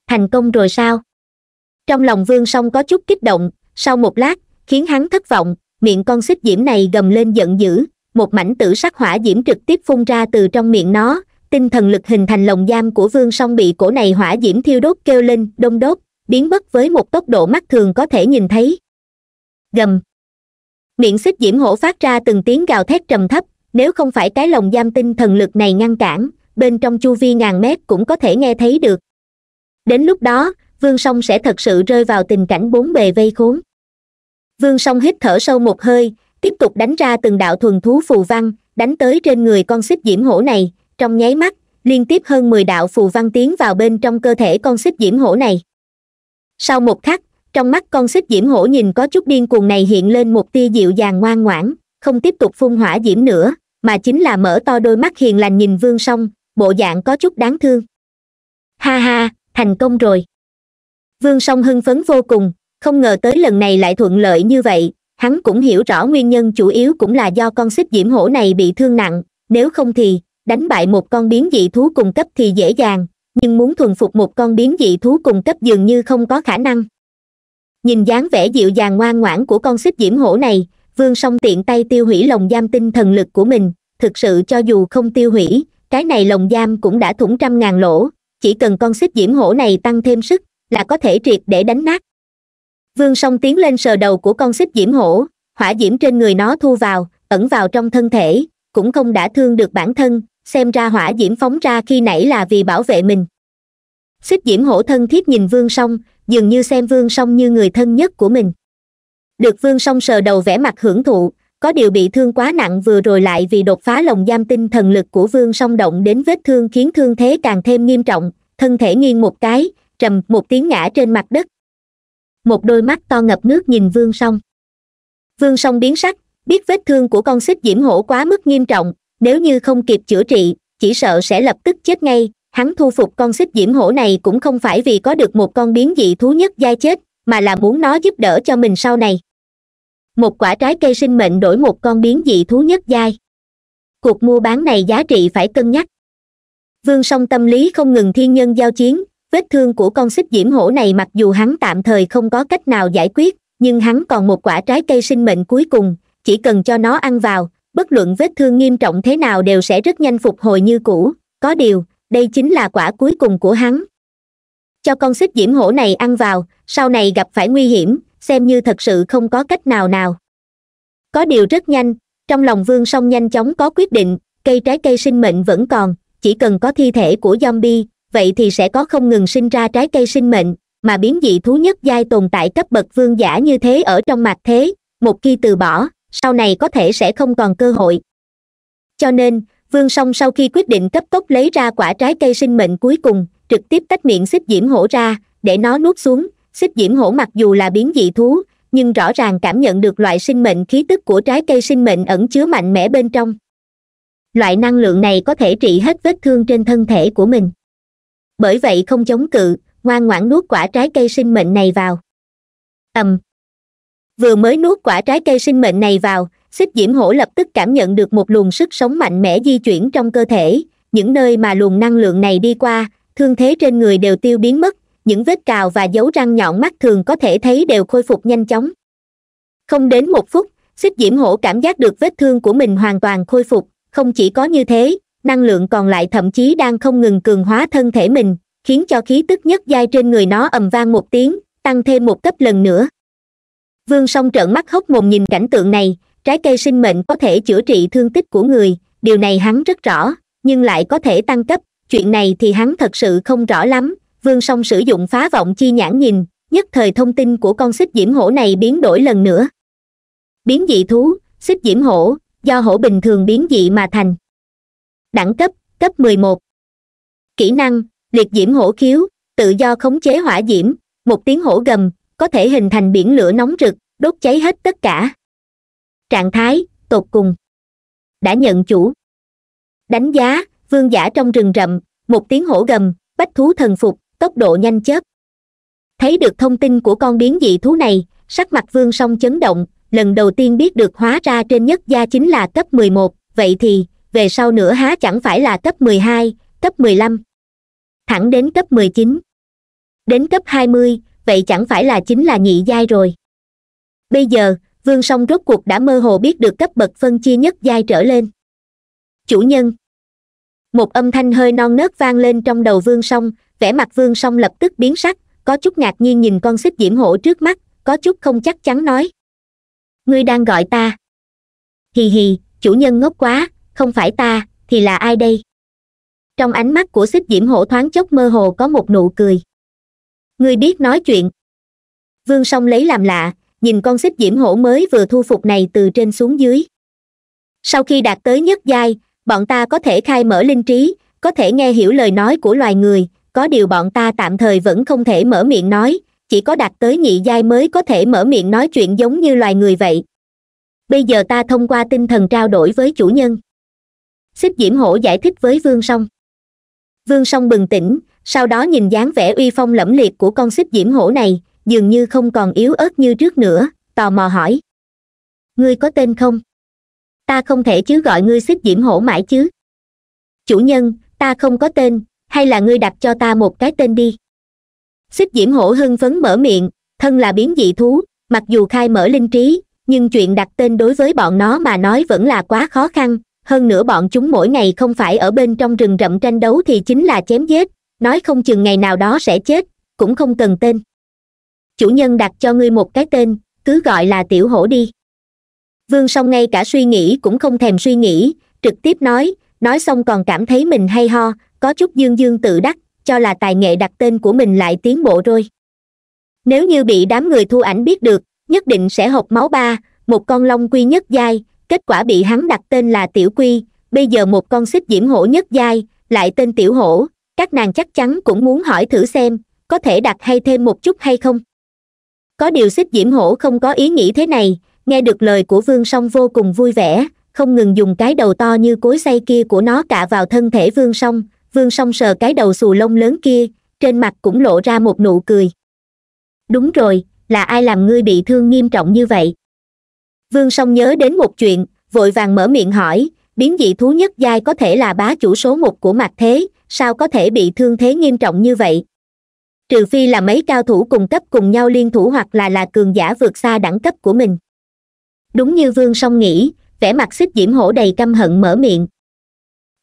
thành công rồi sao trong lòng vương song có chút kích động sau một lát khiến hắn thất vọng miệng con xích diễm này gầm lên giận dữ một mảnh tử sắc hỏa diễm trực tiếp phun ra từ trong miệng nó tinh thần lực hình thành lồng giam của vương song bị cổ này hỏa diễm thiêu đốt kêu lên đông đốt biến mất với một tốc độ mắt thường có thể nhìn thấy gầm miệng xích diễm hổ phát ra từng tiếng gào thét trầm thấp nếu không phải cái lồng giam tinh thần lực này ngăn cản bên trong chu vi ngàn mét cũng có thể nghe thấy được đến lúc đó vương song sẽ thật sự rơi vào tình cảnh bốn bề vây khốn vương song hít thở sâu một hơi tiếp tục đánh ra từng đạo thuần thú phù văn đánh tới trên người con xích diễm hổ này trong nháy mắt liên tiếp hơn mười đạo phù văn tiến vào bên trong cơ thể con xích diễm hổ này sau một khắc trong mắt con xích diễm hổ nhìn có chút điên cuồng này hiện lên một tia dịu dàng ngoan ngoãn không tiếp tục phun hỏa diễm nữa mà chính là mở to đôi mắt hiền lành nhìn vương song bộ dạng có chút đáng thương ha ha thành công rồi vương song hưng phấn vô cùng không ngờ tới lần này lại thuận lợi như vậy hắn cũng hiểu rõ nguyên nhân chủ yếu cũng là do con xích diễm hổ này bị thương nặng nếu không thì đánh bại một con biến dị thú cùng cấp thì dễ dàng nhưng muốn thuần phục một con biến dị thú cùng cấp dường như không có khả năng nhìn dáng vẻ dịu dàng ngoan ngoãn của con xích diễm hổ này vương song tiện tay tiêu hủy lồng giam tinh thần lực của mình thực sự cho dù không tiêu hủy cái này lồng giam cũng đã thủng trăm ngàn lỗ chỉ cần con xích diễm hổ này tăng thêm sức là có thể triệt để đánh nát vương song tiến lên sờ đầu của con xích diễm hổ hỏa diễm trên người nó thu vào ẩn vào trong thân thể cũng không đã thương được bản thân xem ra hỏa diễm phóng ra khi nãy là vì bảo vệ mình xích diễm hổ thân thiết nhìn vương song dường như xem vương song như người thân nhất của mình được vương song sờ đầu vẻ mặt hưởng thụ có điều bị thương quá nặng vừa rồi lại vì đột phá lồng giam tinh thần lực của vương song động đến vết thương khiến thương thế càng thêm nghiêm trọng thân thể nghiêng một cái trầm một tiếng ngã trên mặt đất một đôi mắt to ngập nước nhìn vương song vương song biến sắc biết vết thương của con xích diễm hổ quá mức nghiêm trọng nếu như không kịp chữa trị chỉ sợ sẽ lập tức chết ngay hắn thu phục con xích diễm hổ này cũng không phải vì có được một con biến dị thú nhất giai chết mà là muốn nó giúp đỡ cho mình sau này một quả trái cây sinh mệnh đổi một con biến dị thú nhất giai cuộc mua bán này giá trị phải cân nhắc vương song tâm lý không ngừng thiên nhân giao chiến vết thương của con xích diễm hổ này mặc dù hắn tạm thời không có cách nào giải quyết nhưng hắn còn một quả trái cây sinh mệnh cuối cùng chỉ cần cho nó ăn vào bất luận vết thương nghiêm trọng thế nào đều sẽ rất nhanh phục hồi như cũ có điều đây chính là quả cuối cùng của hắn cho con xích diễm hổ này ăn vào sau này gặp phải nguy hiểm xem như thật sự không có cách nào nào có điều rất nhanh trong lòng vương song nhanh chóng có quyết định cây trái cây sinh mệnh vẫn còn chỉ cần có thi thể của zombie vậy thì sẽ có không ngừng sinh ra trái cây sinh mệnh mà biến dị thú nhất giai tồn tại cấp bậc vương giả như thế ở trong mặt thế một khi từ bỏ sau này có thể sẽ không còn cơ hội cho nên vương song sau khi quyết định cấp tốc lấy ra quả trái cây sinh mệnh cuối cùng trực tiếp tách miệng xích diễm hổ ra để nó nuốt xuống xích diễm hổ mặc dù là biến dị thú nhưng rõ ràng cảm nhận được loại sinh mệnh khí tức của trái cây sinh mệnh ẩn chứa mạnh mẽ bên trong loại năng lượng này có thể trị hết vết thương trên thân thể của mình bởi vậy không chống cự ngoan ngoãn nuốt quả trái cây sinh mệnh này vào ầm vừa mới nuốt quả trái cây sinh mệnh này vào xích diễm hổ lập tức cảm nhận được một luồng sức sống mạnh mẽ di chuyển trong cơ thể những nơi mà luồng năng lượng này đi qua thương thế trên người đều tiêu biến mất những vết cào và dấu răng nhọn mắt thường có thể thấy đều khôi phục nhanh chóng không đến một phút xích diễm hổ cảm giác được vết thương của mình hoàn toàn khôi phục không chỉ có như thế năng lượng còn lại thậm chí đang không ngừng cường hóa thân thể mình khiến cho khí tức nhất giai trên người nó ầm vang một tiếng tăng thêm một cấp lần nữa vương song trợn mắt hốc mồm nhìn cảnh tượng này trái cây sinh mệnh có thể chữa trị thương tích của người điều này hắn rất rõ nhưng lại có thể tăng cấp chuyện này thì hắn thật sự không rõ lắm vương song sử dụng phá vọng chi nhãn nhìn nhất thời thông tin của con xích diễm hổ này biến đổi lần nữa biến dị thú xích diễm hổ do hổ bình thường biến dị mà thành đẳng cấp cấp 11. kỹ năng liệt diễm hổ khiếu tự do khống chế hỏa diễm một tiếng hổ gầm có thể hình thành biển lửa nóng rực đốt cháy hết tất cả trạng thái tột cùng đã nhận chủ đánh giá vương giả trong rừng rậm một tiếng hổ gầm bách thú thần phục tốc độ nhanh chớp thấy được thông tin của con biến dị thú này sắc mặt vương song chấn động lần đầu tiên biết được hóa ra trên nhất gia chính là cấp mười một vậy thì về sau nữa há chẳng phải là cấp mười hai cấp mười lăm thẳng đến cấp mười chín đến cấp hai mươi vậy chẳng phải là chính là nhị giai rồi bây giờ vương song rốt cuộc đã mơ hồ biết được cấp bậc phân chia nhất giai trở lên chủ nhân một âm thanh hơi non nớt vang lên trong đầu vương song vẻ mặt vương song lập tức biến sắc có chút ngạc nhiên nhìn con xích diễm hổ trước mắt có chút không chắc chắn nói ngươi đang gọi ta hì hì chủ nhân ngốc quá không phải ta thì là ai đây trong ánh mắt của xích diễm hổ thoáng chốc mơ hồ có một nụ cười ngươi biết nói chuyện vương song lấy làm lạ nhìn con xích diễm hổ mới vừa thu phục này từ trên xuống dưới sau khi đạt tới nhất giai bọn ta có thể khai mở linh trí có thể nghe hiểu lời nói của loài người có điều bọn ta tạm thời vẫn không thể mở miệng nói chỉ có đạt tới nhị giai mới có thể mở miệng nói chuyện giống như loài người vậy bây giờ ta thông qua tinh thần trao đổi với chủ nhân xích diễm hổ giải thích với vương song vương song bừng tỉnh sau đó nhìn dáng vẻ uy phong lẫm liệt của con xích diễm hổ này dường như không còn yếu ớt như trước nữa tò mò hỏi ngươi có tên không ta không thể chứ gọi ngươi xích diễm hổ mãi chứ chủ nhân ta không có tên hay là ngươi đặt cho ta một cái tên đi xích diễm hổ hưng phấn mở miệng thân là biến dị thú mặc dù khai mở linh trí nhưng chuyện đặt tên đối với bọn nó mà nói vẫn là quá khó khăn hơn nữa bọn chúng mỗi ngày không phải ở bên trong rừng rậm tranh đấu thì chính là chém giết nói không chừng ngày nào đó sẽ chết cũng không cần tên chủ nhân đặt cho ngươi một cái tên cứ gọi là tiểu hổ đi vương song ngay cả suy nghĩ cũng không thèm suy nghĩ trực tiếp nói nói xong còn cảm thấy mình hay ho có chút dương dương tự đắc cho là tài nghệ đặt tên của mình lại tiến bộ rồi nếu như bị đám người thu ảnh biết được nhất định sẽ hộp máu ba một con long quy nhất giai kết quả bị hắn đặt tên là tiểu quy bây giờ một con xích diễm hổ nhất giai lại tên tiểu hổ các nàng chắc chắn cũng muốn hỏi thử xem có thể đặt hay thêm một chút hay không có điều xích diễm hổ không có ý nghĩ thế này nghe được lời của vương song vô cùng vui vẻ không ngừng dùng cái đầu to như cối xay kia của nó cạ vào thân thể vương song vương song sờ cái đầu xù lông lớn kia trên mặt cũng lộ ra một nụ cười đúng rồi là ai làm ngươi bị thương nghiêm trọng như vậy vương song nhớ đến một chuyện vội vàng mở miệng hỏi biến dị thú nhất giai có thể là bá chủ số một của mặt thế sao có thể bị thương thế nghiêm trọng như vậy trừ phi là mấy cao thủ cùng cấp cùng nhau liên thủ hoặc là là cường giả vượt xa đẳng cấp của mình đúng như vương song nghĩ vẻ mặt xích diễm hổ đầy căm hận mở miệng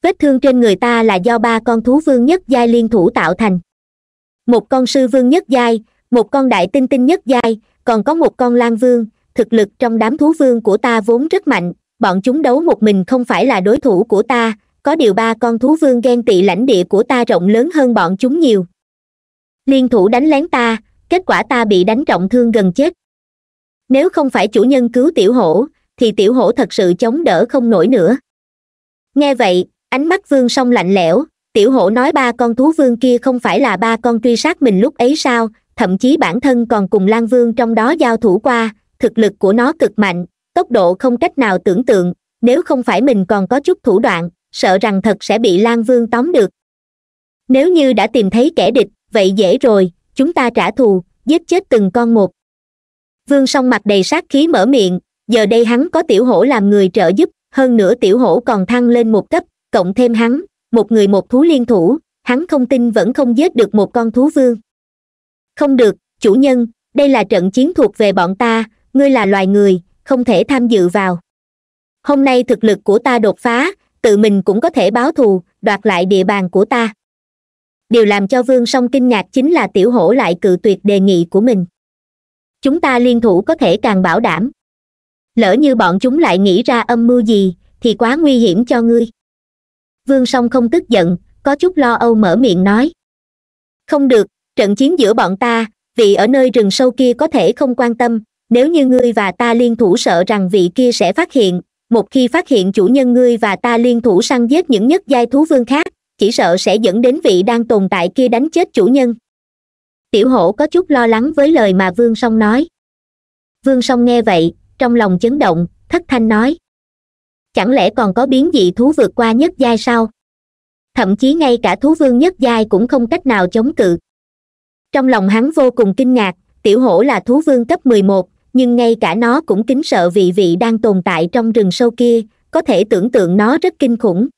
vết thương trên người ta là do ba con thú vương nhất giai liên thủ tạo thành một con sư vương nhất giai một con đại tinh tinh nhất giai còn có một con lan vương thực lực trong đám thú vương của ta vốn rất mạnh bọn chúng đấu một mình không phải là đối thủ của ta có điều ba con thú vương ghen tị lãnh địa của ta rộng lớn hơn bọn chúng nhiều liên thủ đánh lén ta kết quả ta bị đánh trọng thương gần chết nếu không phải chủ nhân cứu tiểu hổ thì tiểu hổ thật sự chống đỡ không nổi nữa nghe vậy ánh mắt vương song lạnh lẽo tiểu hổ nói ba con thú vương kia không phải là ba con truy sát mình lúc ấy sao thậm chí bản thân còn cùng lan vương trong đó giao thủ qua thực lực của nó cực mạnh tốc độ không cách nào tưởng tượng nếu không phải mình còn có chút thủ đoạn sợ rằng thật sẽ bị lan vương tóm được nếu như đã tìm thấy kẻ địch vậy dễ rồi chúng ta trả thù giết chết từng con một vương song mặt đầy sát khí mở miệng giờ đây hắn có tiểu hổ làm người trợ giúp hơn nữa tiểu hổ còn thăng lên một cấp cộng thêm hắn một người một thú liên thủ hắn không tin vẫn không giết được một con thú vương không được chủ nhân đây là trận chiến thuộc về bọn ta ngươi là loài người không thể tham dự vào hôm nay thực lực của ta đột phá tự mình cũng có thể báo thù đoạt lại địa bàn của ta điều làm cho vương song kinh ngạc chính là tiểu hổ lại cự tuyệt đề nghị của mình chúng ta liên thủ có thể càng bảo đảm lỡ như bọn chúng lại nghĩ ra âm mưu gì thì quá nguy hiểm cho ngươi vương song không tức giận có chút lo âu mở miệng nói không được trận chiến giữa bọn ta vị ở nơi rừng sâu kia có thể không quan tâm nếu như ngươi và ta liên thủ sợ rằng vị kia sẽ phát hiện một khi phát hiện chủ nhân ngươi và ta liên thủ săn giết những nhất giai thú vương khác chỉ sợ sẽ dẫn đến vị đang tồn tại kia đánh chết chủ nhân tiểu hổ có chút lo lắng với lời mà vương song nói vương song nghe vậy trong lòng chấn động thất thanh nói chẳng lẽ còn có biến dị thú vượt qua nhất giai sao thậm chí ngay cả thú vương nhất giai cũng không cách nào chống cự trong lòng hắn vô cùng kinh ngạc tiểu hổ là thú vương cấp mười một nhưng ngay cả nó cũng kính sợ vị vị đang tồn tại trong rừng sâu kia có thể tưởng tượng nó rất kinh khủng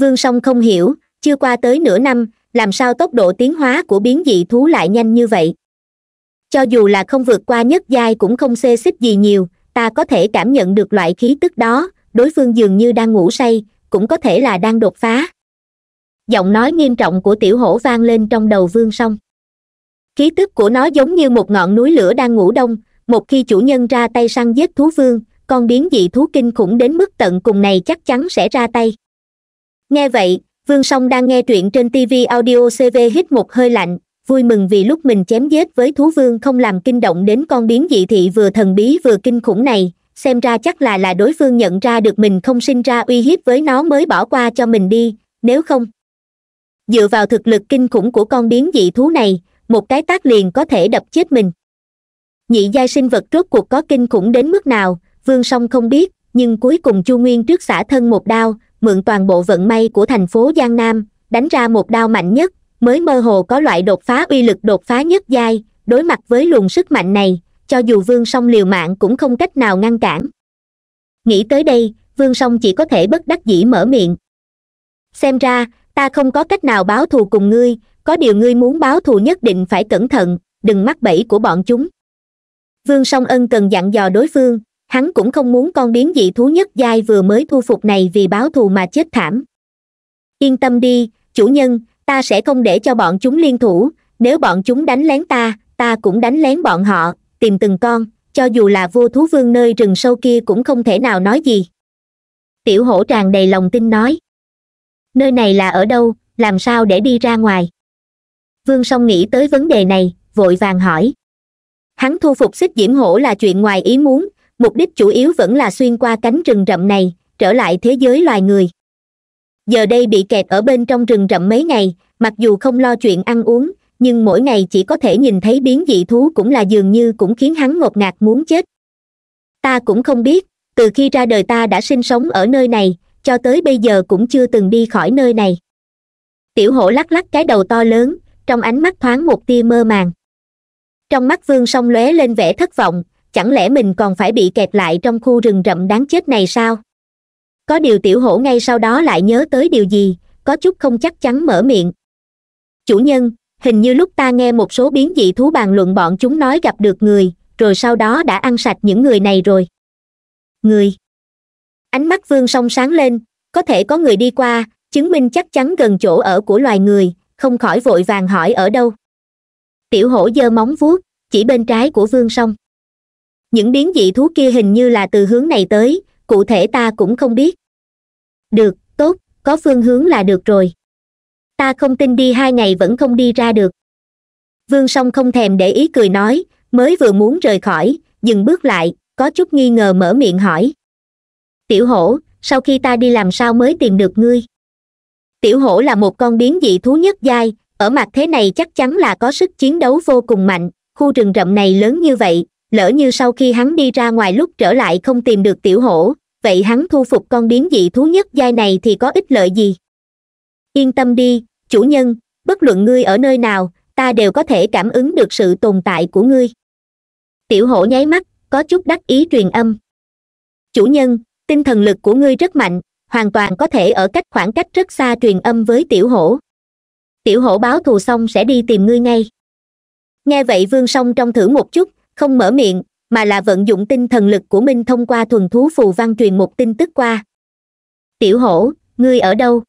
vương song không hiểu chưa qua tới nửa năm làm sao tốc độ tiến hóa của biến dị thú lại nhanh như vậy cho dù là không vượt qua nhất giai cũng không xê xích gì nhiều ta có thể cảm nhận được loại khí tức đó đối phương dường như đang ngủ say cũng có thể là đang đột phá giọng nói nghiêm trọng của tiểu hổ vang lên trong đầu vương song khí tức của nó giống như một ngọn núi lửa đang ngủ đông một khi chủ nhân ra tay săn giết thú vương con biến dị thú kinh khủng đến mức tận cùng này chắc chắn sẽ ra tay nghe vậy vương song đang nghe truyện trên tv audio cv hít một hơi lạnh vui mừng vì lúc mình chém giết với thú vương không làm kinh động đến con biến dị thị vừa thần bí vừa kinh khủng này xem ra chắc là là đối phương nhận ra được mình không sinh ra uy hiếp với nó mới bỏ qua cho mình đi nếu không dựa vào thực lực kinh khủng của con biến dị thú này một cái tác liền có thể đập chết mình nhị giai sinh vật rốt cuộc có kinh khủng đến mức nào vương song không biết nhưng cuối cùng chu nguyên trước xả thân một đao mượn toàn bộ vận may của thành phố giang nam đánh ra một đao mạnh nhất mới mơ hồ có loại đột phá uy lực đột phá nhất giai đối mặt với luồng sức mạnh này cho dù vương song liều mạng cũng không cách nào ngăn cản nghĩ tới đây vương song chỉ có thể bất đắc dĩ mở miệng xem ra ta không có cách nào báo thù cùng ngươi có điều ngươi muốn báo thù nhất định phải cẩn thận đừng mắc bẫy của bọn chúng vương song ân cần dặn dò đối phương hắn cũng không muốn con biến dị thú nhất giai vừa mới thu phục này vì báo thù mà chết thảm yên tâm đi chủ nhân ta sẽ không để cho bọn chúng liên thủ nếu bọn chúng đánh lén ta ta cũng đánh lén bọn họ tìm từng con cho dù là vua thú vương nơi rừng sâu kia cũng không thể nào nói gì tiểu hổ tràn đầy lòng tin nói nơi này là ở đâu làm sao để đi ra ngoài vương song nghĩ tới vấn đề này vội vàng hỏi hắn thu phục xích diễm hổ là chuyện ngoài ý muốn mục đích chủ yếu vẫn là xuyên qua cánh rừng rậm này trở lại thế giới loài người giờ đây bị kẹt ở bên trong rừng rậm mấy ngày mặc dù không lo chuyện ăn uống nhưng mỗi ngày chỉ có thể nhìn thấy biến dị thú cũng là dường như cũng khiến hắn ngột ngạt muốn chết ta cũng không biết từ khi ra đời ta đã sinh sống ở nơi này cho tới bây giờ cũng chưa từng đi khỏi nơi này tiểu hổ lắc lắc cái đầu to lớn trong ánh mắt thoáng một tia mơ màng trong mắt vương song lóe lên vẻ thất vọng chẳng lẽ mình còn phải bị kẹt lại trong khu rừng rậm đáng chết này sao có điều tiểu hổ ngay sau đó lại nhớ tới điều gì có chút không chắc chắn mở miệng chủ nhân hình như lúc ta nghe một số biến dị thú bàn luận bọn chúng nói gặp được người rồi sau đó đã ăn sạch những người này rồi người ánh mắt vương song sáng lên có thể có người đi qua chứng minh chắc chắn gần chỗ ở của loài người không khỏi vội vàng hỏi ở đâu tiểu hổ giơ móng vuốt chỉ bên trái của vương song những biến dị thú kia hình như là từ hướng này tới cụ thể ta cũng không biết được tốt có phương hướng là được rồi ta không tin đi hai ngày vẫn không đi ra được vương song không thèm để ý cười nói mới vừa muốn rời khỏi dừng bước lại có chút nghi ngờ mở miệng hỏi tiểu hổ sau khi ta đi làm sao mới tìm được ngươi tiểu hổ là một con biến dị thú nhất giai ở mặt thế này chắc chắn là có sức chiến đấu vô cùng mạnh khu rừng rậm này lớn như vậy lỡ như sau khi hắn đi ra ngoài lúc trở lại không tìm được tiểu hổ vậy hắn thu phục con biến dị thú nhất giai này thì có ích lợi gì yên tâm đi chủ nhân bất luận ngươi ở nơi nào ta đều có thể cảm ứng được sự tồn tại của ngươi tiểu hổ nháy mắt có chút đắc ý truyền âm chủ nhân tinh thần lực của ngươi rất mạnh hoàn toàn có thể ở cách khoảng cách rất xa truyền âm với tiểu hổ tiểu hổ báo thù xong sẽ đi tìm ngươi ngay nghe vậy vương song trong thử một chút không mở miệng mà là vận dụng tinh thần lực của minh thông qua thuần thú phù văn truyền một tin tức qua tiểu hổ ngươi ở đâu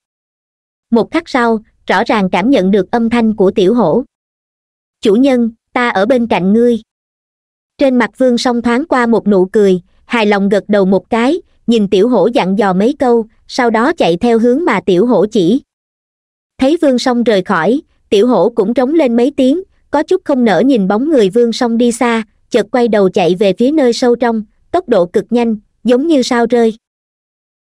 một khắc sau rõ ràng cảm nhận được âm thanh của tiểu hổ chủ nhân ta ở bên cạnh ngươi trên mặt vương song thoáng qua một nụ cười hài lòng gật đầu một cái nhìn tiểu hổ dặn dò mấy câu sau đó chạy theo hướng mà tiểu hổ chỉ thấy vương song rời khỏi tiểu hổ cũng trống lên mấy tiếng có chút không nỡ nhìn bóng người vương song đi xa chợt quay đầu chạy về phía nơi sâu trong tốc độ cực nhanh giống như sao rơi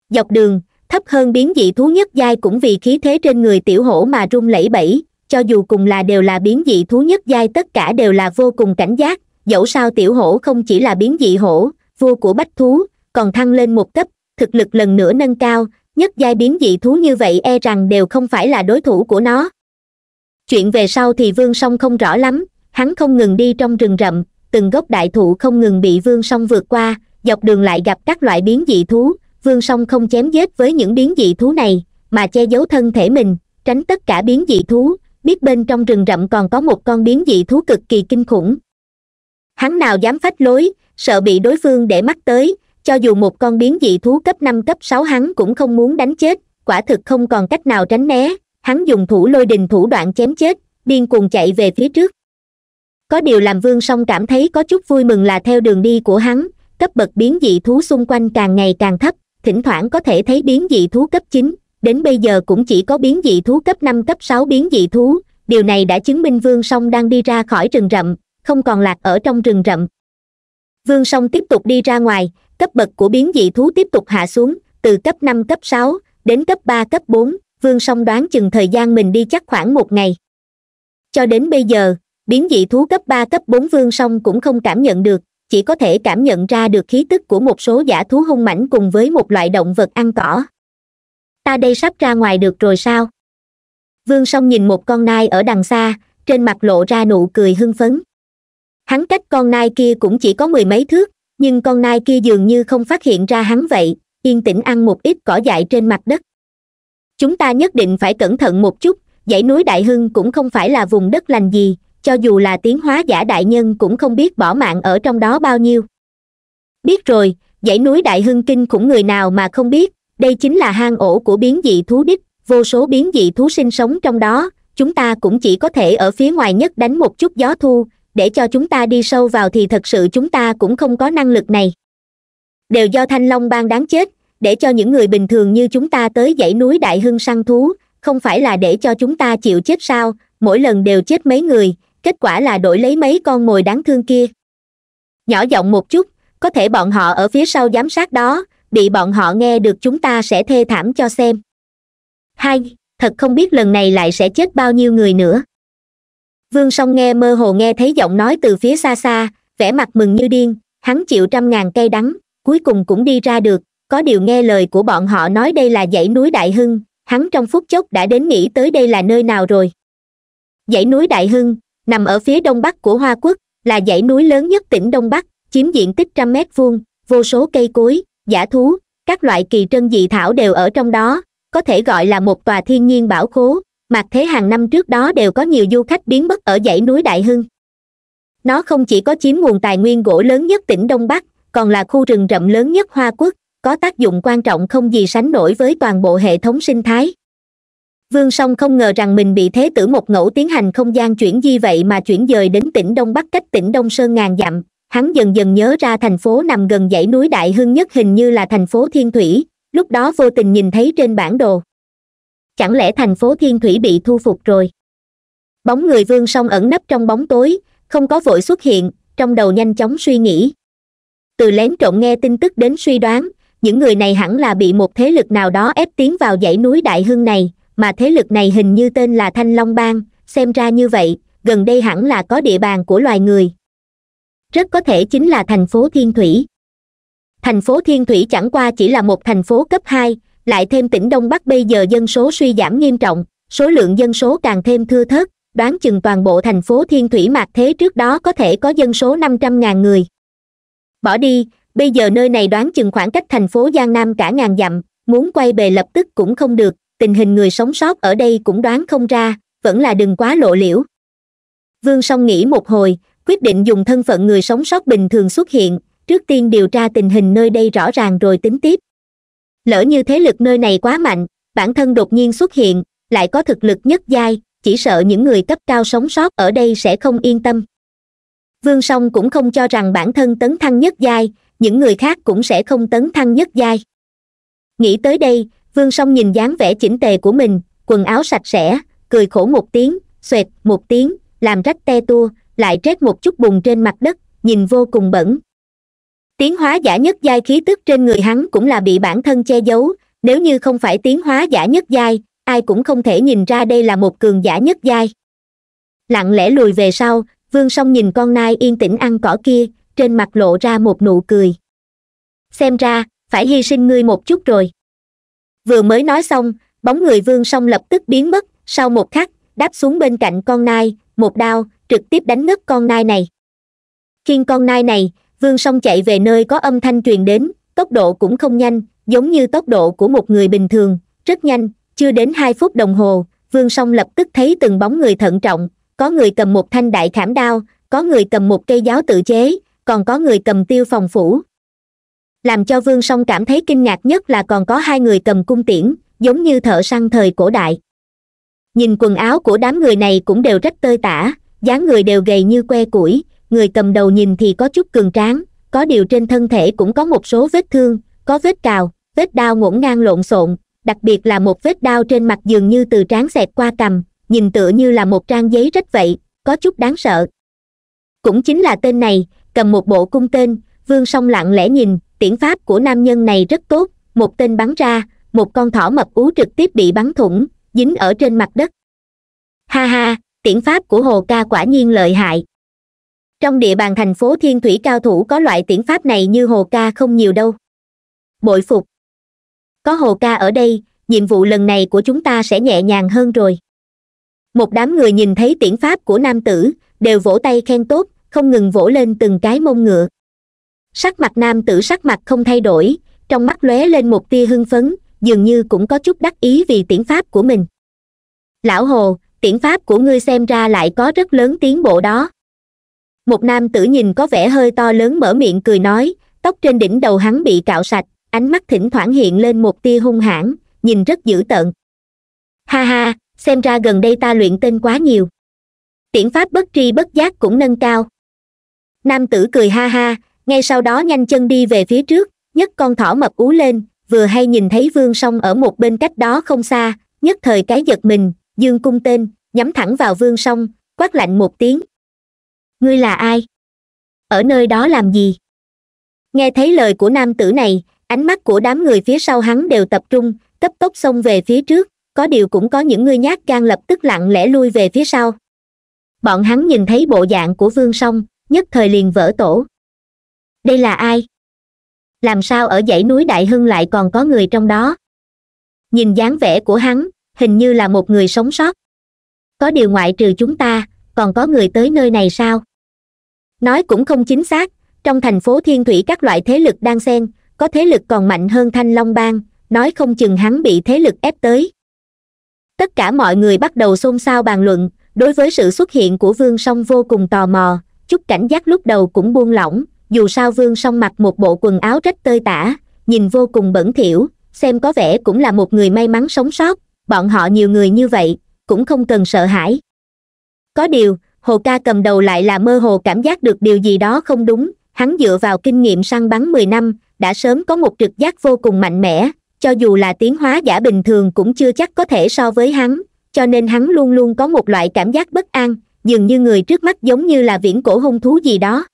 dọc đường thấp hơn biến dị thú nhất giai cũng vì khí thế trên người tiểu hổ mà run lẩy bẩy cho dù cùng là đều là biến dị thú nhất giai tất cả đều là vô cùng cảnh giác dẫu sao tiểu hổ không chỉ là biến dị hổ vua của bách thú còn thăng lên một cấp thực lực lần nữa nâng cao nhất giai biến dị thú như vậy e rằng đều không phải là đối thủ của nó chuyện về sau thì vương song không rõ lắm hắn không ngừng đi trong rừng rậm từng gốc đại thụ không ngừng bị vương song vượt qua dọc đường lại gặp các loại biến dị thú vương song không chém giết với những biến dị thú này mà che giấu thân thể mình tránh tất cả biến dị thú biết bên trong rừng rậm còn có một con biến dị thú cực kỳ kinh khủng hắn nào dám phách lối sợ bị đối phương để mắt tới cho dù một con biến dị thú cấp năm cấp sáu hắn cũng không muốn đánh chết quả thực không còn cách nào tránh né hắn dùng thủ lôi đình thủ đoạn chém chết điên cuồng chạy về phía trước có điều làm vương song cảm thấy có chút vui mừng là theo đường đi của hắn cấp bậc biến dị thú xung quanh càng ngày càng thấp thỉnh thoảng có thể thấy biến dị thú cấp chín đến bây giờ cũng chỉ có biến dị thú cấp năm cấp sáu biến dị thú điều này đã chứng minh vương song đang đi ra khỏi rừng rậm không còn lạc ở trong rừng rậm vương song tiếp tục đi ra ngoài cấp bậc của biến dị thú tiếp tục hạ xuống từ cấp năm cấp sáu đến cấp ba cấp bốn vương song đoán chừng thời gian mình đi chắc khoảng một ngày cho đến bây giờ biến dị thú cấp ba cấp bốn vương song cũng không cảm nhận được chỉ có thể cảm nhận ra được khí tức của một số giả thú hung mãnh cùng với một loại động vật ăn cỏ ta đây sắp ra ngoài được rồi sao vương song nhìn một con nai ở đằng xa trên mặt lộ ra nụ cười hưng phấn hắn cách con nai kia cũng chỉ có mười mấy thước nhưng con nai kia dường như không phát hiện ra hắn vậy yên tĩnh ăn một ít cỏ dại trên mặt đất chúng ta nhất định phải cẩn thận một chút dãy núi đại hưng cũng không phải là vùng đất lành gì cho dù là tiến hóa giả đại nhân cũng không biết bỏ mạng ở trong đó bao nhiêu biết rồi dãy núi đại hưng kinh cũng người nào mà không biết đây chính là hang ổ của biến dị thú đích vô số biến dị thú sinh sống trong đó chúng ta cũng chỉ có thể ở phía ngoài nhất đánh một chút gió thu để cho chúng ta đi sâu vào thì thật sự chúng ta cũng không có năng lực này đều do thanh long bang đáng chết để cho những người bình thường như chúng ta tới dãy núi đại hưng săn thú không phải là để cho chúng ta chịu chết sao mỗi lần đều chết mấy người kết quả là đổi lấy mấy con mồi đáng thương kia nhỏ giọng một chút có thể bọn họ ở phía sau giám sát đó bị bọn họ nghe được chúng ta sẽ thê thảm cho xem hai thật không biết lần này lại sẽ chết bao nhiêu người nữa vương song nghe mơ hồ nghe thấy giọng nói từ phía xa xa vẻ mặt mừng như điên hắn chịu trăm ngàn cây đắng cuối cùng cũng đi ra được có điều nghe lời của bọn họ nói đây là dãy núi đại hưng hắn trong phút chốc đã đến nghĩ tới đây là nơi nào rồi dãy núi đại hưng nằm ở phía đông bắc của hoa quốc là dãy núi lớn nhất tỉnh đông bắc chiếm diện tích trăm mét vuông vô số cây cối giả thú các loại kỳ trân dị thảo đều ở trong đó có thể gọi là một tòa thiên nhiên bảo khố mặc thế hàng năm trước đó đều có nhiều du khách biến mất ở dãy núi đại hưng nó không chỉ có chiếm nguồn tài nguyên gỗ lớn nhất tỉnh đông bắc còn là khu rừng rậm lớn nhất hoa quốc có tác dụng quan trọng không gì sánh nổi với toàn bộ hệ thống sinh thái vương song không ngờ rằng mình bị thế tử một ngẫu tiến hành không gian chuyển di vậy mà chuyển dời đến tỉnh đông bắc cách tỉnh đông sơn ngàn dặm hắn dần dần nhớ ra thành phố nằm gần dãy núi đại hưng nhất hình như là thành phố thiên thủy lúc đó vô tình nhìn thấy trên bản đồ chẳng lẽ thành phố thiên thủy bị thu phục rồi bóng người vương song ẩn nấp trong bóng tối không có vội xuất hiện trong đầu nhanh chóng suy nghĩ từ lén trộm nghe tin tức đến suy đoán những người này hẳn là bị một thế lực nào đó ép tiến vào dãy núi đại hưng này mà thế lực này hình như tên là thanh long bang xem ra như vậy gần đây hẳn là có địa bàn của loài người rất có thể chính là thành phố thiên thủy thành phố thiên thủy chẳng qua chỉ là một thành phố cấp hai lại thêm tỉnh đông bắc bây giờ dân số suy giảm nghiêm trọng số lượng dân số càng thêm thưa thớt đoán chừng toàn bộ thành phố thiên thủy mạc thế trước đó có thể có dân số năm trăm ngàn người bỏ đi bây giờ nơi này đoán chừng khoảng cách thành phố giang nam cả ngàn dặm muốn quay về lập tức cũng không được tình hình người sống sót ở đây cũng đoán không ra vẫn là đừng quá lộ liễu vương song nghĩ một hồi quyết định dùng thân phận người sống sót bình thường xuất hiện trước tiên điều tra tình hình nơi đây rõ ràng rồi tính tiếp lỡ như thế lực nơi này quá mạnh bản thân đột nhiên xuất hiện lại có thực lực nhất giai chỉ sợ những người cấp cao sống sót ở đây sẽ không yên tâm vương song cũng không cho rằng bản thân tấn thăng nhất giai những người khác cũng sẽ không tấn thăng nhất giai nghĩ tới đây vương song nhìn dáng vẻ chỉnh tề của mình quần áo sạch sẽ cười khổ một tiếng xoẹt một tiếng làm rách te tua lại trét một chút bùn trên mặt đất nhìn vô cùng bẩn tiến hóa giả nhất giai khí tức trên người hắn cũng là bị bản thân che giấu nếu như không phải tiến hóa giả nhất giai ai cũng không thể nhìn ra đây là một cường giả nhất giai lặng lẽ lùi về sau vương song nhìn con nai yên tĩnh ăn cỏ kia trên mặt lộ ra một nụ cười xem ra phải hy sinh ngươi một chút rồi vừa mới nói xong bóng người vương song lập tức biến mất sau một khắc đáp xuống bên cạnh con nai một đao trực tiếp đánh ngất con nai này khiên con nai này vương song chạy về nơi có âm thanh truyền đến tốc độ cũng không nhanh giống như tốc độ của một người bình thường rất nhanh chưa đến hai phút đồng hồ vương song lập tức thấy từng bóng người thận trọng có người cầm một thanh đại khảm đao có người cầm một cây giáo tự chế còn có người cầm tiêu phòng phủ làm cho vương song cảm thấy kinh ngạc nhất là còn có hai người cầm cung tiễn giống như thợ săn thời cổ đại nhìn quần áo của đám người này cũng đều rất tơi tả dáng người đều gầy như que củi người cầm đầu nhìn thì có chút cường tráng có điều trên thân thể cũng có một số vết thương có vết cào vết đau ngổn ngang lộn xộn đặc biệt là một vết đau trên mặt dường như từ trán xẹt qua cằm nhìn tựa như là một trang giấy rách vậy có chút đáng sợ cũng chính là tên này cầm một bộ cung tên vương song lặng lẽ nhìn tiễn pháp của nam nhân này rất tốt một tên bắn ra một con thỏ mập ú trực tiếp bị bắn thủng dính ở trên mặt đất ha ha tiễn pháp của hồ ca quả nhiên lợi hại trong địa bàn thành phố thiên thủy cao thủ có loại tiễn pháp này như hồ ca không nhiều đâu bội phục có hồ ca ở đây nhiệm vụ lần này của chúng ta sẽ nhẹ nhàng hơn rồi một đám người nhìn thấy tiễn pháp của nam tử đều vỗ tay khen tốt không ngừng vỗ lên từng cái mông ngựa sắc mặt nam tử sắc mặt không thay đổi trong mắt lóe lên một tia hưng phấn dường như cũng có chút đắc ý vì tiễn pháp của mình lão hồ tiễn pháp của ngươi xem ra lại có rất lớn tiến bộ đó một nam tử nhìn có vẻ hơi to lớn mở miệng cười nói tóc trên đỉnh đầu hắn bị cạo sạch ánh mắt thỉnh thoảng hiện lên một tia hung hãn nhìn rất dữ tợn ha ha xem ra gần đây ta luyện tên quá nhiều tiễn pháp bất tri bất giác cũng nâng cao nam tử cười ha ha ngay sau đó nhanh chân đi về phía trước nhất con thỏ mập ú lên vừa hay nhìn thấy vương song ở một bên cách đó không xa nhất thời cái giật mình dương cung tên nhắm thẳng vào vương song quát lạnh một tiếng ngươi là ai ở nơi đó làm gì nghe thấy lời của nam tử này ánh mắt của đám người phía sau hắn đều tập trung cấp tốc xông về phía trước có điều cũng có những người nhát gan lập tức lặng lẽ lui về phía sau bọn hắn nhìn thấy bộ dạng của vương song nhất thời liền vỡ tổ đây là ai làm sao ở dãy núi đại hưng lại còn có người trong đó nhìn dáng vẻ của hắn hình như là một người sống sót có điều ngoại trừ chúng ta còn có người tới nơi này sao nói cũng không chính xác trong thành phố thiên thủy các loại thế lực đang xen có thế lực còn mạnh hơn thanh long bang nói không chừng hắn bị thế lực ép tới tất cả mọi người bắt đầu xôn xao bàn luận đối với sự xuất hiện của vương song vô cùng tò mò chút cảnh giác lúc đầu cũng buông lỏng dù sao vương song mặc một bộ quần áo rách tơi tả nhìn vô cùng bẩn thỉu xem có vẻ cũng là một người may mắn sống sót bọn họ nhiều người như vậy cũng không cần sợ hãi có điều hồ ca cầm đầu lại là mơ hồ cảm giác được điều gì đó không đúng hắn dựa vào kinh nghiệm săn bắn mười năm đã sớm có một trực giác vô cùng mạnh mẽ cho dù là tiến hóa giả bình thường cũng chưa chắc có thể so với hắn cho nên hắn luôn luôn có một loại cảm giác bất an dường như người trước mắt giống như là viễn cổ hung thú gì đó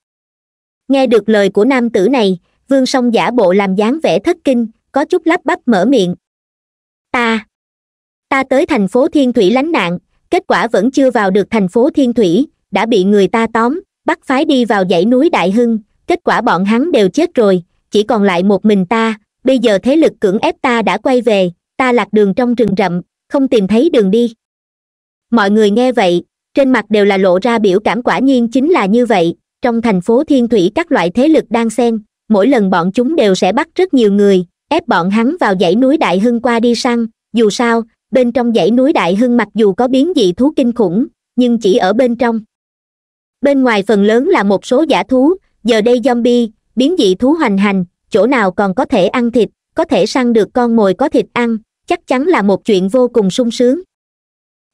nghe được lời của nam tử này vương song giả bộ làm dáng vẻ thất kinh có chút lắp bắp mở miệng ta ta tới thành phố thiên thủy lánh nạn kết quả vẫn chưa vào được thành phố thiên thủy đã bị người ta tóm bắt phái đi vào dãy núi đại hưng kết quả bọn hắn đều chết rồi chỉ còn lại một mình ta bây giờ thế lực cưỡng ép ta đã quay về ta lạc đường trong rừng rậm không tìm thấy đường đi mọi người nghe vậy trên mặt đều là lộ ra biểu cảm quả nhiên chính là như vậy trong thành phố thiên thủy các loại thế lực đang xen mỗi lần bọn chúng đều sẽ bắt rất nhiều người ép bọn hắn vào dãy núi đại hưng qua đi săn dù sao bên trong dãy núi đại hưng mặc dù có biến dị thú kinh khủng nhưng chỉ ở bên trong bên ngoài phần lớn là một số giả thú giờ đây zombie biến dị thú hoành hành chỗ nào còn có thể ăn thịt có thể săn được con mồi có thịt ăn chắc chắn là một chuyện vô cùng sung sướng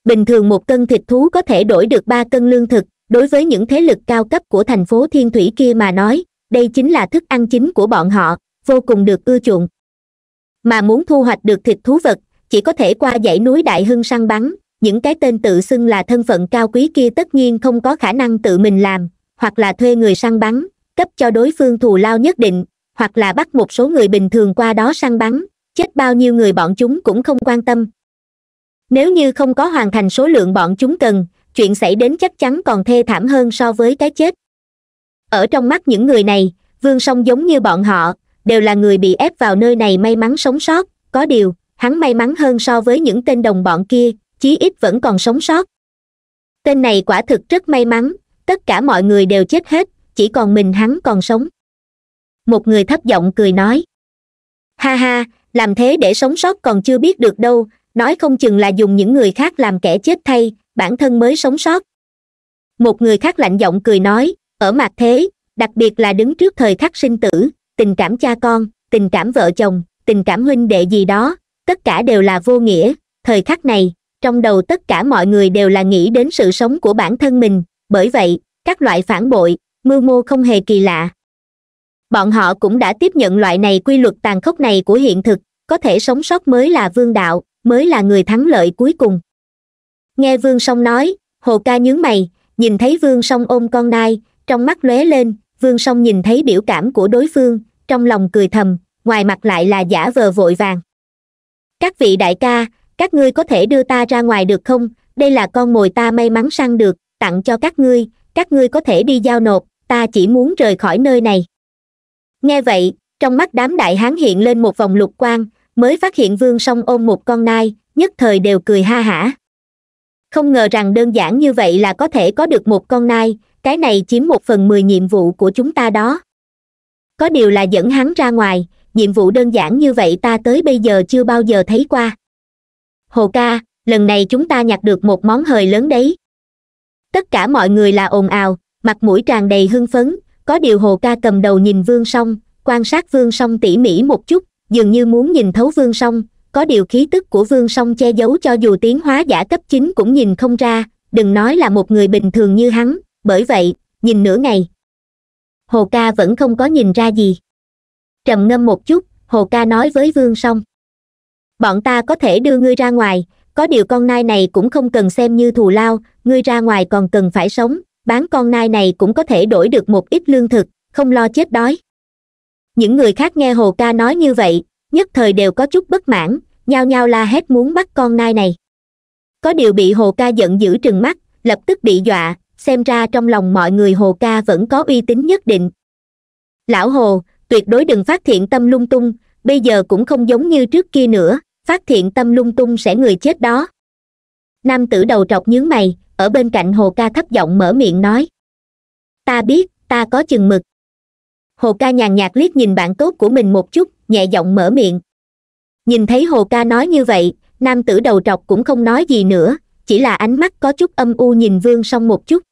bình thường một cân thịt thú có thể đổi được ba cân lương thực đối với những thế lực cao cấp của thành phố thiên thủy kia mà nói đây chính là thức ăn chính của bọn họ vô cùng được ưa chuộng mà muốn thu hoạch được thịt thú vật chỉ có thể qua dãy núi đại hưng săn bắn những cái tên tự xưng là thân phận cao quý kia tất nhiên không có khả năng tự mình làm hoặc là thuê người săn bắn cấp cho đối phương thù lao nhất định hoặc là bắt một số người bình thường qua đó săn bắn chết bao nhiêu người bọn chúng cũng không quan tâm nếu như không có hoàn thành số lượng bọn chúng cần chuyện xảy đến chắc chắn còn thê thảm hơn so với cái chết ở trong mắt những người này vương song giống như bọn họ đều là người bị ép vào nơi này may mắn sống sót có điều hắn may mắn hơn so với những tên đồng bọn kia chí ít vẫn còn sống sót tên này quả thực rất may mắn tất cả mọi người đều chết hết chỉ còn mình hắn còn sống một người thấp giọng cười nói ha ha làm thế để sống sót còn chưa biết được đâu nói không chừng là dùng những người khác làm kẻ chết thay bản thân mới sống sót một người khác lạnh giọng cười nói ở mặt thế đặc biệt là đứng trước thời khắc sinh tử tình cảm cha con tình cảm vợ chồng tình cảm huynh đệ gì đó tất cả đều là vô nghĩa thời khắc này trong đầu tất cả mọi người đều là nghĩ đến sự sống của bản thân mình bởi vậy các loại phản bội mưu mô không hề kỳ lạ bọn họ cũng đã tiếp nhận loại này quy luật tàn khốc này của hiện thực có thể sống sót mới là vương đạo mới là người thắng lợi cuối cùng nghe vương song nói hồ ca nhướng mày nhìn thấy vương song ôm con nai trong mắt lóe lên vương song nhìn thấy biểu cảm của đối phương trong lòng cười thầm ngoài mặt lại là giả vờ vội vàng các vị đại ca các ngươi có thể đưa ta ra ngoài được không đây là con mồi ta may mắn săn được tặng cho các ngươi các ngươi có thể đi giao nộp ta chỉ muốn rời khỏi nơi này nghe vậy trong mắt đám đại hán hiện lên một vòng lục quang mới phát hiện vương song ôm một con nai nhất thời đều cười ha hả không ngờ rằng đơn giản như vậy là có thể có được một con nai cái này chiếm một phần mười nhiệm vụ của chúng ta đó có điều là dẫn hắn ra ngoài nhiệm vụ đơn giản như vậy ta tới bây giờ chưa bao giờ thấy qua hồ ca lần này chúng ta nhặt được một món hời lớn đấy tất cả mọi người là ồn ào mặt mũi tràn đầy hưng phấn có điều hồ ca cầm đầu nhìn vương song quan sát vương song tỉ mỉ một chút dường như muốn nhìn thấu vương song có điều khí tức của vương song che giấu cho dù tiến hóa giả cấp chín cũng nhìn không ra đừng nói là một người bình thường như hắn bởi vậy nhìn nửa ngày hồ ca vẫn không có nhìn ra gì trầm ngâm một chút hồ ca nói với vương song bọn ta có thể đưa ngươi ra ngoài có điều con nai này cũng không cần xem như thù lao ngươi ra ngoài còn cần phải sống bán con nai này cũng có thể đổi được một ít lương thực không lo chết đói những người khác nghe hồ ca nói như vậy nhất thời đều có chút bất mãn nhao nhao la hét muốn bắt con nai này có điều bị hồ ca giận dữ trừng mắt lập tức bị dọa xem ra trong lòng mọi người hồ ca vẫn có uy tín nhất định lão hồ tuyệt đối đừng phát thiện tâm lung tung bây giờ cũng không giống như trước kia nữa phát thiện tâm lung tung sẽ người chết đó nam tử đầu trọc nhướng mày ở bên cạnh hồ ca thấp giọng mở miệng nói ta biết ta có chừng mực hồ ca nhàn nhạt liếc nhìn bạn tốt của mình một chút nhẹ giọng mở miệng nhìn thấy hồ ca nói như vậy nam tử đầu trọc cũng không nói gì nữa chỉ là ánh mắt có chút âm u nhìn vương song một chút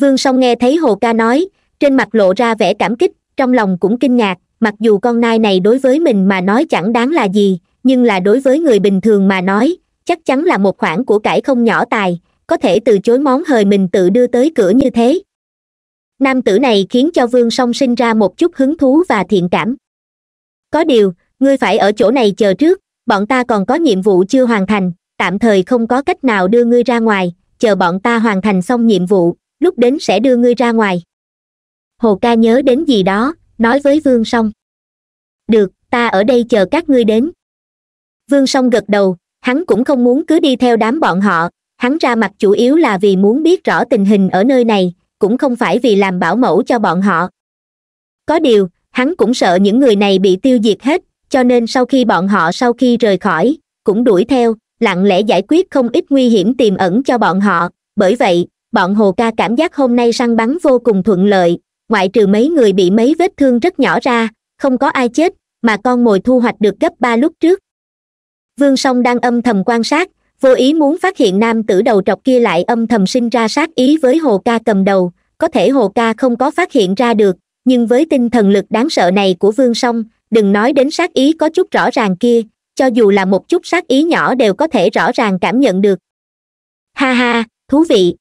vương song nghe thấy hồ ca nói trên mặt lộ ra vẻ cảm kích trong lòng cũng kinh ngạc mặc dù con nai này đối với mình mà nói chẳng đáng là gì nhưng là đối với người bình thường mà nói chắc chắn là một khoản của cải không nhỏ tài có thể từ chối món hời mình tự đưa tới cửa như thế nam tử này khiến cho vương song sinh ra một chút hứng thú và thiện cảm có điều ngươi phải ở chỗ này chờ trước bọn ta còn có nhiệm vụ chưa hoàn thành tạm thời không có cách nào đưa ngươi ra ngoài chờ bọn ta hoàn thành xong nhiệm vụ lúc đến sẽ đưa ngươi ra ngoài hồ ca nhớ đến gì đó nói với vương song được ta ở đây chờ các ngươi đến vương song gật đầu hắn cũng không muốn cứ đi theo đám bọn họ hắn ra mặt chủ yếu là vì muốn biết rõ tình hình ở nơi này cũng không phải vì làm bảo mẫu cho bọn họ có điều hắn cũng sợ những người này bị tiêu diệt hết cho nên sau khi bọn họ sau khi rời khỏi cũng đuổi theo lặng lẽ giải quyết không ít nguy hiểm tiềm ẩn cho bọn họ bởi vậy bọn hồ ca cảm giác hôm nay săn bắn vô cùng thuận lợi ngoại trừ mấy người bị mấy vết thương rất nhỏ ra không có ai chết mà con mồi thu hoạch được gấp ba lúc trước vương song đang âm thầm quan sát vô ý muốn phát hiện nam tử đầu trọc kia lại âm thầm sinh ra sát ý với hồ ca cầm đầu có thể hồ ca không có phát hiện ra được nhưng với tinh thần lực đáng sợ này của vương song đừng nói đến sát ý có chút rõ ràng kia cho dù là một chút sát ý nhỏ đều có thể rõ ràng cảm nhận được ha ha thú vị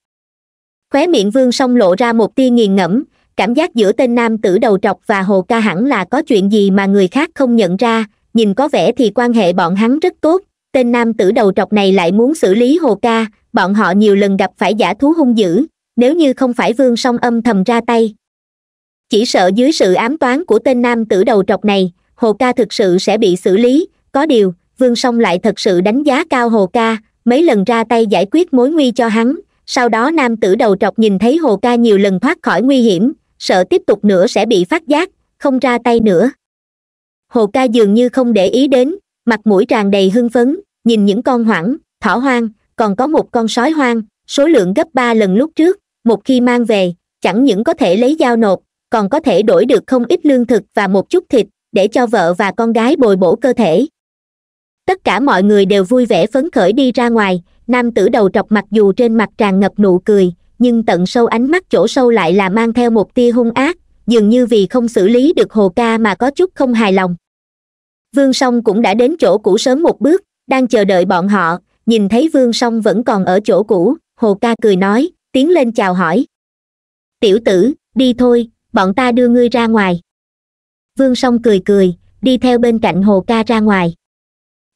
khóe miệng vương song lộ ra một tia nghiền ngẫm cảm giác giữa tên nam tử đầu trọc và hồ ca hẳn là có chuyện gì mà người khác không nhận ra nhìn có vẻ thì quan hệ bọn hắn rất tốt tên nam tử đầu trọc này lại muốn xử lý hồ ca bọn họ nhiều lần gặp phải giả thú hung dữ nếu như không phải vương song âm thầm ra tay chỉ sợ dưới sự ám toán của tên nam tử đầu trọc này hồ ca thực sự sẽ bị xử lý có điều vương song lại thật sự đánh giá cao hồ ca mấy lần ra tay giải quyết mối nguy cho hắn sau đó nam tử đầu trọc nhìn thấy hồ ca nhiều lần thoát khỏi nguy hiểm sợ tiếp tục nữa sẽ bị phát giác không ra tay nữa hồ ca dường như không để ý đến mặt mũi tràn đầy hưng phấn nhìn những con hoảng thỏ hoang còn có một con sói hoang số lượng gấp ba lần lúc trước một khi mang về chẳng những có thể lấy dao nộp còn có thể đổi được không ít lương thực và một chút thịt để cho vợ và con gái bồi bổ cơ thể tất cả mọi người đều vui vẻ phấn khởi đi ra ngoài nam tử đầu trọc mặc dù trên mặt tràn ngập nụ cười nhưng tận sâu ánh mắt chỗ sâu lại là mang theo một tia hung ác dường như vì không xử lý được hồ ca mà có chút không hài lòng vương song cũng đã đến chỗ cũ sớm một bước đang chờ đợi bọn họ nhìn thấy vương song vẫn còn ở chỗ cũ hồ ca cười nói tiến lên chào hỏi tiểu tử đi thôi bọn ta đưa ngươi ra ngoài vương song cười cười đi theo bên cạnh hồ ca ra ngoài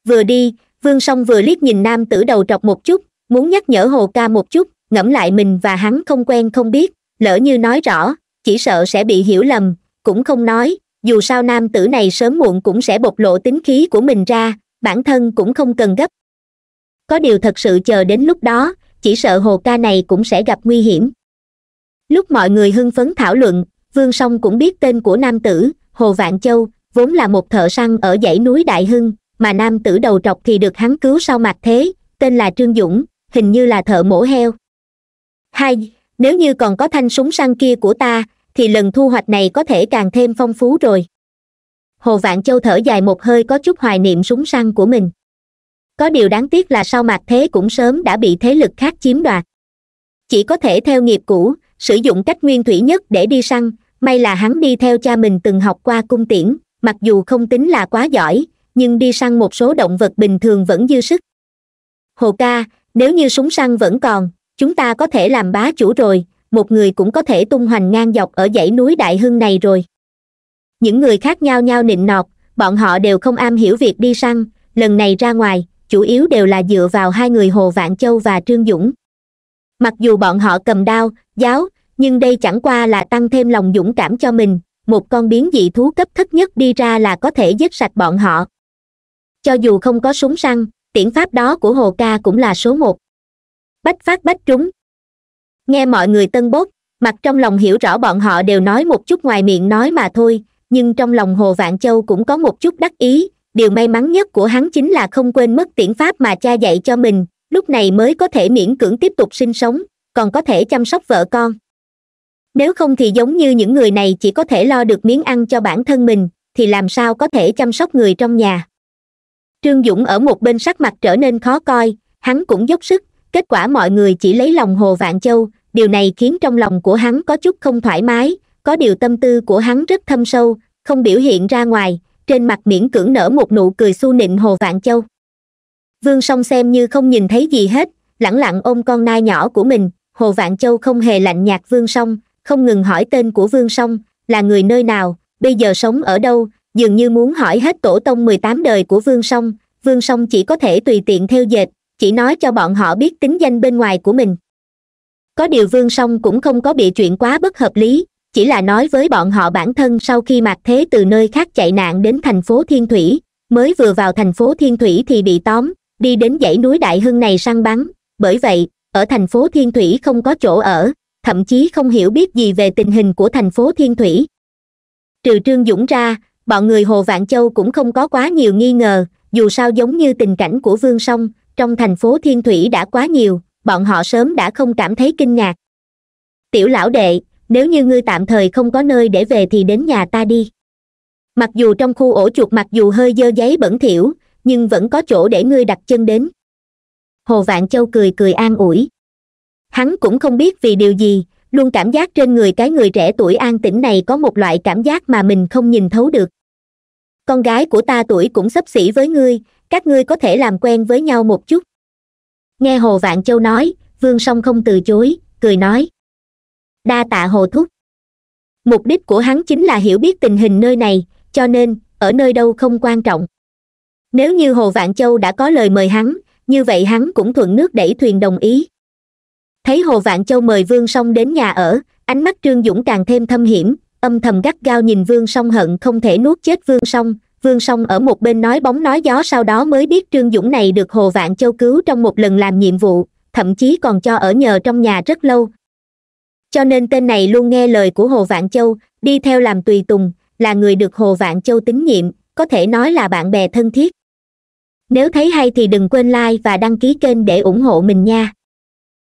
vừa đi vương song vừa liếc nhìn nam tử đầu trọc một chút muốn nhắc nhở hồ ca một chút ngẫm lại mình và hắn không quen không biết lỡ như nói rõ chỉ sợ sẽ bị hiểu lầm cũng không nói dù sao nam tử này sớm muộn cũng sẽ bộc lộ tính khí của mình ra bản thân cũng không cần gấp có điều thật sự chờ đến lúc đó chỉ sợ hồ ca này cũng sẽ gặp nguy hiểm lúc mọi người hưng phấn thảo luận vương song cũng biết tên của nam tử hồ vạn châu vốn là một thợ săn ở dãy núi đại hưng mà nam tử đầu trọc thì được hắn cứu sau mặt thế tên là trương dũng hình như là thợ mổ heo hai nếu như còn có thanh súng săn kia của ta thì lần thu hoạch này có thể càng thêm phong phú rồi hồ vạn châu thở dài một hơi có chút hoài niệm súng săn của mình có điều đáng tiếc là sau mặt thế cũng sớm đã bị thế lực khác chiếm đoạt chỉ có thể theo nghiệp cũ sử dụng cách nguyên thủy nhất để đi săn may là hắn đi theo cha mình từng học qua cung tiễn mặc dù không tính là quá giỏi nhưng đi săn một số động vật bình thường vẫn dư sức hồ ca nếu như súng săn vẫn còn chúng ta có thể làm bá chủ rồi một người cũng có thể tung hoành ngang dọc ở dãy núi đại hưng này rồi những người khác nhau nhao nịnh nọt bọn họ đều không am hiểu việc đi săn lần này ra ngoài chủ yếu đều là dựa vào hai người hồ vạn châu và trương dũng mặc dù bọn họ cầm đao giáo nhưng đây chẳng qua là tăng thêm lòng dũng cảm cho mình một con biến dị thú cấp thấp nhất đi ra là có thể giết sạch bọn họ cho dù không có súng săn tiễn pháp đó của hồ ca cũng là số một bách phát bách trúng nghe mọi người tân bốt mặt trong lòng hiểu rõ bọn họ đều nói một chút ngoài miệng nói mà thôi nhưng trong lòng hồ vạn châu cũng có một chút đắc ý điều may mắn nhất của hắn chính là không quên mất tiễn pháp mà cha dạy cho mình lúc này mới có thể miễn cưỡng tiếp tục sinh sống còn có thể chăm sóc vợ con nếu không thì giống như những người này chỉ có thể lo được miếng ăn cho bản thân mình thì làm sao có thể chăm sóc người trong nhà trương dũng ở một bên sắc mặt trở nên khó coi hắn cũng dốc sức kết quả mọi người chỉ lấy lòng hồ vạn châu điều này khiến trong lòng của hắn có chút không thoải mái có điều tâm tư của hắn rất thâm sâu không biểu hiện ra ngoài trên mặt miễn cưỡng nở một nụ cười s nịnh hồ vạn châu vương song xem như không nhìn thấy gì hết lẳng lặng ôm con nai nhỏ của mình hồ vạn châu không hề lạnh nhạt vương song không ngừng hỏi tên của vương song là người nơi nào bây giờ sống ở đâu dường như muốn hỏi hết tổ tông mười tám đời của vương song vương song chỉ có thể tùy tiện theo dệt chỉ nói cho bọn họ biết tính danh bên ngoài của mình có điều vương song cũng không có bị chuyện quá bất hợp lý chỉ là nói với bọn họ bản thân sau khi mạc thế từ nơi khác chạy nạn đến thành phố thiên thủy mới vừa vào thành phố thiên thủy thì bị tóm đi đến dãy núi đại hưng này săn bắn bởi vậy ở thành phố thiên thủy không có chỗ ở thậm chí không hiểu biết gì về tình hình của thành phố thiên thủy trừ trương dũng ra bọn người hồ vạn châu cũng không có quá nhiều nghi ngờ dù sao giống như tình cảnh của vương song trong thành phố thiên thủy đã quá nhiều bọn họ sớm đã không cảm thấy kinh ngạc tiểu lão đệ nếu như ngươi tạm thời không có nơi để về thì đến nhà ta đi mặc dù trong khu ổ chuột mặc dù hơi dơ giấy bẩn thỉu nhưng vẫn có chỗ để ngươi đặt chân đến hồ vạn châu cười cười an ủi hắn cũng không biết vì điều gì luôn cảm giác trên người cái người trẻ tuổi an tĩnh này có một loại cảm giác mà mình không nhìn thấu được con gái của ta tuổi cũng xấp xỉ với ngươi các ngươi có thể làm quen với nhau một chút nghe hồ vạn châu nói vương song không từ chối cười nói đa tạ hồ thúc mục đích của hắn chính là hiểu biết tình hình nơi này cho nên ở nơi đâu không quan trọng nếu như hồ vạn châu đã có lời mời hắn như vậy hắn cũng thuận nước đẩy thuyền đồng ý thấy hồ vạn châu mời vương song đến nhà ở ánh mắt trương dũng càng thêm thâm hiểm âm thầm gắt gao nhìn vương song hận không thể nuốt chết vương song vương song ở một bên nói bóng nói gió sau đó mới biết trương dũng này được hồ vạn châu cứu trong một lần làm nhiệm vụ thậm chí còn cho ở nhờ trong nhà rất lâu cho nên tên này luôn nghe lời của hồ vạn châu đi theo làm tùy tùng là người được hồ vạn châu tín nhiệm có thể nói là bạn bè thân thiết nếu thấy hay thì đừng quên like và đăng ký kênh để ủng hộ mình nha